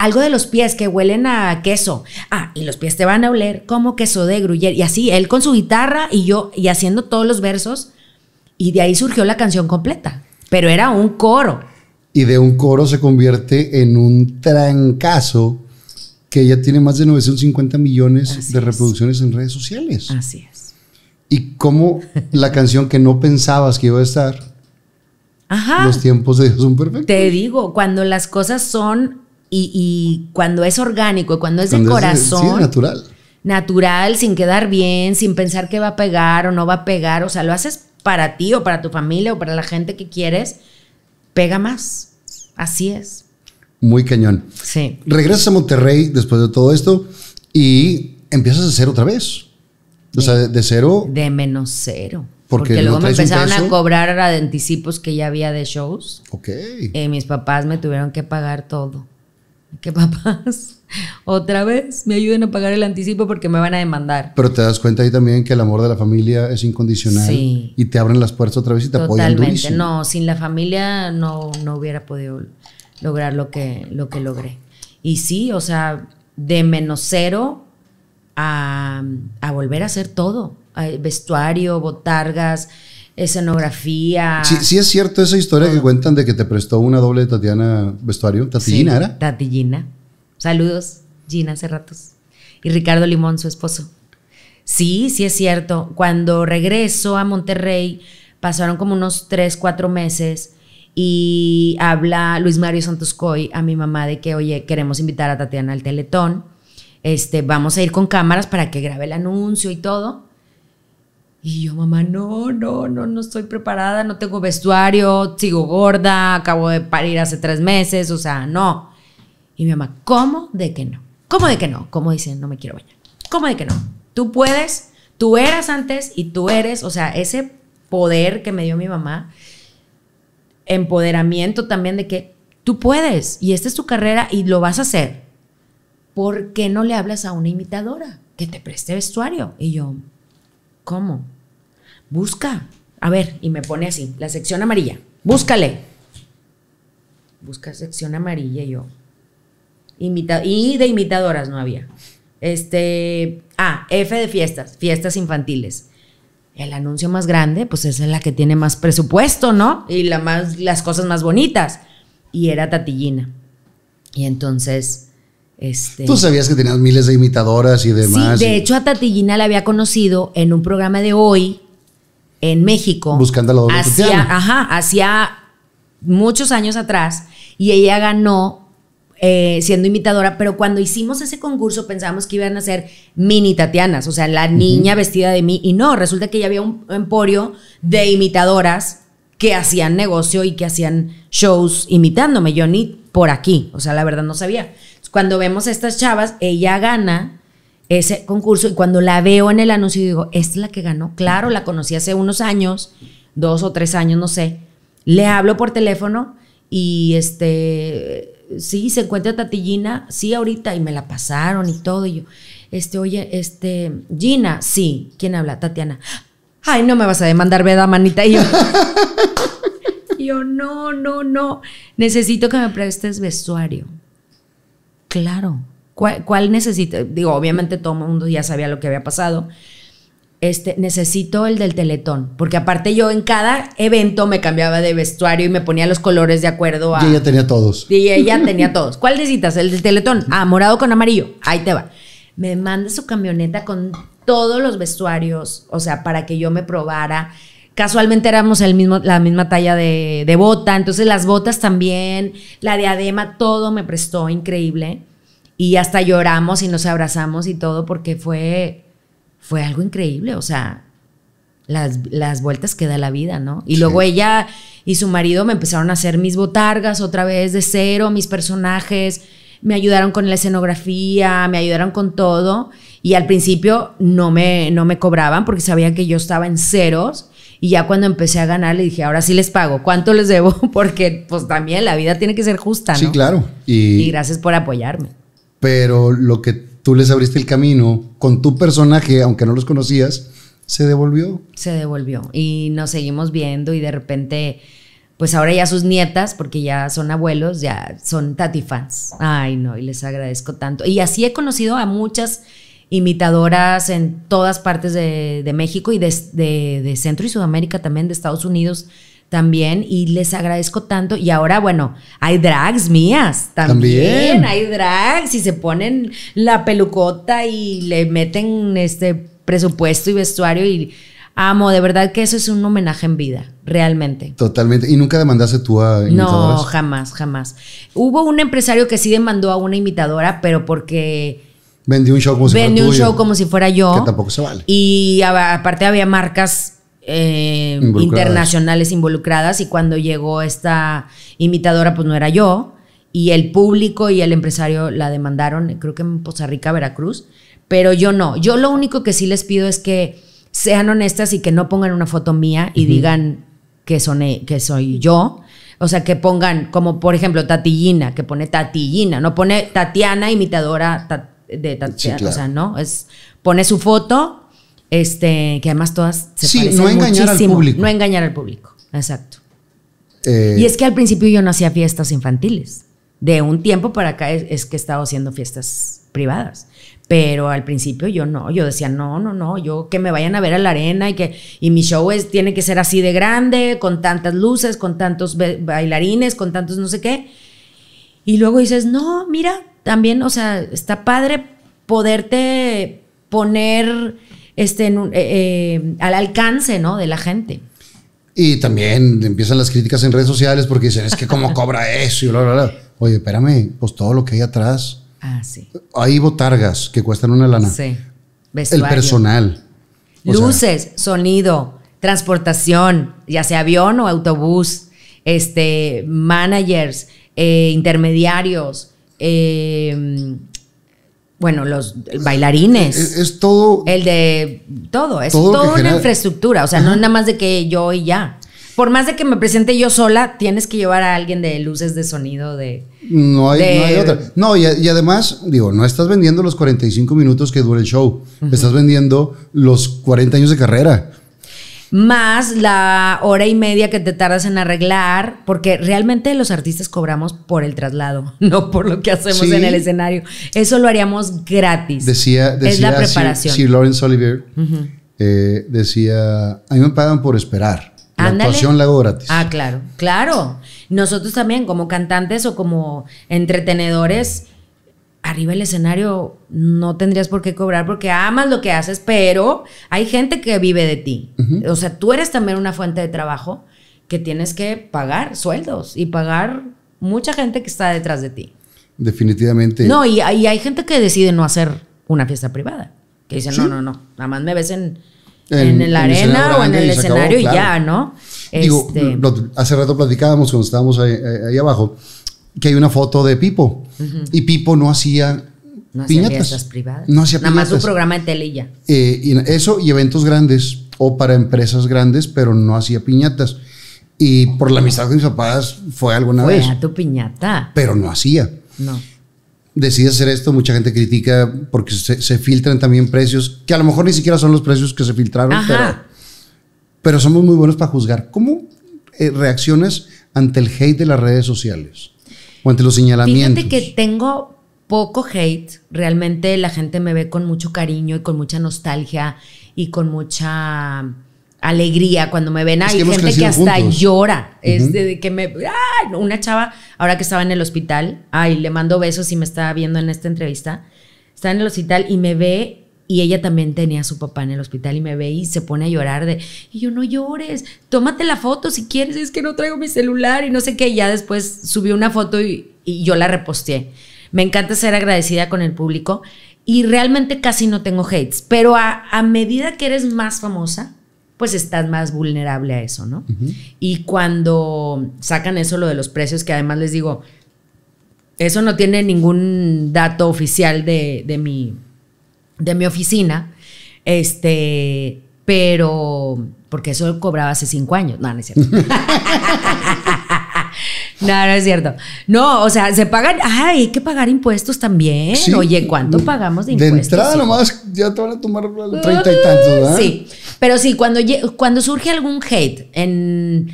algo de los pies que huelen a queso. Ah, y los pies te van a oler como queso de gruyere. Y así, él con su guitarra y yo, y haciendo todos los versos. Y de ahí surgió la canción completa. Pero era un coro. Y de un coro se convierte en un trancazo que ya tiene más de 950 millones de reproducciones en redes sociales. Así es. Y cómo la canción que no pensabas que iba a estar Ajá. Los tiempos de Dios son perfectos. Te digo, cuando las cosas son y, cuando es orgánico y cuando es de corazón. natural. Natural, sin quedar bien, sin pensar que va a pegar o no va a pegar. O sea, lo haces para ti o para tu familia o para la gente que quieres, pega más. Así es. Muy cañón. Sí. Regresas a Monterrey después de todo esto y empiezas a hacer otra vez. O sea, de cero. De menos cero. Porque, luego me empezaron a cobrar a anticipos que ya había de shows. Ok. Y eh, mis papás me tuvieron que pagar todo que papás otra vez me ayuden a pagar el anticipo porque me van a demandar. Pero te das cuenta ahí también que el amor de la familia es incondicional y te abren las puertas otra vez y te apoyan durísimo. No, sin la familia no, no hubiera podido lograr lo que, lo que logré. Y sí, o sea, de menos cero a, a volver a hacer todo. Vestuario, botargas, escenografía. Sí, sí es cierto esa historia que cuentan de que te prestó una doble de Tatiana vestuario. ¿Tatillina sí, era? Tatillina. Saludos, Gina hace ratos Y Ricardo Limón, su esposo. Sí, sí es cierto. Cuando regreso a Monterrey, pasaron como unos 3, 4 meses y habla Luis Mario Santos Coy a mi mamá de que, oye, queremos invitar a Tatiana al Teletón. Este, vamos a ir con cámaras para que grabe el anuncio y todo. Y yo, mamá, no, no, no, no estoy preparada, no tengo vestuario, sigo gorda, acabo de parir hace tres meses, o sea, no. Y mi mamá, ¿cómo de que no? ¿Cómo de que no? ¿Cómo dicen, no me quiero bañar? ¿Cómo de que no? Tú puedes, tú eras antes y tú eres, o sea, ese poder que me dio mi mamá, empoderamiento también de que tú puedes y esta es tu carrera y lo vas a hacer. ¿Por qué no le hablas a una imitadora que te preste vestuario? Y yo, ¿Cómo? Busca. A ver, y me pone así, la sección amarilla. Búscale. Busca sección amarilla yo. y de imitadoras no había. Este, ah, F de fiestas, fiestas infantiles. El anuncio más grande, pues es la que tiene más presupuesto, ¿no? Y la más, las cosas más bonitas. Y era Tatillina. Y entonces este, Tú sabías que tenías miles de imitadoras y demás. Sí, de hecho a Tatillina la había conocido en un programa de hoy en México. Buscando la doble hacía, Ajá, hacía muchos años atrás y ella ganó eh, siendo imitadora, pero cuando hicimos ese concurso pensábamos que iban a ser mini Tatianas, o sea, la niña vestida de mí, y no, resulta que ya había un emporio de imitadoras que hacían negocio y que hacían shows imitándome, yo ni por aquí, o sea, la verdad no sabía cuando vemos a estas chavas, ella gana ese concurso y cuando la veo en el anuncio digo, esta es la que ganó. Claro, la conocí hace unos años, dos o tres años, no sé. Le hablo por teléfono y este, sí, se encuentra Gina, sí, ahorita, y me la pasaron y todo. Y yo, este, oye, este, Gina, sí, ¿quién habla? Tatiana. Ay, no me vas a demandar, veda manita? Y yo, yo no, no, no, necesito que me prestes vestuario. Claro. ¿Cuál, necesito? necesita? Digo, obviamente todo el mundo ya sabía lo que había pasado. Este, necesito el del teletón, porque aparte yo en cada evento me cambiaba de vestuario y me ponía los colores de acuerdo a... Y ella tenía todos. Y ella tenía todos. ¿Cuál necesitas? El del teletón. Ah, morado con amarillo. Ahí te va. Me manda su camioneta con todos los vestuarios, o sea, para que yo me probara casualmente éramos el mismo, la misma talla de, bota, entonces las botas también, la diadema, todo me prestó increíble. Y hasta lloramos y nos abrazamos y todo porque fue, fue algo increíble, o sea, las, las vueltas que da la vida, ¿no? Y luego ella y su marido me empezaron a hacer mis botargas otra vez de cero, mis personajes, me ayudaron con la escenografía, me ayudaron con todo. Y al principio no me, no me cobraban porque sabían que yo estaba en ceros y ya cuando empecé a ganar, le dije, ahora sí les pago, ¿cuánto les debo? Porque pues también la vida tiene que ser justa. ¿no? Sí, claro. Y, y gracias por apoyarme. Pero lo que tú les abriste el camino con tu personaje, aunque no los conocías, se devolvió. Se devolvió. Y nos seguimos viendo y de repente pues ahora ya sus nietas, porque ya son abuelos, ya son Tati fans. Ay, no, y les agradezco tanto. Y así he conocido a muchas imitadoras en todas partes de, México y de, Centro y Sudamérica también, de Estados Unidos también, y les agradezco tanto. Y ahora, bueno, hay drags mías también, también. hay drags y se ponen la pelucota y le meten este presupuesto y vestuario y amo, de verdad que eso es un homenaje en vida, realmente. Totalmente. ¿Y nunca demandaste tú a imitadoras? No, jamás, jamás. Hubo un empresario que sí demandó a una imitadora, pero porque Vendí un show como si fuera Vendí un show como si fuera yo. Que tampoco se vale. Y aparte había marcas eh, internacionales involucradas y cuando llegó esta imitadora pues no era yo y el público y el empresario la demandaron, creo que en Poza Rica, Veracruz, pero yo no. Yo lo único que sí les pido es que sean honestas y que no pongan una foto mía y digan que, e, que soy yo. O sea, que pongan, como por ejemplo, Tatillina, que pone Tatillina, no pone Tatiana imitadora, Tatillina de O sea, no, es pone su foto, este, que además todas se sí, no engañar al público. No engañar al público, exacto. Eh, y es que al principio yo no hacía fiestas infantiles. De un tiempo para acá es, que he estado haciendo fiestas privadas. Pero al principio yo no, yo decía, no, no, no, yo que me vayan a ver a la arena y que y mi show tiene que ser así de grande, con tantas luces, con tantos bailarines, con tantos no sé qué. Y luego dices, no, mira, también, o sea, está padre poderte poner este, eh, eh, al alcance, ¿no? De la gente. Y también empiezan las críticas en redes sociales porque dicen, es que cómo cobra eso y bla, bla, bla. Oye, espérame, pues todo lo que hay atrás. Ah, sí. Hay botargas que cuestan una lana. Sí. El personal. Luces, sonido, transportación, ya sea avión o autobús, este, managers, eh, intermediarios, Em, bueno, los bailarines. Es, todo. El de todo, es toda una infraestructura. O sea, no es nada más de que yo y ya. Por más de que me presente yo sola, tienes que llevar a alguien de luces de sonido, de. No hay, otra. No, y, además, digo, no estás vendiendo los 45 minutos que dura el show. Estás vendiendo los 40 años de carrera más la hora y media que te tardas en arreglar, porque realmente los artistas cobramos por el traslado, no por lo que hacemos en el escenario. Eso lo haríamos gratis. Decía, decía es la Lawrence Olivier eh, decía, a mí me pagan por esperar. La actuación la hago gratis. Ah, claro, claro. Nosotros también como cantantes o como entretenedores arriba el escenario no tendrías por qué cobrar porque amas lo que haces, pero hay gente que vive de ti. O sea, tú eres también una fuente de trabajo que tienes que pagar sueldos y pagar mucha gente que está detrás de ti. Definitivamente. No, y, hay gente que decide no hacer una fiesta privada, que dicen, no, no, no, nada más me ves en, en, la arena o en el escenario y ya, ¿no? Este hace rato platicábamos cuando estábamos ahí abajo que hay una foto de Pipo. Y Pipo no hacía piñatas. No hacía Nada más un programa de tele y ya. Eh, eso y eventos grandes o para empresas grandes, pero no hacía piñatas. Y por la amistad con mis papás fue alguna fue vez. tu piñata. Pero no hacía. No. Decide hacer esto, mucha gente critica porque se, filtran también precios, que a lo mejor ni siquiera son los precios que se filtraron, pero, pero somos muy buenos para juzgar. ¿Cómo eh, reaccionas reacciones ante el hate de las redes sociales? O los señalamientos. Fíjate que tengo poco hate. Realmente la gente me ve con mucho cariño y con mucha nostalgia y con mucha alegría cuando me ven. Hay gente que hasta llora. Es que me. ¡ah! Una chava, ahora que estaba en el hospital, ay, le mando besos y me está viendo en esta entrevista. Está en el hospital y me ve y ella también tenía a su papá en el hospital y me ve y se pone a llorar de, y yo no llores, tómate la foto si quieres, es que no traigo mi celular y no sé qué, y ya después subió una foto y, yo la reposteé. Me encanta ser agradecida con el público y realmente casi no tengo hates, pero a, medida que eres más famosa, pues estás más vulnerable a eso, ¿no? Y cuando sacan eso, lo de los precios, que además les digo, eso no tiene ningún dato oficial de, de mi de mi oficina, este, pero, porque eso cobraba hace cinco años, no, no es cierto. No, no es cierto. No, o sea, se pagan. Ay, hay que pagar impuestos también. Oye, ¿cuánto pagamos de impuestos? De entrada, nomás ya te van a tomar treinta y tantos, ¿verdad? Sí, pero sí, cuando, cuando surge algún hate, en,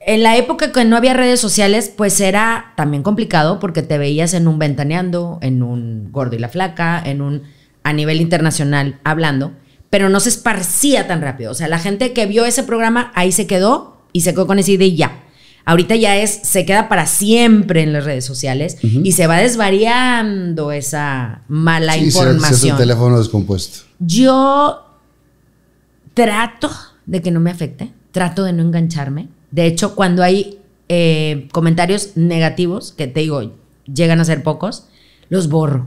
en la época que no había redes sociales, pues era también complicado porque te veías en un ventaneando, en un gordo y la flaca, en un a nivel internacional hablando, pero no se esparcía tan rápido. O sea, la gente que vio ese programa ahí se quedó y se quedó con esa idea y ya. Ahorita ya es, se queda para siempre en las redes sociales y se va desvariando esa mala información. Si es teléfono descompuesto. Yo trato de que no me afecte, trato de no engancharme. De hecho, cuando hay eh, comentarios negativos, que te digo, llegan a ser pocos, los borro.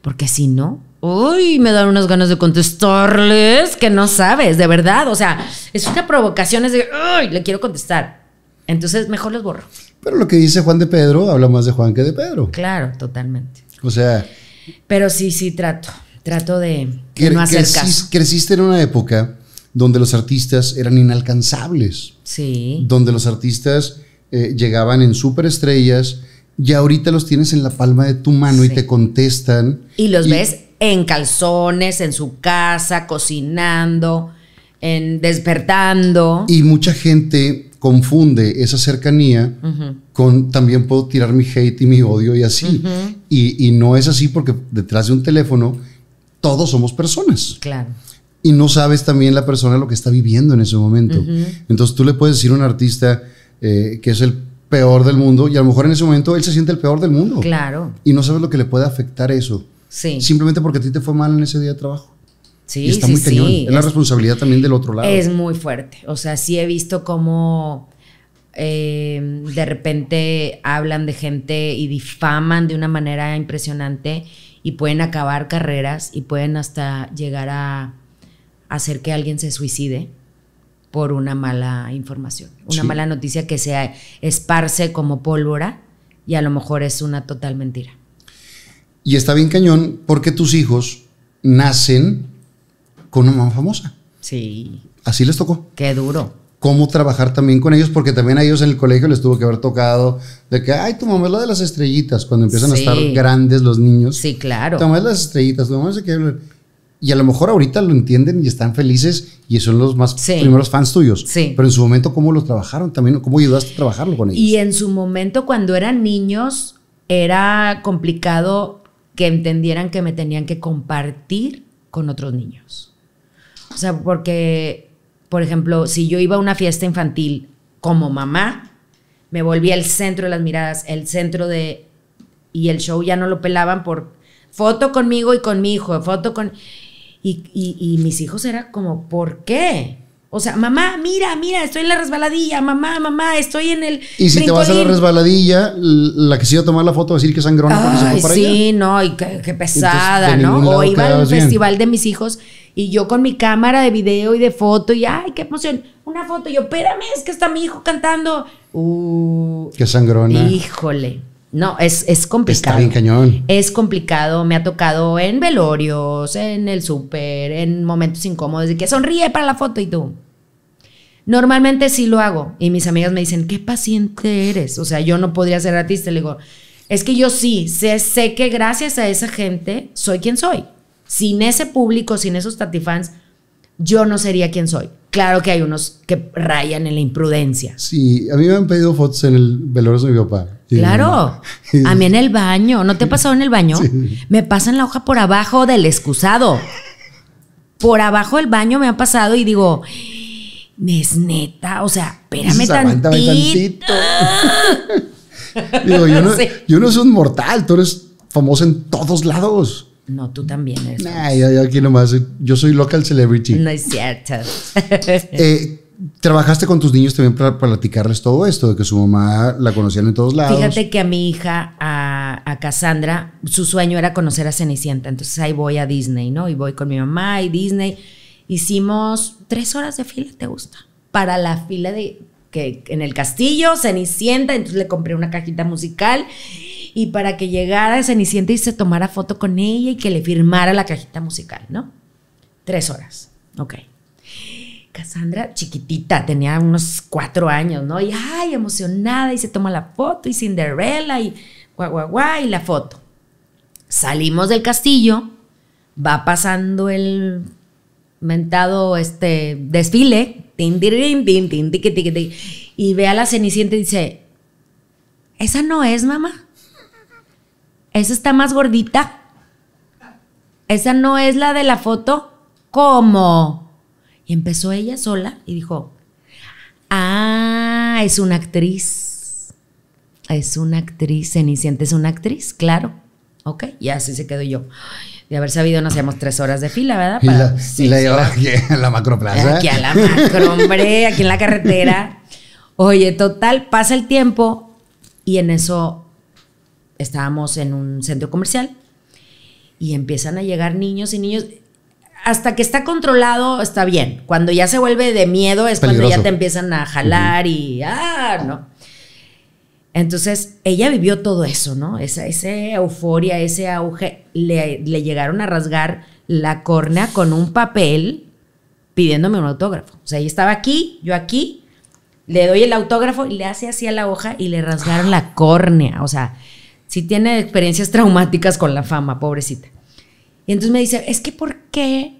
Porque si no, Uy, me dan unas ganas de contestarles que no sabes, de verdad. O sea, es una provocación, es de, uy, le quiero contestar. Entonces, mejor los borro. Pero lo que dice Juan de Pedro habla más de Juan que de Pedro. Claro, totalmente. O sea. Pero sí, sí, trato. Trato de, no hacer Creciste en una época donde los artistas eran inalcanzables. Sí. Donde los artistas eh, llegaban en superestrellas y ahorita los tienes en la palma de tu mano y te contestan. Y los ves en calzones, en su casa, cocinando, en despertando. Y mucha gente confunde esa cercanía con también puedo tirar mi hate y mi odio y así. y, no es así porque detrás de un teléfono todos somos personas. Claro. Y no sabes también la persona lo que está viviendo en ese momento. Entonces tú le puedes decir a un artista eh, que es el peor del mundo y a lo mejor en ese momento él se siente el peor del mundo. Claro. Y no sabes lo que le puede afectar eso. Simplemente porque a ti te fue mal en ese día de trabajo. Sí, y está muy cañón. Es la responsabilidad también del otro lado. Es muy fuerte. O sea, sí he visto cómo eh, de repente hablan de gente y difaman de una manera impresionante y pueden acabar carreras y pueden hasta llegar a hacer que alguien se suicide por una mala información, una mala noticia que se esparce como pólvora y a lo mejor es una total mentira. Y está bien cañón porque tus hijos nacen con una mamá famosa. Sí. Así les tocó. Qué duro. Cómo trabajar también con ellos, porque también a ellos en el colegio les tuvo que haber tocado de que, ay, tu mamá es la de las estrellitas, cuando empiezan a estar grandes los niños. Sí, claro. Tu mamá es las estrellitas, tu mamá es Y a lo mejor ahorita lo entienden y están felices y son los más primeros fans tuyos. Sí. Pero en su momento, ¿cómo lo trabajaron también? ¿Cómo ayudaste a trabajarlo con ellos? Y en su momento, cuando eran niños, era complicado que entendieran que me tenían que compartir con otros niños. O sea, porque, por ejemplo, si yo iba a una fiesta infantil como mamá, me volvía el centro de las miradas, el centro de... Y el show ya no lo pelaban por foto conmigo y con mi hijo, foto con... Y, mis hijos era como, ¿por qué? O sea, mamá, mira, mira, estoy en la resbaladilla, mamá, mamá, estoy en el. Y si te vas a la resbaladilla, la que se iba a tomar la foto va a decir que sangrona se Sí, no, y qué, pesada, ¿no? O iba al festival de mis hijos y yo con mi cámara de video y de foto, y ay, qué emoción. Una foto, y yo, espérame, es que está mi hijo cantando. Uh, qué sangrona. Híjole. No, es, es complicado. Es complicado. Me ha tocado en velorios, en el súper, en momentos incómodos, y que sonríe para la foto y tú. Normalmente sí lo hago. Y mis amigas me dicen, qué paciente eres. O sea, yo no podría ser artista. Le digo, es que yo sí, sé, sé que gracias a esa gente soy quien soy. Sin ese público, sin esos tatifans, yo no sería quien soy. Claro que hay unos que rayan en la imprudencia. Sí, a mí me han pedido fotos en el veloroso de mi papá. claro, a mí en el baño. ¿No te ha pasado en el baño? Me pasan la hoja por abajo del excusado. Por abajo del baño me han pasado y digo, es neta, o sea, espérame tantito. no, yo no soy un mortal, tú eres famoso en todos lados. No, tú también eres. yo, aquí nomás, yo soy local celebrity. No es cierto. Eh, ¿Trabajaste con tus niños también para platicarles todo esto, de que su mamá la conocían en todos lados? Fíjate que a mi hija, a, a, Cassandra, su sueño era conocer a Cenicienta, entonces ahí voy a Disney, ¿no? Y voy con mi mamá y Disney. Hicimos tres horas de fila, ¿te gusta? Para la fila de que en el castillo, Cenicienta, entonces le compré una cajita musical y para que llegara Cenicienta y se tomara foto con ella y que le firmara la cajita musical, ¿no? Tres horas, ok. Cassandra, chiquitita, tenía unos cuatro años, ¿no? Y ay, emocionada, y se toma la foto, y Cinderella, y guau, guau, guau, y la foto. Salimos del castillo, va pasando el mentado este desfile, tin, y ve a la Cenicienta y dice, ¿esa no es mamá? Esa está más gordita. Esa no es la de la foto. ¿Cómo? Y empezó ella sola y dijo, ah, es una actriz. Es una actriz, Cenicienta es una actriz, claro. Ok, y así se quedó yo. De haber sabido, no hacíamos tres horas de fila, ¿verdad? y la, sí, la llevaba aquí a la macroplaza. Aquí a la macro, hombre, aquí en la carretera. Oye, total, pasa el tiempo y en eso estábamos en un centro comercial y empiezan a llegar niños y niños. Hasta que está controlado está bien. Cuando ya se vuelve de miedo es cuando ya te empiezan a jalar y ah, no. Entonces, ella vivió todo eso, ¿no? Esa, euforia, ese auge. Le, le, llegaron a rasgar la córnea con un papel pidiéndome un autógrafo. O sea, ella estaba aquí, yo aquí, le doy el autógrafo y le hace así a la hoja y le rasgaron la córnea. O sea, si tiene experiencias traumáticas con la fama, pobrecita. Y entonces me dice, es que ¿por qué?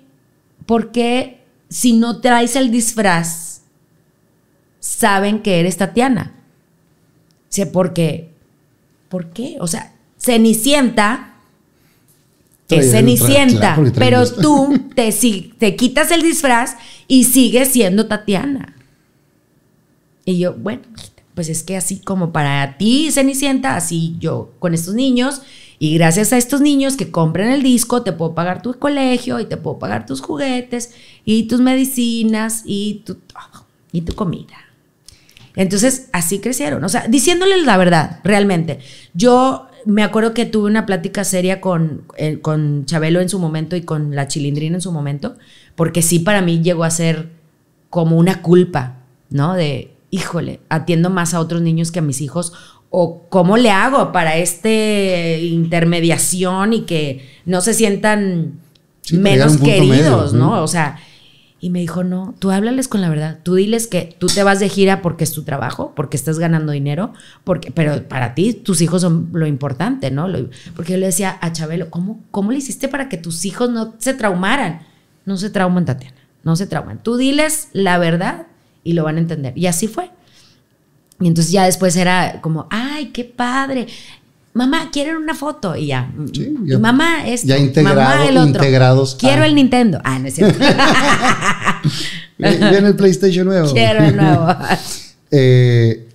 ¿Por qué si no traes el disfraz, saben que eres Tatiana? Dice, ¿por qué? ¿Por qué? O sea, Cenicienta es Cenicienta, pero tú te, te quitas el disfraz y sigues siendo Tatiana. Y yo, bueno, pues es que así como para ti, Cenicienta, así yo con estos niños. Y gracias a estos niños que compran el disco, te puedo pagar tu colegio y te puedo pagar tus juguetes y tus medicinas y tu, y tu comida. Entonces, así crecieron. O sea, diciéndoles la verdad, realmente. Yo me acuerdo que tuve una plática seria con, eh, con Chabelo en su momento y con la Chilindrina en su momento, porque sí para mí llegó a ser como una culpa, ¿no? De, híjole, atiendo más a otros niños que a mis hijos o cómo le hago para este intermediación y que no se sientan menos queridos, ¿no? O sea, y me dijo, no, tú háblales con la verdad, tú diles que tú te vas de gira porque es tu trabajo, porque estás ganando dinero, porque, pero para ti tus hijos son lo importante, ¿no? porque yo le decía a Chabelo, ¿cómo, ¿cómo le hiciste para que tus hijos no se traumaran? No se trauman, Tatiana, no se trauman. Tú diles la verdad y lo van a entender. Y así fue. Y entonces ya después era como, ay, qué padre. Mamá, quieren una foto y ya. Sí, mamá es ya integrado, integrados. Quiero el Nintendo. Ah, no es cierto. en el PlayStation nuevo. Quiero el nuevo. Eh,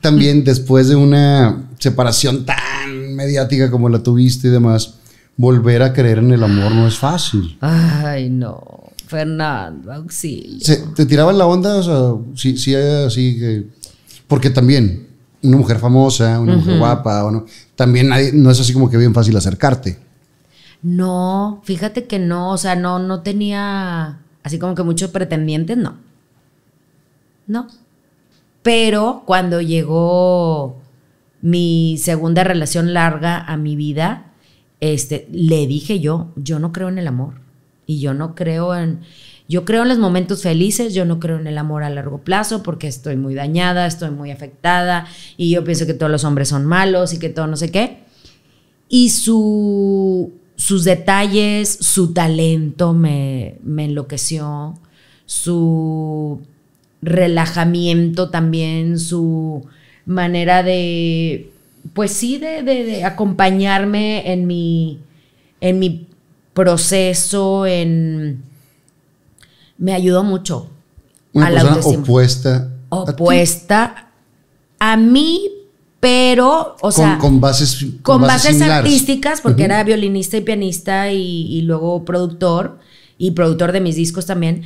también después de una separación tan mediática como la tuviste y demás, volver a creer en el amor no es fácil. Ay, no. Fernando, auxilio. ¿Te tiraban la onda? O sea, sí, sí, así que. Porque también, una mujer famosa, una mujer guapa, o no, también no es así como que bien fácil acercarte. No, fíjate que no, o sea, no, no tenía así como que muchos pretendientes, no. No. Pero cuando llegó mi segunda relación larga a mi vida, este, le dije yo, yo no creo en el amor. Y yo no creo en, yo creo en los momentos felices, yo no creo en el amor a largo plazo porque estoy muy dañada, estoy muy afectada y yo pienso que todos los hombres son malos y que todo no sé qué. Y su, sus detalles, su talento me, enloqueció, su relajamiento también, su manera de, pues sí, de, acompañarme en mi, en mi proceso, en... Me ayudó mucho. Una a la opuesta. Opuesta a, mí, pero, o con, Con bases Con, bases, artísticas, porque era violinista y pianista y, luego productor, y productor de mis discos también,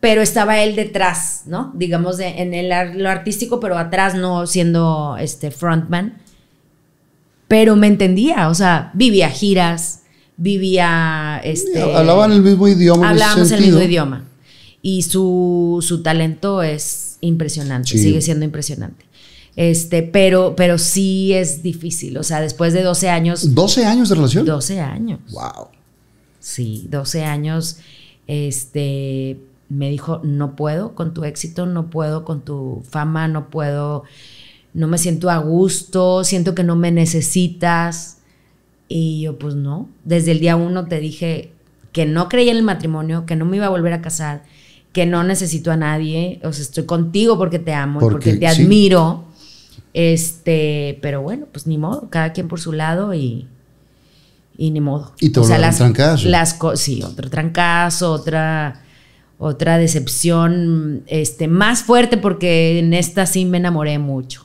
pero estaba él detrás, ¿no? Digamos, en el, lo artístico, pero atrás, no siendo este frontman. Pero me entendía, o sea, vivía giras, vivía... Este, hablaban el mismo idioma. Hablábamos el mismo idioma. Y su, su talento es impresionante, sigue siendo impresionante. Este, pero, pero sí es difícil. O sea, después de 12 años. ¿12 años de relación? 12 años. Wow. Sí, 12 años. Este me dijo: No puedo con tu éxito, no puedo con tu fama, no puedo, no me siento a gusto, siento que no me necesitas. Y yo, pues no. Desde el día uno te dije que no creía en el matrimonio, que no me iba a volver a casar, que no necesito a nadie. O sea, estoy contigo porque te amo porque, y porque te admiro. Este, pero bueno, pues ni modo, cada quien por su lado y, y ni modo. Y todo o sea, las, trancazo. sí, otro trancazo, otra, otra decepción este, más fuerte porque en esta sí me enamoré mucho.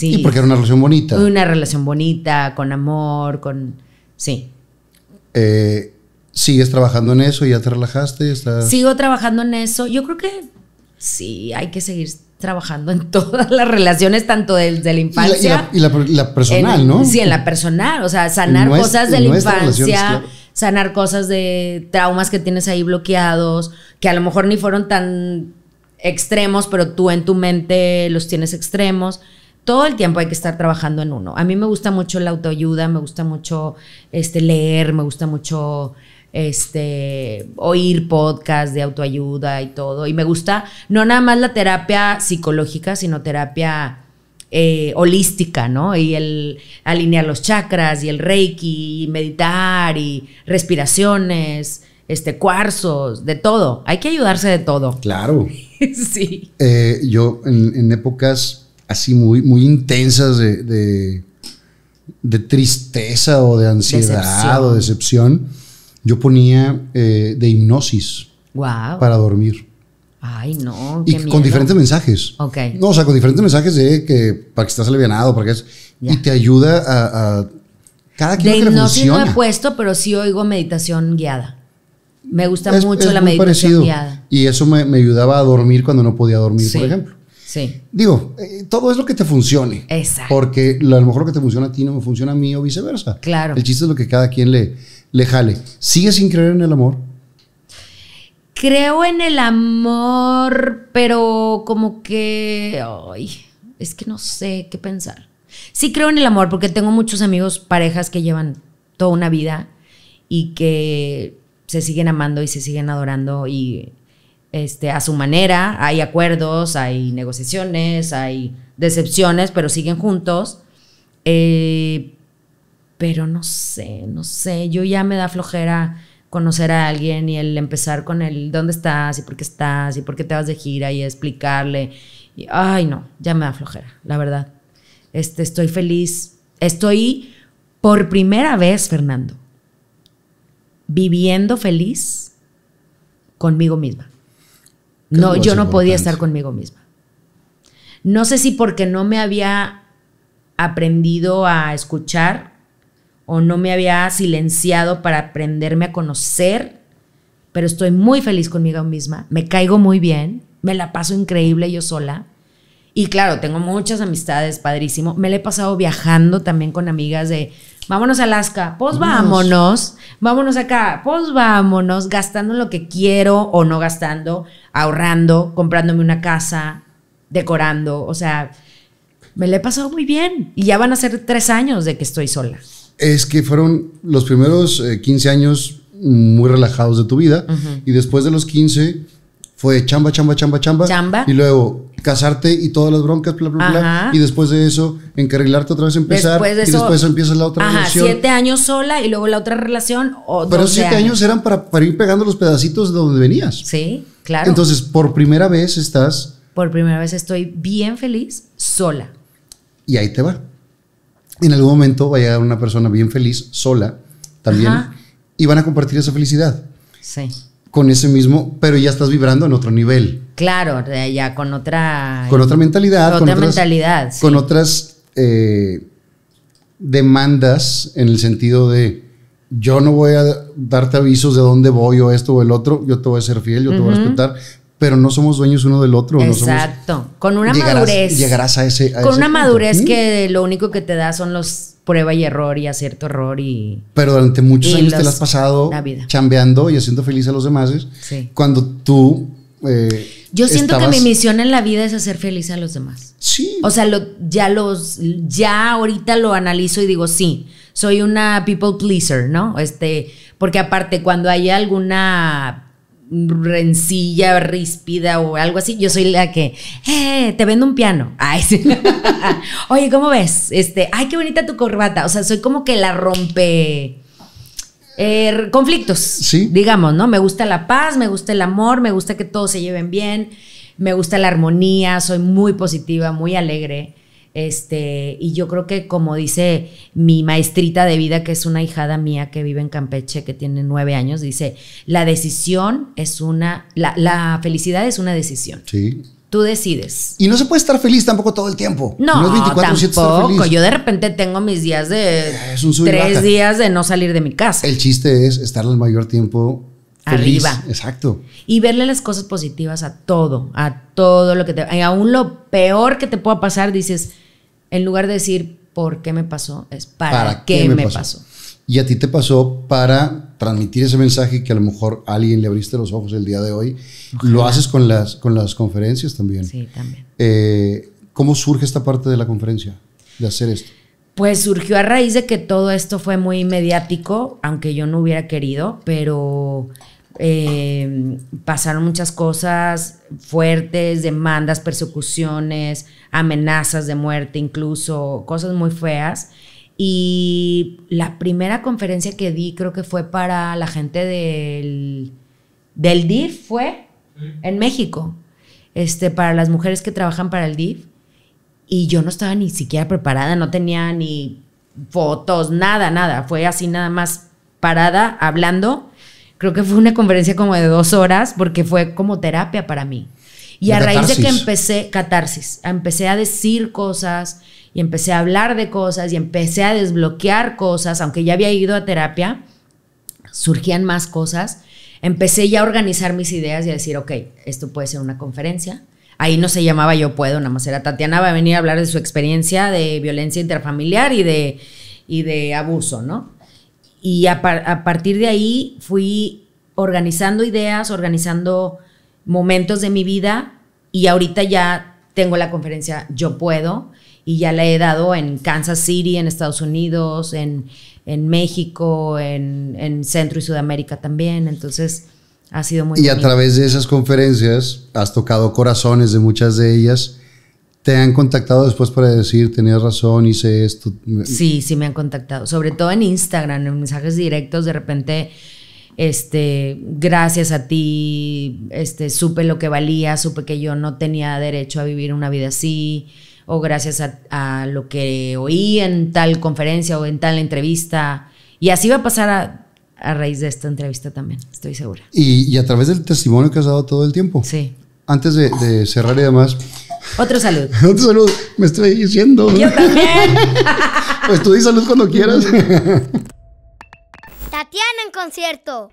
Y porque era una relación bonita. Una relación bonita, con amor, con... Sí. Eh, ¿Sigues trabajando en eso? ¿Ya te relajaste? Sigo trabajando en eso. Yo creo que sí, hay que seguir trabajando en todas las relaciones, tanto desde la infancia. Y la, personal, ¿no? Sí, en la personal. O sea, sanar cosas de la infancia, sanar cosas de traumas que tienes ahí bloqueados, que a lo mejor ni fueron tan extremos, pero tú en tu mente los tienes extremos todo el tiempo hay que estar trabajando en uno. A mí me gusta mucho la autoayuda, me gusta mucho este, leer, me gusta mucho este, oír podcasts de autoayuda y todo. Y me gusta no nada más la terapia psicológica, sino terapia eh, holística, ¿no? Y el alinear los chakras y el reiki, meditar y respiraciones. Este, cuarzos, de todo. Hay que ayudarse de todo. Claro. sí. Eh, yo en, en épocas así muy, intensas de, de, tristeza o de ansiedad decepción. o decepción, yo ponía eh, de hipnosis para dormir. Ay, no. Qué y con diferentes mensajes. No, o sea, con diferentes mensajes de que para que estás alivianado, para que es. Y te ayuda a. a cada quien de hipnosis no he puesto, pero sí oigo meditación guiada. Me gusta mucho la meditación guiada. Y eso me, ayudaba a dormir cuando no podía dormir, por ejemplo. Sí. Digo, eh, todo es lo que te funcione. Exacto. Porque lo, a lo mejor lo que te funciona a ti no me funciona a mí o viceversa. Claro. El chiste es lo que cada quien le, le jale. ¿Sigues sin creer en el amor? Creo en el amor, pero como que. Ay, es que no sé qué pensar. Sí creo en el amor, porque tengo muchos amigos, parejas que llevan toda una vida y que se siguen amando y se siguen adorando y este, a su manera. Hay acuerdos, hay negociaciones, hay decepciones, pero siguen juntos. Eh, pero no sé, no sé, yo ya me da flojera conocer a alguien y el empezar con el dónde estás y por qué estás y por qué te vas de gira y explicarle. ay, no, ya me da flojera, la verdad. Este, estoy feliz. Estoy por primera vez, Fernando, viviendo feliz conmigo misma. No, yo no podía estar conmigo misma. No sé si porque no me había aprendido a escuchar o no me había silenciado para aprenderme a conocer, pero estoy muy feliz conmigo misma, me caigo muy bien, me la paso increíble yo sola. Y claro, tengo muchas amistades, padrísimo. Me la he pasado viajando también con amigas de vámonos a Alaska, pues vámonos. vámonos, acá, pues vámonos, gastando lo que quiero o no gastando, ahorrando, comprándome una casa, decorando, o sea, me le he pasado muy bien y ya van a ser tres años de que estoy sola. Es que fueron los primeros 15 eh, años muy relajados de tu vida y después de los 15 fue chamba, chamba, chamba, chamba. Chamba. Y luego casarte y todas las broncas, bla, bla, bla. Y después de eso, encarrilarte otra vez, empezar. Después de eso, y después empiezas la otra ajá, siete años sola y luego la otra relación. O Pero siete años. eran para, ir pegando los pedacitos de donde venías. Sí, claro. Entonces, por primera vez estás. Por primera vez estoy bien feliz sola. Y ahí te va. En algún momento va a llegar una persona bien feliz sola también y van a compartir esa felicidad. Sí con ese mismo, pero ya estás vibrando en otro nivel. Claro, ya con otra... Con otra mentalidad. Con, otra mentalidad. Con otras eh, demandas en el sentido de yo no voy a darte avisos de dónde voy o esto o el otro, yo te voy a ser fiel, yo te voy a respetar, pero no somos dueños uno del otro. Exacto, con una llegarás, madurez. Llegarás a ese... con una madurez que lo único que te da son los prueba y error y acierto error y... Pero durante muchos años te la has pasado la chambeando y haciendo feliz a los demás. ¿eh? Sí. Cuando tú... Eh, Yo siento que mi misión en la vida es hacer feliz a los demás. Sí. O sea, ya los... Ya ahorita lo analizo y digo, sí, soy una people pleaser, ¿no? Este, porque aparte cuando hay alguna rencilla, ríspida o algo así, yo soy la que, eh, te vendo un piano. Oye, ¿cómo ves? Este, ay, qué bonita tu corbata. O sea, soy como que la rompe eh, conflictos. Digamos, ¿no? Me gusta la paz, me gusta el amor, me gusta que todos se lleven bien, me gusta la armonía, soy muy positiva, muy alegre. Este, y yo creo que como dice mi maestrita de vida, que es una hijada mía que vive en Campeche, que tiene nueve años, dice, la decisión es una, la, felicidad es una decisión. Sí. Tú decides. Y no se puede estar feliz tampoco todo el tiempo. No, no es tampoco. Yo de repente tengo mis días de... Es tres días de no salir de mi casa. El chiste es estar el mayor tiempo arriba. Exacto. Y verle las cosas positivas a todo, a todo lo que te... Aún lo peor que te pueda pasar, dices, en lugar de decir, ¿por qué me pasó? Es para, qué, me, pasó? Y a ti te pasó para transmitir ese mensaje que a lo mejor a alguien le abriste los ojos el día de hoy. Lo haces con las, con las conferencias también. Sí, también. Eh, ¿Cómo surge esta parte de la conferencia, de hacer esto? Pues surgió a raíz de que todo esto fue muy mediático, aunque yo no hubiera querido, pero eh, pasaron muchas cosas fuertes, demandas, persecuciones, amenazas de muerte incluso, cosas muy feas. Y la primera conferencia que di creo que fue para la gente del, del DIF, fue en México, este, para las mujeres que trabajan para el DIF. Y yo no estaba ni siquiera preparada, no tenía ni fotos, nada, nada. Fue así nada más parada, hablando Creo que fue una conferencia como de dos horas porque fue como terapia para mí. Y a raíz de que empecé catarsis, empecé a decir cosas y empecé a hablar de cosas y empecé a desbloquear cosas, aunque ya había ido a terapia, surgían más cosas. Empecé ya a organizar mis ideas y a decir, ok, esto puede ser una conferencia. Ahí no se llamaba Yo Puedo, nada más era Tatiana va a venir a hablar de su experiencia de violencia interfamiliar y de, y de abuso, ¿no? y a, partir de ahí fui organizando ideas, organizando momentos de mi vida y ahorita ya tengo la conferencia Yo Puedo y ya la he dado en Kansas City, en Estados Unidos, en, México, en, Centro y Sudamérica también. Entonces ha sido muy... Y a través de esas conferencias has tocado corazones de muchas de ellas ¿Te han contactado después para decir, tenías razón, hice esto? Sí, sí me han contactado, sobre todo en Instagram, en mensajes directos, de repente, este, gracias a ti, este, supe lo que valía, supe que yo no tenía derecho a vivir una vida así, o gracias a, lo que oí en tal conferencia o en tal entrevista. Y así va a pasar a, raíz de esta entrevista también, estoy segura. Y, a través del testimonio que has dado todo el tiempo. Sí. Antes de, de cerrar y demás otro salud. Otro salud. Me estoy diciendo. Yo también. pues tú di salud cuando quieras. Tatiana en concierto.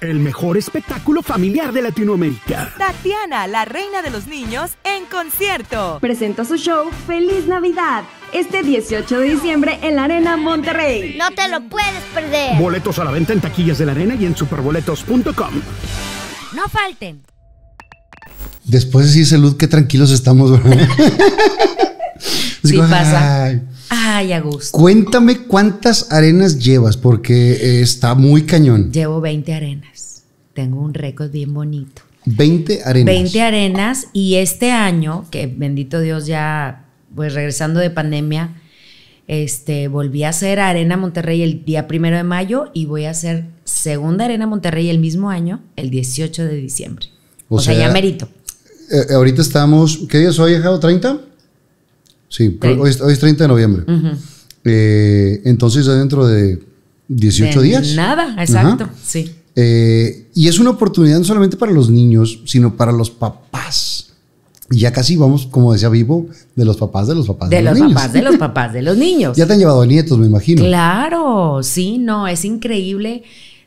El mejor espectáculo familiar de Latinoamérica. Tatiana, la reina de los niños, en concierto. Presenta su show Feliz Navidad este 18 de diciembre en la Arena Monterrey. No te lo puedes perder. Boletos a la venta en taquillas de la arena y en superboletos.com. No falten. Después de decir salud, qué tranquilos estamos. sí pasa. Ay, Cuéntame cuántas arenas llevas, porque eh, está muy cañón. Llevo 20 arenas. Tengo un récord bien bonito. 20 arenas. 20 arenas y este año, que bendito Dios ya, pues regresando de pandemia, este, volví a hacer Arena Monterrey el día primero de mayo y voy a hacer segunda Arena Monterrey el mismo año, el 18 de diciembre. O, sea, sea, ya merito. Eh, eh, ahorita estamos, ¿qué día es hoy, ¿30? Sí, hoy es, 30 de noviembre. Eh, entonces, ya dentro de 18 días. Nada, exacto, sí. y es una oportunidad no solamente para los niños, sino para los papás. ya casi vamos, como decía Vivo, de los papás de los papás de, de los, papás de los papás de los niños. ya te han llevado nietos, me imagino. Claro, sí, no, es increíble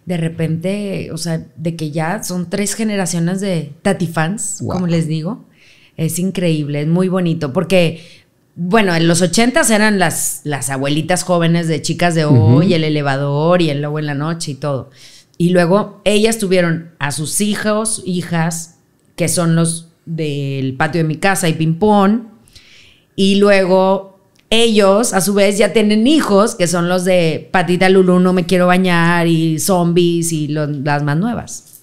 de repente, o sea, de que ya son tres generaciones de tatifans, fans, como les digo. Es increíble, es muy bonito, porque, bueno, en los ochentas eran las, las abuelitas jóvenes de chicas de hoy, el elevador y el lobo en la noche y todo. Y luego ellas tuvieron a sus hijos, hijas, que son los del patio de mi casa y ping-pong. Y luego ellos, a su vez, ya tienen hijos, que son los de Patita Lulu, No Me Quiero Bañar y Zombies y las más nuevas.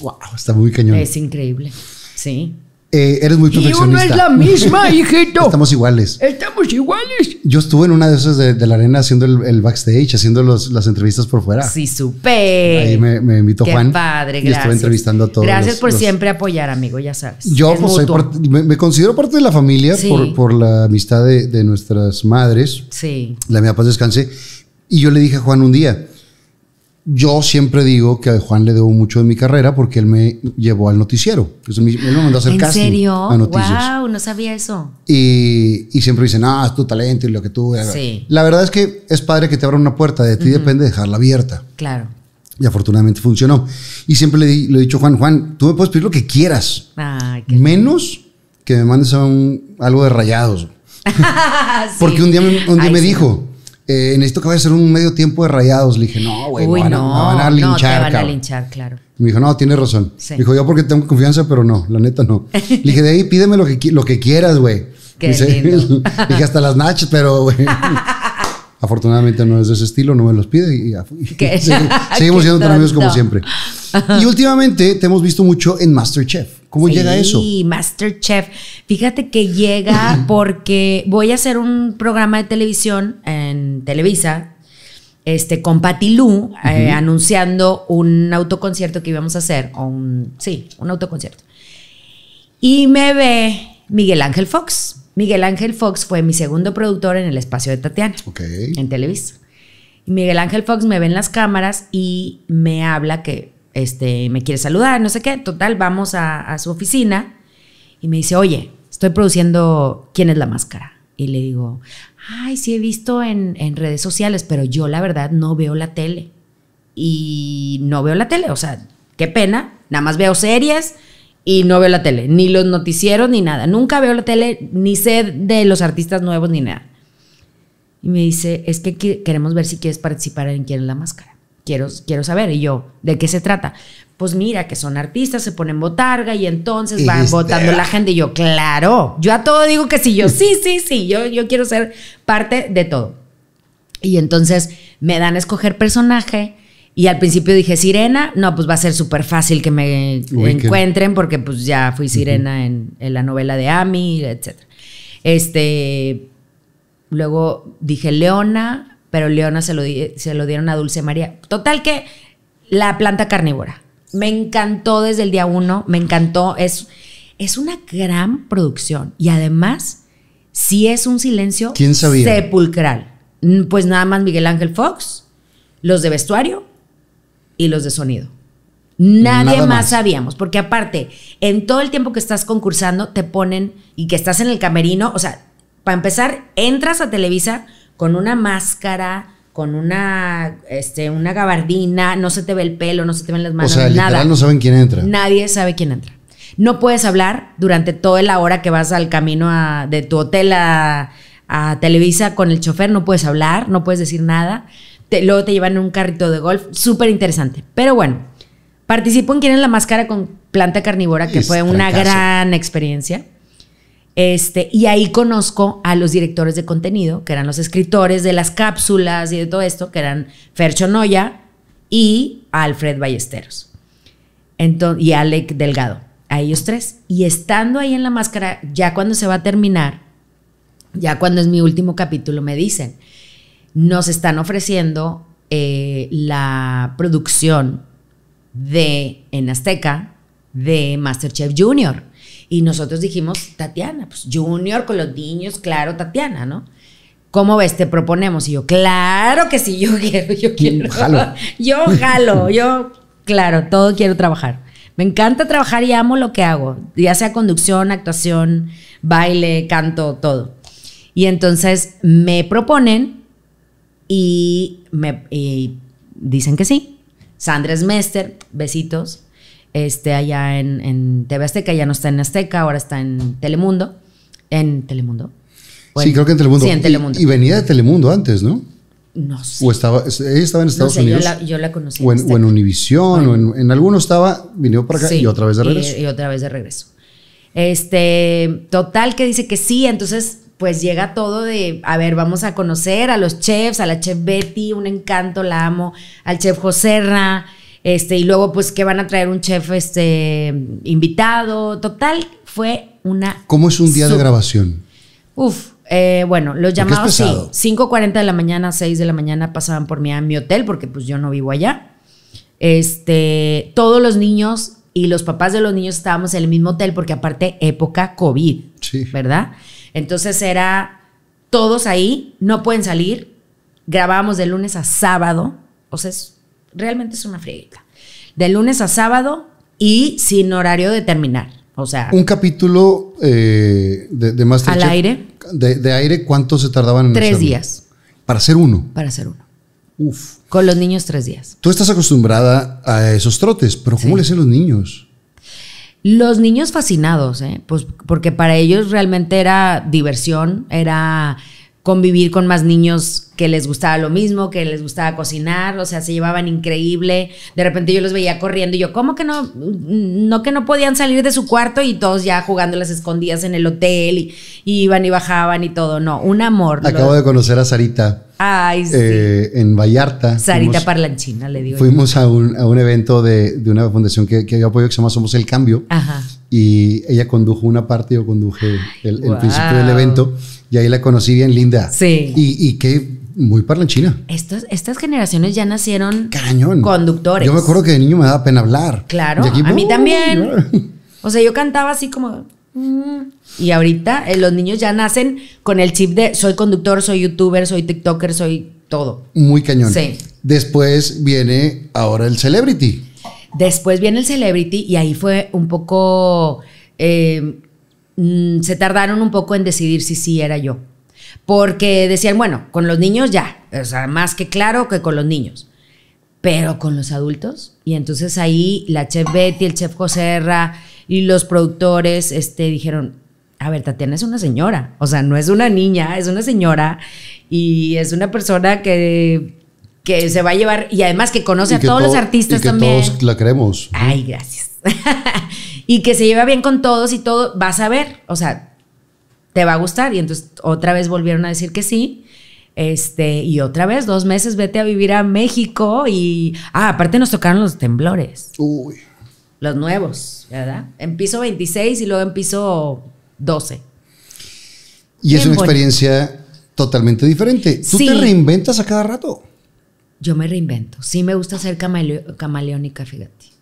¡Wow! Está muy cañón. Es increíble. Sí. Eh, eres muy perfeccionista. Y uno es la misma, hijito. Estamos iguales. Estamos iguales. Yo estuve en una de esas de, la arena haciendo el, backstage, haciendo las entrevistas por fuera. Sí, súper. Ahí me, invitó Qué Juan. padre, gracias. Y estuve entrevistando a todos. Gracias por siempre apoyar, amigo, ya sabes. Yo pues, soy me, considero parte de la familia por, la amistad de, de, nuestras madres. Sí. La mía paz descanse. Y yo le dije a Juan un día, yo siempre digo que a Juan le debo mucho de mi carrera porque él me llevó al noticiero. él me mandó hacer ¿En ¿En serio? ¡Wow! No sabía eso. Y, siempre dicen, ah, es tu talento y lo que tú. La verdad es que es padre que te abran una puerta. De ti depende dejarla abierta. Claro. Y afortunadamente funcionó. Y siempre le, he dicho, Juan, Juan, tú me puedes pedir lo que quieras. Menos que me mandes algo de rayados. Porque un día me, dijo eh, necesito que vaya a hacer un medio tiempo de rayados. Le dije, no, güey, no, no, van a linchar. No, van a linchar, claro. me dijo, no, tienes razón. Me dijo, yo porque tengo confianza, pero no, la neta no. Le dije, de ahí pídeme lo que, lo que quieras, güey. dije, hasta las nachas, pero, güey. Afortunadamente no es de ese estilo, no me los pide y ya seguimos siendo tan amigos como siempre. Y últimamente te hemos visto mucho en Masterchef. ¿Cómo llega eso? Sí, Masterchef. Fíjate que llega porque voy a hacer un programa de televisión en Televisa, este, con Patilú, eh, anunciando un autoconcierto que íbamos a hacer, un, sí, un autoconcierto. Y me ve Miguel Ángel Fox. Miguel Ángel Fox fue mi segundo productor en el espacio de Tatiana, en Televisa. Miguel Ángel Fox me ve en las cámaras y me habla que este, me quiere saludar, no sé qué. Total, vamos a, su oficina y me dice, oye, estoy produciendo ¿Quién es la máscara? Y le digo, ay, sí he visto en, en, redes sociales, pero yo la verdad no veo la tele. Y no veo la tele, o sea, qué pena, nada más veo series y no veo la tele, ni los noticieros, ni nada. Nunca veo la tele, ni sé de los artistas nuevos, ni nada. Y me dice, es que queremos ver si quieres participar en ¿Quién es la máscara? quiero, quiero saber. Y yo, ¿de qué se trata? Pues mira, que son artistas, se ponen botarga y entonces van votando la ah". gente. Y yo, claro, yo a todo digo que sí, yo sí, sí, sí, yo, yo quiero ser parte de todo. Y entonces me dan a escoger personaje. Y al principio dije sirena, no, pues va a ser súper fácil que me encuentren porque pues ya fui sirena en, la novela de Ami, etc. Este, luego dije leona, pero Leona se lo, dieron a Dulce María. Total que la planta carnívora. Me encantó desde el día uno, me encantó. Es, es una gran producción y además sí es un silencio sepulcral. Mm, pues nada más Miguel Ángel Fox, los de vestuario y los de sonido. Nadie más. sabíamos, porque aparte, en todo el tiempo que estás concursando, te ponen y que estás en el camerino, o sea, para empezar, entras a Televisa con una máscara, con una, este, una gabardina, no se te ve el pelo, no se te ven las manos, o sea, literal, nada. no saben quién entra. Nadie sabe quién entra. No puedes hablar durante toda la hora que vas al camino de tu hotel a, Televisa con el chofer, no puedes hablar, no puedes decir nada. Te, luego te llevan en un carrito de golf, súper interesante. Pero bueno, participo en Quién es la Máscara con Planta Carnívora, que fue una gran experiencia. Este, y ahí conozco a los directores de contenido, que eran los escritores de las cápsulas y de todo esto, que eran Fercho Noya y Alfred Ballesteros. y Alec Delgado, a ellos tres. Y estando ahí en la máscara, ya cuando se va a terminar, ya cuando es mi último capítulo, me dicen, nos están ofreciendo eh, la producción de, en Azteca, de Masterchef Junior y nosotros dijimos, Tatiana, pues Junior con los niños, claro, Tatiana, ¿no? ¿Cómo ves? Te proponemos. Y yo, claro que sí, yo quiero, yo quiero. Jalo. Yo jalo, yo, claro, todo quiero trabajar. Me encanta trabajar y amo lo que hago, ya sea conducción, actuación, baile, canto, todo. Y entonces me proponen y me dicen que sí. Sandra Smester, besitos, este, allá en, TV Azteca, ya no está en Azteca, ahora está en Telemundo. En Telemundo. sí, creo que en Telemundo. Sí, en Telemundo. Y, venía de Telemundo antes, ¿no? No sé. O estaba, estaba en Estados Unidos. Yo la, conocí. O en, en Univisión, o en, alguno estaba, vino para acá y otra vez de regreso. Y, otra vez de regreso. Este, total que dice que sí, entonces pues llega todo de, a ver, vamos a conocer a los chefs, a la chef Betty, un encanto, la amo, al chef José Joserra, este, y luego, pues, que van a traer un chef este, invitado. Total, fue una. ¿Cómo es un día de grabación? Uf, eh, bueno, los llamados sí. 5.40 de la mañana, 6 de la mañana pasaban por mí a mi hotel, porque pues yo no vivo allá. Este, todos los niños y los papás de los niños estábamos en el mismo hotel, porque aparte, época COVID, sí. ¿verdad? Entonces era todos ahí, no pueden salir. Grabábamos de lunes a sábado. O sea, realmente es una frieguita. De lunes a sábado y sin horario de terminar. O sea. Un capítulo eh, de, más Masterchef. Al aire. De, aire, ¿cuánto se tardaban en Tres días. ¿Para hacer uno? Para hacer uno. Uf. Con los niños tres días. Tú estás acostumbrada a esos trotes, pero ¿cómo le hacen los niños? Los niños fascinados, ¿eh? pues porque para ellos realmente era diversión, era convivir con más niños que les gustaba lo mismo, que les gustaba cocinar, o sea, se llevaban increíble. De repente yo los veía corriendo y yo, ¿cómo que no? No que no podían salir de su cuarto y todos ya jugando las escondidas en el hotel y, iban y bajaban y todo. No, un amor. Acabo de conocer a Sarita. Eh, en Vallarta. Sarita Parlanchina, le digo. Fuimos a un, evento de, una fundación que, que yo apoyo que se llama Somos el Cambio. Y ella condujo una parte, yo conduje el principio del evento y ahí la conocí bien linda. Sí. Y, y qué muy parlanchina. estas generaciones ya nacieron Cañón. conductores. Yo me acuerdo que de niño me daba pena hablar. Claro, a mí también. O sea, yo cantaba así como... Mm". Y ahorita eh, los niños ya nacen con el chip de soy conductor, soy youtuber, soy tiktoker, soy todo. Muy cañón. Sí. Después viene ahora el celebrity. Después viene el celebrity y ahí fue un poco... Eh, Mm, se tardaron un poco en decidir si sí era yo. Porque decían, bueno, con los niños ya, o sea, más que claro que con los niños, pero con los adultos. Y entonces ahí la chef Betty, el chef José Herra y los productores este, dijeron, a ver, Tatiana es una señora, o sea, no es una niña, es una señora y es una persona que, se va a llevar y además que conoce a todos los artistas y que también. Todos la queremos. Ay, gracias. y que se lleva bien con todos y todo, vas a ver, o sea, te va a gustar. Y entonces otra vez volvieron a decir que sí. Este, y otra vez, dos meses, vete a vivir a México y. Ah, aparte nos tocaron los temblores. Uy. Los nuevos, ¿verdad? En piso 26 y luego en piso 12. Y es una experiencia totalmente diferente. Tú te reinventas a cada rato. Yo me reinvento. Sí me gusta ser camaleónica, fíjate.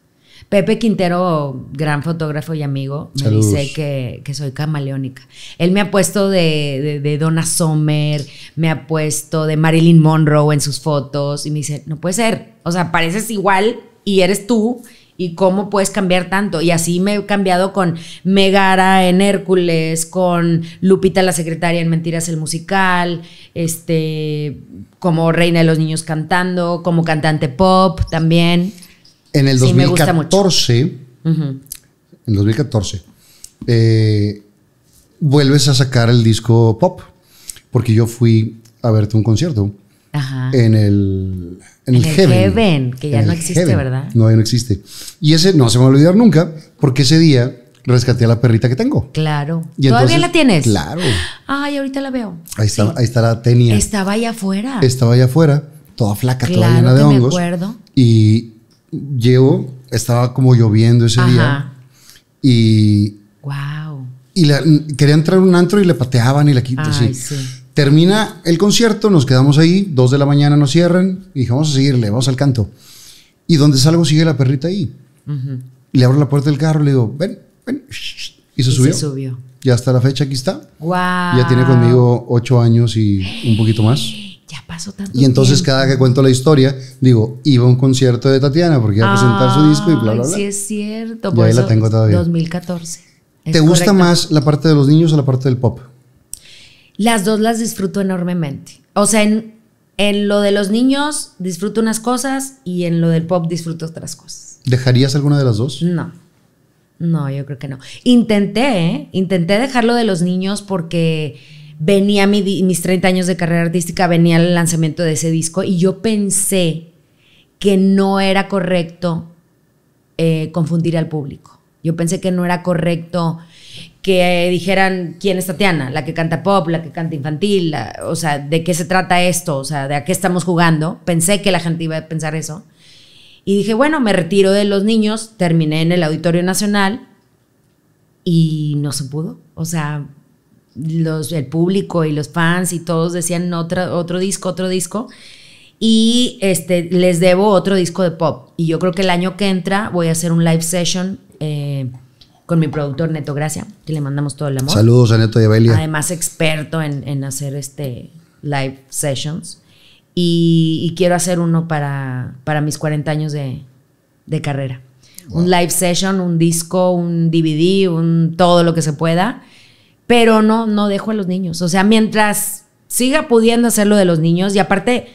Pepe Quintero, gran fotógrafo y amigo, me dice que, soy camaleónica. Él me ha puesto de, Donna Sommer, me ha puesto de Marilyn Monroe en sus fotos y me dice, no puede ser, o sea, pareces igual y eres tú. ¿Y cómo puedes cambiar tanto? Y así me he cambiado con Megara en Hércules, con Lupita la secretaria en Mentiras el musical, este, como reina de los niños cantando, como cantante pop también. En el 2014, en 2014, eh, vuelves a sacar el disco pop, porque yo fui a verte un concierto en el, en, en el, Heaven, que ya no existe, ¿verdad? No, ya no existe. Y ese no se me va a olvidar nunca, porque ese día rescaté a la perrita que tengo. Claro. ¿Todavía la tienes? Claro. Ay, ahorita la veo. Ahí está, la tenía. Estaba allá afuera. Estaba allá afuera, toda flaca, toda llena de que hongos. Me acuerdo. Y, llevo, estaba como lloviendo ese día y... ¡Wow! Y quería entrar a un antro y le pateaban y la quitaban. Termina el concierto, nos quedamos ahí, dos de la mañana nos cierran y dije, vamos a seguirle, vamos al canto. Y donde salgo sigue la perrita ahí. Le abro la puerta del carro, le digo, ven, ven. Y se subió. ya hasta la fecha aquí está. Ya tiene conmigo ocho años y un poquito más ya pasó tanto Y entonces cada que cuento la historia, digo, iba a un concierto de Tatiana porque iba a presentar su disco y bla, bla, bla. Sí, es cierto. Y ahí la tengo todavía. 2014. ¿Te gusta más la parte de los niños o la parte del pop? Las dos las disfruto enormemente. O sea, en, lo de los niños disfruto unas cosas y en lo del pop disfruto otras cosas. ¿Dejarías alguna de las dos? No. No, yo creo que no. Intenté, ¿eh? intenté dejarlo de los niños porque venía mis 30 años de carrera artística, venía el lanzamiento de ese disco y yo pensé que no era correcto eh, confundir al público. Yo pensé que no era correcto que eh, dijeran quién es Tatiana, la que canta pop, la que canta infantil, o sea, de qué se trata esto, o sea, de a qué estamos jugando. Pensé que la gente iba a pensar eso. Y dije, bueno, me retiro de los niños, terminé en el Auditorio Nacional y no se pudo. O sea, los, el público y los fans y todos decían otro disco, otro disco. Y este, les debo otro disco de pop. Y yo creo que el año que entra voy a hacer un live session eh, con mi productor Neto Gracia, que le mandamos todo el amor. Saludos a Neto y Además, experto en, en hacer este live sessions. Y, quiero hacer uno para, para mis 40 años de, de carrera. Un live session, un disco, un DVD, un todo lo que se pueda pero no, no dejo a los niños. O sea, mientras siga pudiendo hacer lo de los niños y aparte,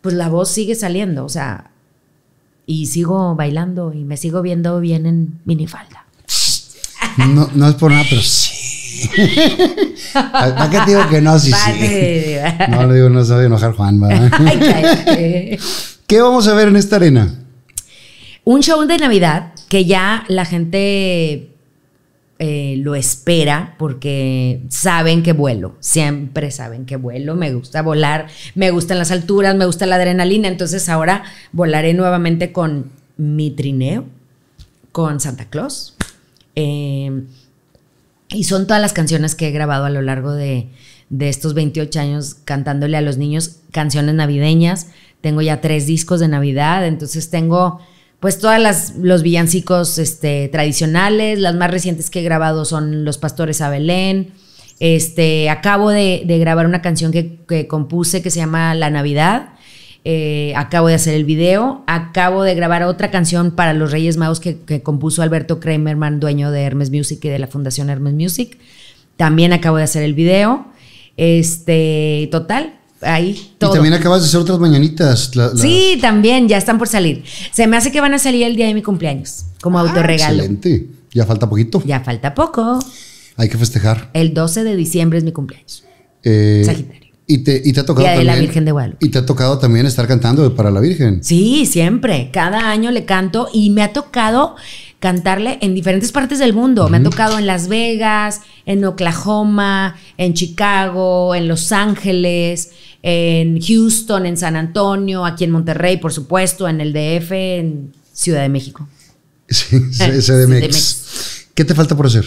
pues la voz sigue saliendo, o sea, y sigo bailando y me sigo viendo bien en minifalda. No, es por nada, pero sí. ¿Para qué te digo que no? Sí, sí. No le digo, no se va a enojar Juan. ¿Qué vamos a ver en esta arena? Un show de Navidad que ya la gente eh, lo espera porque saben que vuelo, siempre saben que vuelo, me gusta volar, me gustan las alturas, me gusta la adrenalina, entonces ahora volaré nuevamente con mi trineo, con Santa Claus. Eh, y son todas las canciones que he grabado a lo largo de, de estos 28 años cantándole a los niños canciones navideñas. Tengo ya tres discos de Navidad, entonces tengo pues todas las los villancicos este, tradicionales, las más recientes que he grabado son Los Pastores a Belén. Este, acabo de, grabar una canción que, que, compuse que se llama La Navidad. Eh, acabo de hacer el video. Acabo de grabar otra canción para Los Reyes Magos que, que compuso Alberto Kramerman, dueño de Hermes Music y de la Fundación Hermes Music. También acabo de hacer el video. Este, total, y también acabas de hacer otras mañanitas. Sí, también, ya están por salir. Se me hace que van a salir el día de mi cumpleaños, como ah, autorregalo. Excelente. Ya falta poquito. Ya falta poco. Hay que festejar. El 12 de diciembre es mi cumpleaños. Eh, Sagitario. Y te, ha tocado también. la Virgen de Guadalupe. Y te ha tocado también estar cantando para la Virgen. Sí, siempre. Cada año le canto y me ha tocado cantarle en diferentes partes del mundo. Me ha tocado en Las Vegas, en Oklahoma, en Chicago, en Los Ángeles en Houston, en San Antonio, aquí en Monterrey, por supuesto, en el DF, en Ciudad de México. Sí, CDMX. México. ¿Qué te falta por hacer?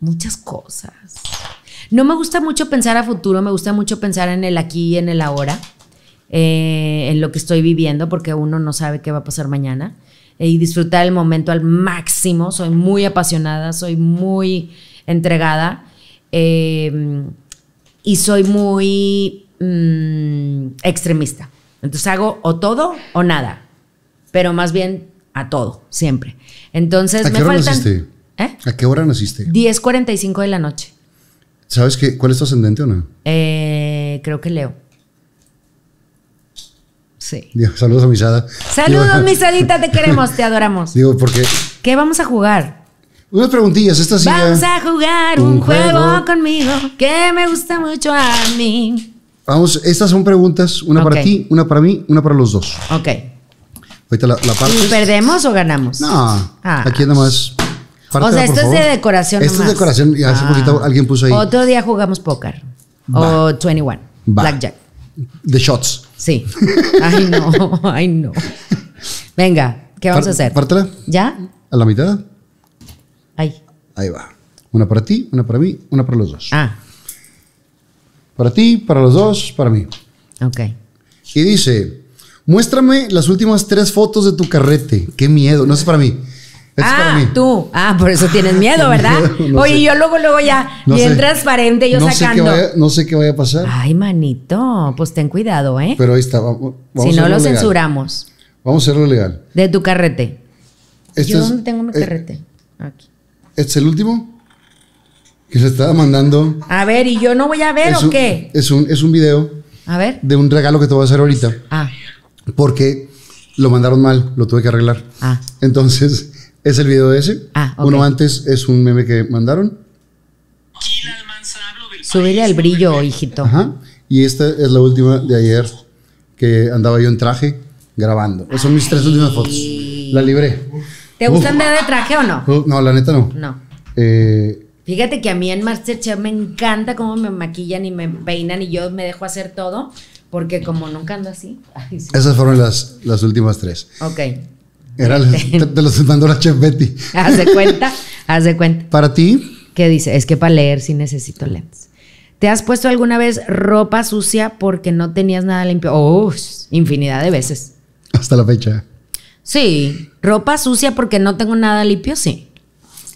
Muchas cosas. No me gusta mucho pensar a futuro, me gusta mucho pensar en el aquí y en el ahora, eh, en lo que estoy viviendo, porque uno no sabe qué va a pasar mañana. Eh, y disfrutar el momento al máximo. Soy muy apasionada, soy muy entregada eh, y soy muy Mm, extremista. Entonces hago o todo o nada, pero más bien a todo, siempre. Entonces ¿A qué hora Naciste? ¿Eh? ¿A qué hora naciste? 10.45 de la noche. ¿Sabes qué? ¿Cuál es tu ascendente o no? Eh, creo que Leo. Sí. saludos a Misada. Saludos, Misadita, te queremos, te adoramos. Digo, porque. ¿Qué vamos a jugar? Unas preguntillas, esta sí. Vamos a jugar un, juego, conmigo que me gusta mucho a mí. Vamos, estas son preguntas, una para ti, una para mí, una para los dos. Ok. parte. ¿Perdemos o ganamos? No, ah. aquí nada más. o sea, esto es de decoración. Esto es es decoración. Y hace ah. poquito alguien puso ahí. Otro día jugamos póker. O 21. Blackjack. The shots. Sí. Ay, no. Ay, no. Venga, ¿qué vamos a hacer? Partela. ¿Ya? ¿A la mitad? Ahí. Ahí va. Una para ti, una para mí, una para los dos. Ah. Para ti, para los dos, para mí. Ok. Y dice, muéstrame las últimas tres fotos de tu carrete. Qué miedo. No es para mí. Es ah, tú. Ah, por eso tienes miedo, ¿verdad? Oye, yo luego, luego ya, bien transparente, yo no sacando. no sé qué vaya a pasar. Ay, manito, pues ten cuidado, ¿eh? Pero ahí está. si no lo censuramos. Vamos a hacerlo legal. De tu carrete. Este yo tengo mi carrete. Aquí. ¿Este es el último? que se estaba mandando. A ver, ¿y yo no voy a ver o qué? Es un, es un video. A ver. De un regalo que te voy a hacer ahorita. Ah. Porque lo mandaron mal, lo tuve que arreglar. Ah. Entonces, es el video ese. Ah, Uno antes es un meme que mandaron. Subirle el brillo, hijito. Ajá. Y esta es la última de ayer que andaba yo en traje grabando. Esas Son mis tres últimas fotos. La libré. ¿Te gustan de traje o no? no, la neta no. No. Eh, Fíjate que a mí en Masterchef me encanta cómo me maquillan y me peinan y yo me dejo hacer todo, porque como nunca ando así. Esas fueron las, últimas tres. Ok. Era de los mandó la chef Betty. Haz de cuenta, haz de cuenta. ¿Para ti? ¿Qué dice? Es que para leer sí necesito lentes. ¿Te has puesto alguna vez ropa sucia porque no tenías nada limpio? Oh, infinidad de veces. Hasta la fecha. Sí, ropa sucia porque no tengo nada limpio, sí.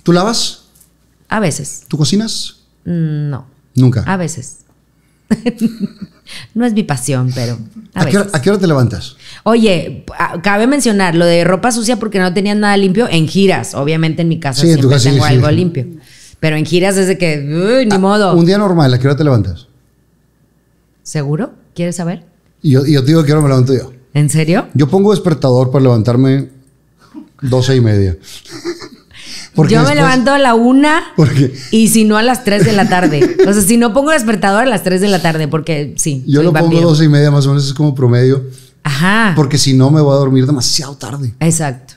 ¿Tú lavas? A veces. ¿Tú cocinas? Mm, no. Nunca. A veces. no es mi pasión, pero. A, qué hora, te levantas? Oye, cabe mencionar lo de ropa sucia porque no tenía nada limpio en giras. Obviamente en mi casa siempre tengo algo limpio. Pero en giras es de que, uy, ni ah, modo. Un día normal, ¿a qué hora te levantas? ¿Seguro? ¿Quieres saber? yo, te digo que ahora me levanto yo. ¿En serio? Yo pongo despertador para levantarme doce y media yo me levanto a la una y si no a las tres de la tarde. o sea, si no pongo despertador a las tres de la tarde, porque sí. Yo lo a pongo dos y media más o menos, es como promedio. Ajá. Porque si no me voy a dormir demasiado tarde. Exacto.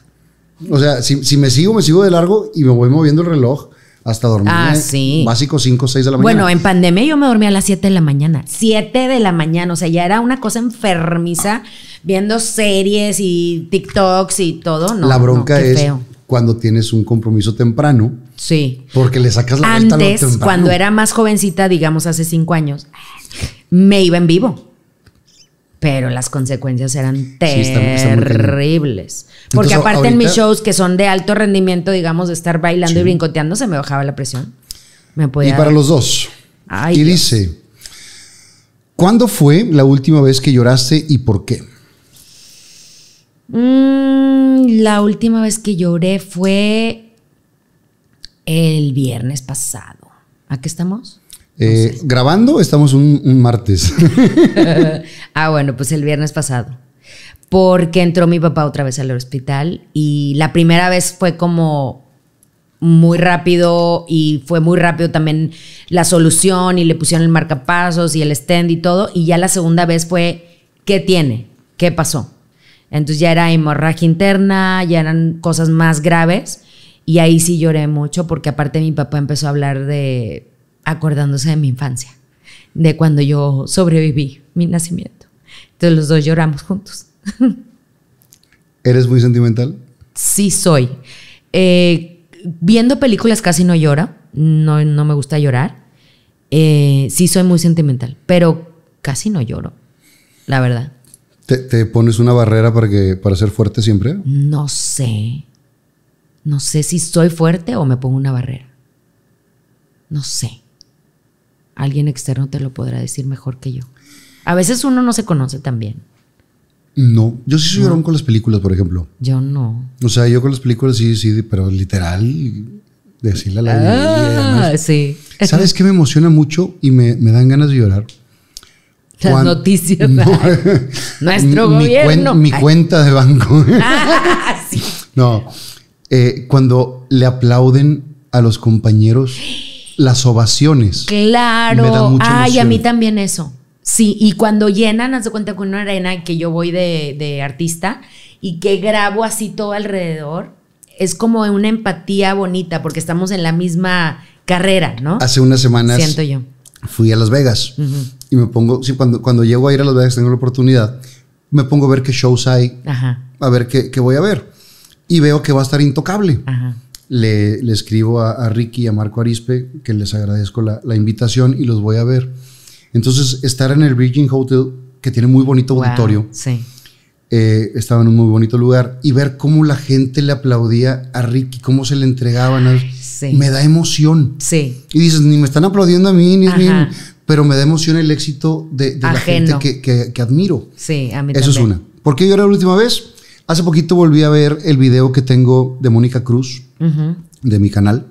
O sea, si, me sigo, me sigo de largo y me voy moviendo el reloj hasta dormir. Ah, sí. Básico cinco o 6 de la mañana. Bueno, en pandemia yo me dormía a las 7 de la mañana. Siete de la mañana. O sea, ya era una cosa enfermiza viendo series y TikToks y todo. No, la bronca es feo cuando tienes un compromiso temprano. Sí. Porque le sacas la Antes, vuelta cuando era más jovencita, digamos hace cinco años, me iba en vivo. Pero las consecuencias eran terribles. terribles. Porque aparte en mis shows que son de alto rendimiento, digamos, de estar bailando y brincoteando, se me bajaba la presión. Me podía y para los dos. Ay, y dice, ¿cuándo fue la última vez que lloraste y por qué? mmm la última vez que lloré fue el viernes pasado. ¿A qué estamos? Eh, grabando, estamos un, martes. ah, bueno, pues el viernes pasado. Porque entró mi papá otra vez al hospital y la primera vez fue como muy rápido y fue muy rápido también la solución y le pusieron el marcapasos y el stand y todo. Y ya la segunda vez fue, ¿qué tiene? ¿Qué pasó? Entonces ya era hemorragia interna, ya eran cosas más graves. Y ahí sí lloré mucho porque aparte mi papá empezó a hablar de, acordándose de mi infancia, de cuando yo sobreviví mi nacimiento. Entonces los dos lloramos juntos. ¿Eres muy sentimental? Sí, soy. Eh, viendo películas casi no lloro, no, no me gusta llorar. Eh, sí, soy muy sentimental, pero casi no lloro, la verdad. ¿Te, pones una barrera para, que, para ser fuerte siempre? No sé. No sé si soy fuerte o me pongo una barrera. No sé. Alguien externo te lo podrá decir mejor que yo. A veces uno no se conoce tan bien. No, yo sí soy llorón con las películas, por ejemplo. Yo no. O sea, yo con las películas sí, sí, pero literal, decir a la ah, sí. ¿Sabes qué me emociona mucho y me, me dan ganas de llorar? Las noticias. Nuestro mi gobierno. mi cuenta de banco. Ah, no. Eh, cuando le aplauden a los compañeros las ovaciones. Claro. Me Ay, a mí también eso. Sí, y cuando llenan, haz de cuenta con una arena que yo voy de, de artista y que grabo así todo alrededor, es como una empatía bonita porque estamos en la misma carrera, ¿no? Hace unas semanas. Siento yo fui a Las Vegas y me pongo, si cuando, cuando llego a ir a Las Vegas, tengo la oportunidad, me pongo a ver qué shows hay, a ver qué, qué, voy a ver. Y veo que va a estar intocable. Le, le, escribo a, Ricky y a Marco Arispe que les agradezco la, la, invitación y los voy a ver. Entonces, estar en el Virgin Hotel, que tiene muy bonito auditorio, eh, estaba en un muy bonito lugar, y ver cómo la gente le aplaudía a Ricky, cómo se le entregaban. Ay me da emoción. Sí. Y dices, ni me están aplaudiendo a mí, ni es bien, pero me da emoción el éxito de, la gente que, admiro. Sí, a mí Eso es una. ¿Por qué era la última vez? Hace poquito volví a ver el video que tengo de Mónica Cruz, de mi canal,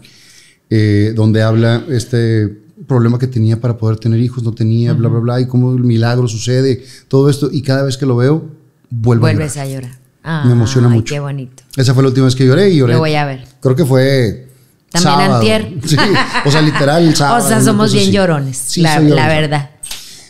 eh, donde habla este problema que tenía para poder tener hijos, no tenía, bla, bla, bla, y cómo el milagro sucede, todo esto. Y cada vez que lo veo, vuelvo a llorar. A llorar. me emociona mucho. Qué bonito. Esa fue la última vez que lloré y lloré. Lo voy a ver. Creo que fue también antier. Sí, o sea, literal, O sea, somos bien llorones, la, la, verdad.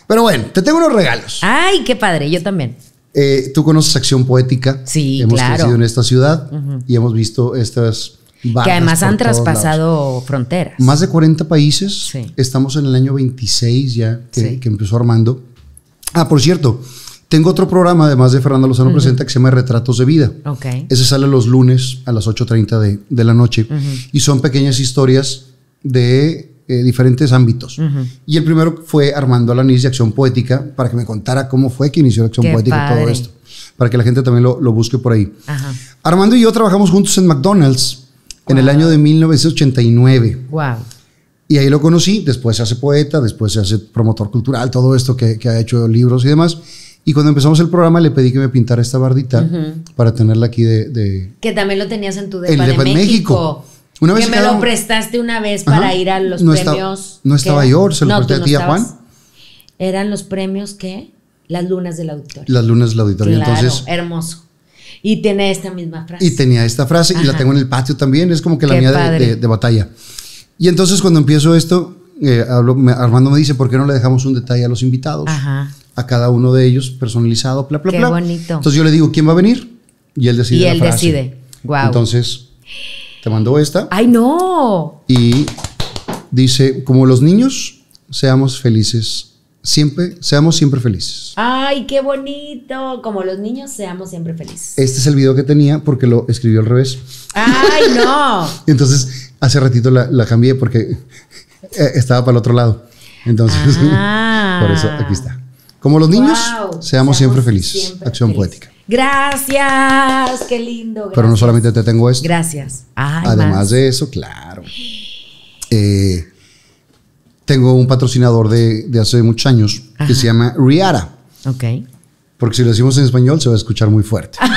Pero bueno, te tengo unos regalos. Ay, qué padre, yo también. Eh, tú conoces Acción Poética. Sí, hemos claro. crecido en esta ciudad y hemos visto estas que además han traspasado fronteras. Más de 40 países. Sí. Estamos en el año 26 ya que, que empezó Armando. Ah, por cierto, tengo otro programa, además de Fernando Lozano Presenta, que se llama Retratos de Vida. Okay. Ese sale los lunes a las 8.30 de, de, la noche. Y son pequeñas historias de eh, diferentes ámbitos. Y el primero fue Armando Alanis de Acción Poética, para que me contara cómo fue que inició la Acción Poética y todo esto. Para que la gente también lo, busque por ahí. Ajá. Armando y yo trabajamos juntos en McDonald's en el año de 1989. Wow. Y ahí lo conocí, después se hace poeta, después se hace promotor cultural, todo esto que, que ha hecho libros y demás. Y cuando empezamos el programa le pedí que me pintara esta bardita para tenerla aquí de, Que también lo tenías en tu depa, en de, México. Una vez que me lo prestaste una vez para ir a los no premios. no estaba yo, se lo presté a ti, Juan. Eran los premios que las lunas del auditorio. Las lunas del auditorio, claro, Hermoso. Y tiene esta misma frase. Y tenía esta frase y la tengo en el patio también, es como que la mía de, batalla. Y entonces cuando empiezo esto, eh, Armando me dice, ¿por qué no le dejamos un detalle a los invitados? Ajá a cada uno de ellos personalizado, bla, Qué bonito. Entonces yo le digo, ¿quién va a venir? Y él decide. Y él decide. Wow. Entonces, te mando esta. ¡Ay, no! Y dice, como los niños, seamos felices. Siempre, seamos siempre felices. ¡Ay, qué bonito! Como los niños, seamos siempre felices. Este es el video que tenía porque lo escribió al revés. ¡Ay, no! Entonces, hace ratito la, la cambié porque eh, estaba para el otro lado. Entonces, ah. por eso aquí está. Como los niños, seamos, siempre felices. Acción poética. Gracias, qué lindo. Pero no solamente te tengo eso. Gracias. Además de eso, claro. Eh, tengo un patrocinador de, hace muchos años que se llama Riara. Ok. Porque si lo decimos en español se va a escuchar muy fuerte.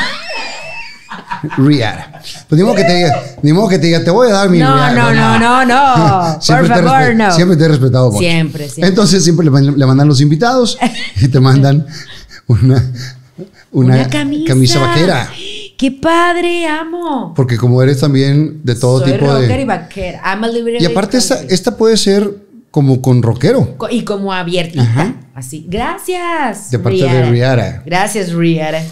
Rihanna. Pues ni modo que te diga, que te te voy a dar mi no, No, no, no, no, Por favor, no. Siempre te he respetado Siempre, siempre. Entonces siempre le, mandan los invitados y te mandan una, una, camisa. vaquera. ¡Qué padre, amo! Porque como eres también de todo tipo y y aparte esta, esta puede ser como con rockero. Y como abiertita. Así. Gracias. De parte de Riara. Gracias, Riara.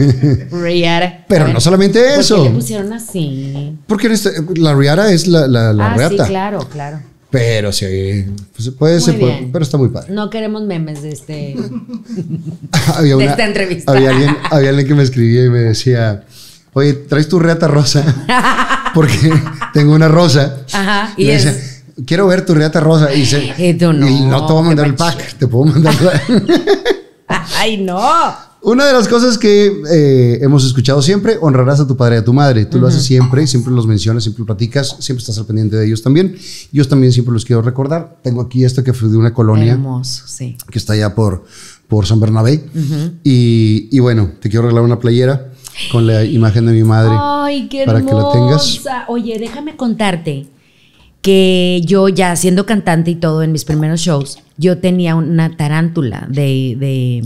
Riara. Pero no solamente eso. ¿Por qué le pusieron así? Porque este, la Riara es la, la, ah, reata. Sí, claro, claro. Pero sí, pues, puede ser, pero está muy padre. No queremos memes de, este, había esta entrevista. Había alguien, había alguien que me escribía y me decía, oye, ¿traes tu reata rosa? Porque tengo una rosa. Ajá, y, quiero ver tu riata rosa. Y, no, te voy a mandar el pack, te puedo mandar. ¡Ay, no! Una de las cosas que eh, hemos escuchado siempre, honrarás a tu padre y a tu madre. Tú lo haces siempre, siempre los mencionas, siempre platicas, siempre estás al pendiente de ellos también. Yo también siempre los quiero recordar. Tengo aquí esto que fue de una colonia. Hermoso, sí. Que está allá por, por San Bernabé. y, bueno, te quiero regalar una playera con la imagen de mi madre. ¡Ay, qué Para que la tengas. Oye, déjame contarte que yo ya siendo cantante y todo en mis primeros shows, yo tenía una tarántula de,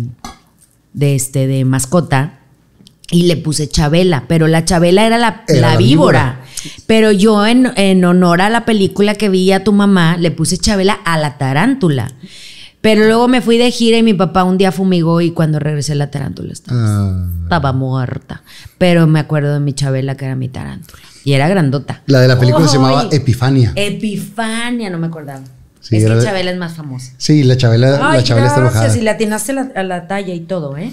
de, este, de mascota y le puse Chabela, pero la Chabela era la, víbora. Pero yo en, honor a la película que vi a tu mamá, le puse Chabela a la tarántula. Pero luego me fui de gira y mi papá un día fumigó y cuando regresé la tarántula estaba, ah. estaba muerta. Pero me acuerdo de mi Chabela que era mi tarántula. Y era grandota. La de la película se llamaba Epifania. Epifania, no me acordaba. es que Chabela es más famosa. Sí, la Chabela, Ay, la Chabela está Gracias, y la atinaste a la, talla y todo, ¿eh?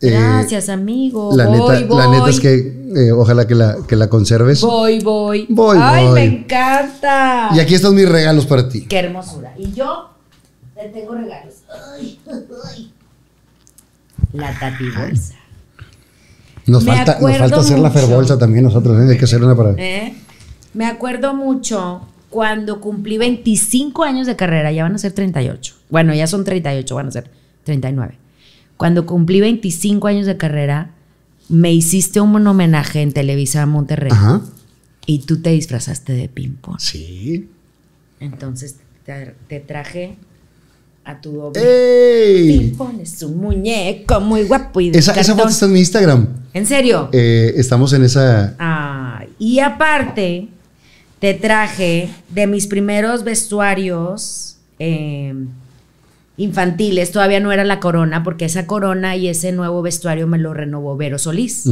eh gracias, amigo. La, voy, neta, voy. la neta es que eh, ojalá que la, que la conserves. Voy, voy. Voy, Ay, me encanta. Y aquí están mis regalos para ti. Qué hermosura. Y yo te tengo regalos. Ay, ay. La tapibolsa. Nos, falta, hacer la ferbolsa también nosotros, ¿eh? que hacer una para... ¿Eh? Me acuerdo mucho cuando cumplí 25 años de carrera, ya van a ser 38. Bueno, ya son 38, van a ser 39. Cuando cumplí 25 años de carrera, me hiciste un homenaje en Televisa Monterrey. Ajá. Y tú te disfrazaste de Pimpo. Sí. Entonces te traje a tu doble. ¡Ey! su un muñeco muy guapo y esa, foto está en mi Instagram. ¿En serio? Eh, estamos en esa... Ah, y aparte, te traje de mis primeros vestuarios em, infantiles. Todavía no era la corona, porque esa corona y ese nuevo vestuario me lo renovó Vero Solís.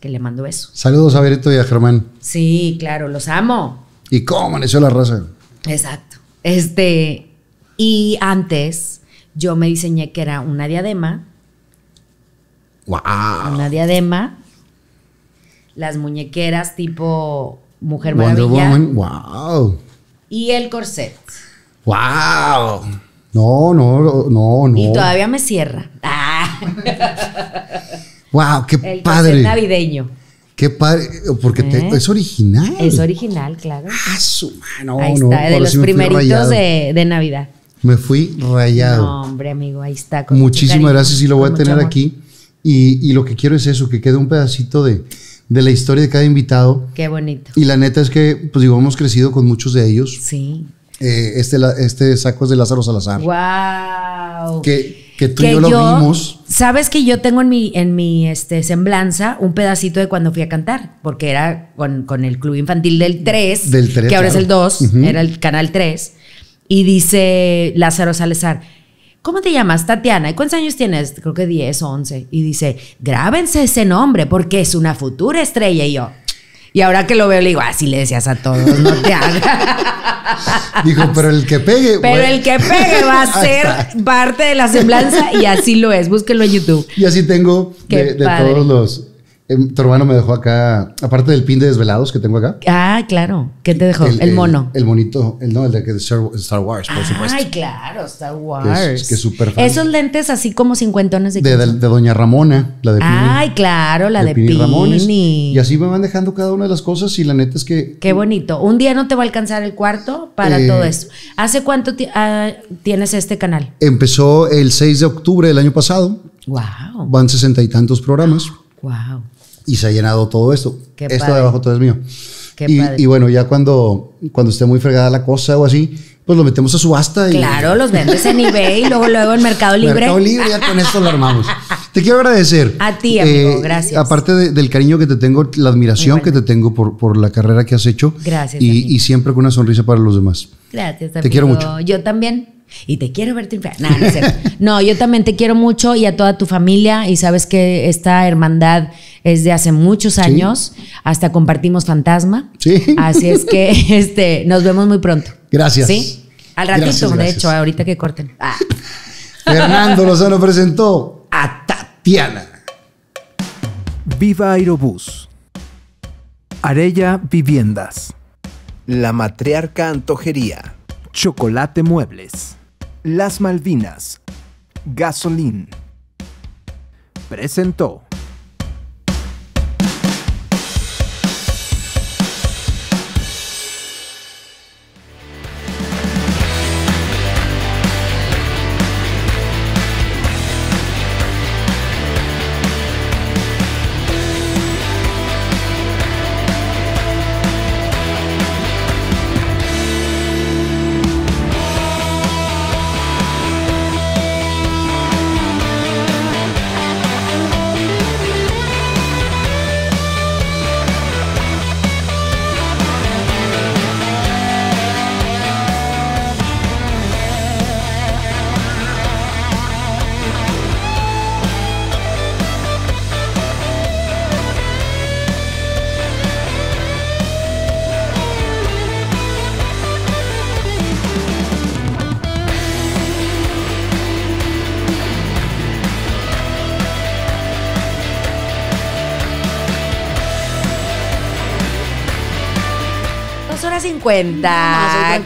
Que le mando eso. Saludos a Berito y a Germán. Sí, claro, los amo. ¿Y cómo amaneció la raza? Exacto. Este, y antes yo me diseñé que era una diadema. Wow. Una diadema. Las muñequeras tipo Mujer Wow. Y el corset. Wow. No, no, no, no. Y todavía me cierra. Ah. Wow, qué padre. El navideño. Qué padre, porque ¿Eh? es original. Es original, claro. Ah, su mano. Ahí no, de los primeritos de Navidad. Me fui rayado. hombre, amigo, ahí está. Muchísimas gracias y lo voy a tener aquí. Y, lo que quiero es eso, que quede un pedacito de, la historia de cada invitado. Qué bonito. Y la neta es que, pues digo, hemos crecido con muchos de ellos. Sí. Eh, este, este saco es de Lázaro Salazar. ¡Wow! Que, tú y yo, lo vimos. Sabes que yo tengo en mi, en mi este, semblanza un pedacito de cuando fui a cantar, porque era con, el club infantil del 3, del que ahora es el 2, era el canal 3. Y dice Lázaro Salazar, ¿cómo te llamas? Tatiana. ¿Y cuántos años tienes? Creo que 10 o 11. Y dice, grábense ese nombre porque es una futura estrella. Y yo, y ahora que lo veo, le digo, así ah, le decías a todos, no te hagas. Dijo, pero el que pegue. Pero el que pegue va a ser parte de la semblanza y así lo es. Búsquenlo en YouTube. Y así tengo de, todos los, Em, tu hermano me dejó acá, aparte del pin de desvelados que tengo acá. Ah, claro. ¿Qué te dejó? El, mono. El, monito, el no, el de Star Wars, por supuesto. Ay, claro, Star Wars. Que es súper Esos lentes así como cincuentones de, de, de, Doña Ramona, la de Pini. Ay, claro, la de, Pini. Y así me van dejando cada una de las cosas y la neta es que. Qué bonito. Un día no te va a alcanzar el cuarto para eh, todo esto. ¿Hace cuánto ah, tienes este canal? Empezó el 6 de octubre del año pasado. Wow. Van sesenta y tantos programas. Wow y se ha llenado todo esto. esto debajo de abajo todo es mío. y, y, bueno, ya cuando, cuando esté muy fregada la cosa o así, pues lo metemos a subasta. Y, claro, los vendes en eBay y luego, luego en Mercado Libre. Mercado Libre, ya con esto lo armamos. Te quiero agradecer. A ti, amigo, eh, gracias. Aparte del cariño que te tengo, la admiración que te tengo por, por la carrera que has hecho. Gracias. Y, y siempre con una sonrisa para los demás. Gracias, amigo. Te quiero mucho. Yo también y te quiero ver no, yo también te quiero mucho y a toda tu familia y sabes que esta hermandad es de hace muchos años, hasta compartimos fantasma. Sí. Así es que este, nos vemos muy pronto. Gracias. Sí. Al ratito, de hecho, ahorita que corten. Ah. Fernando Lozano presentó a Tatiana. Viva Aerobús. Arella Viviendas. La Matriarca Antojería. Chocolate Muebles. Las Malvinas, Gasolín, presentó.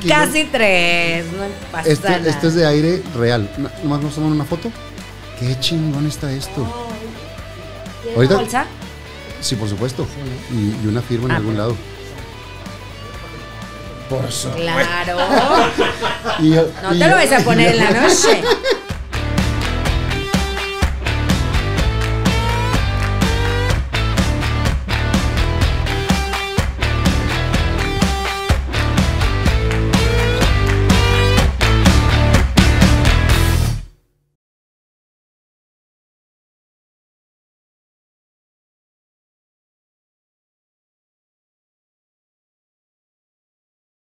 casi tres. No este, este, es de aire real. Nomás nos toman una foto. Qué chingón está esto. bolsa? Sí, por supuesto. Y, una firma en ah, algún lado. Por supuesto. Claro. no te lo vas a poner en la noche.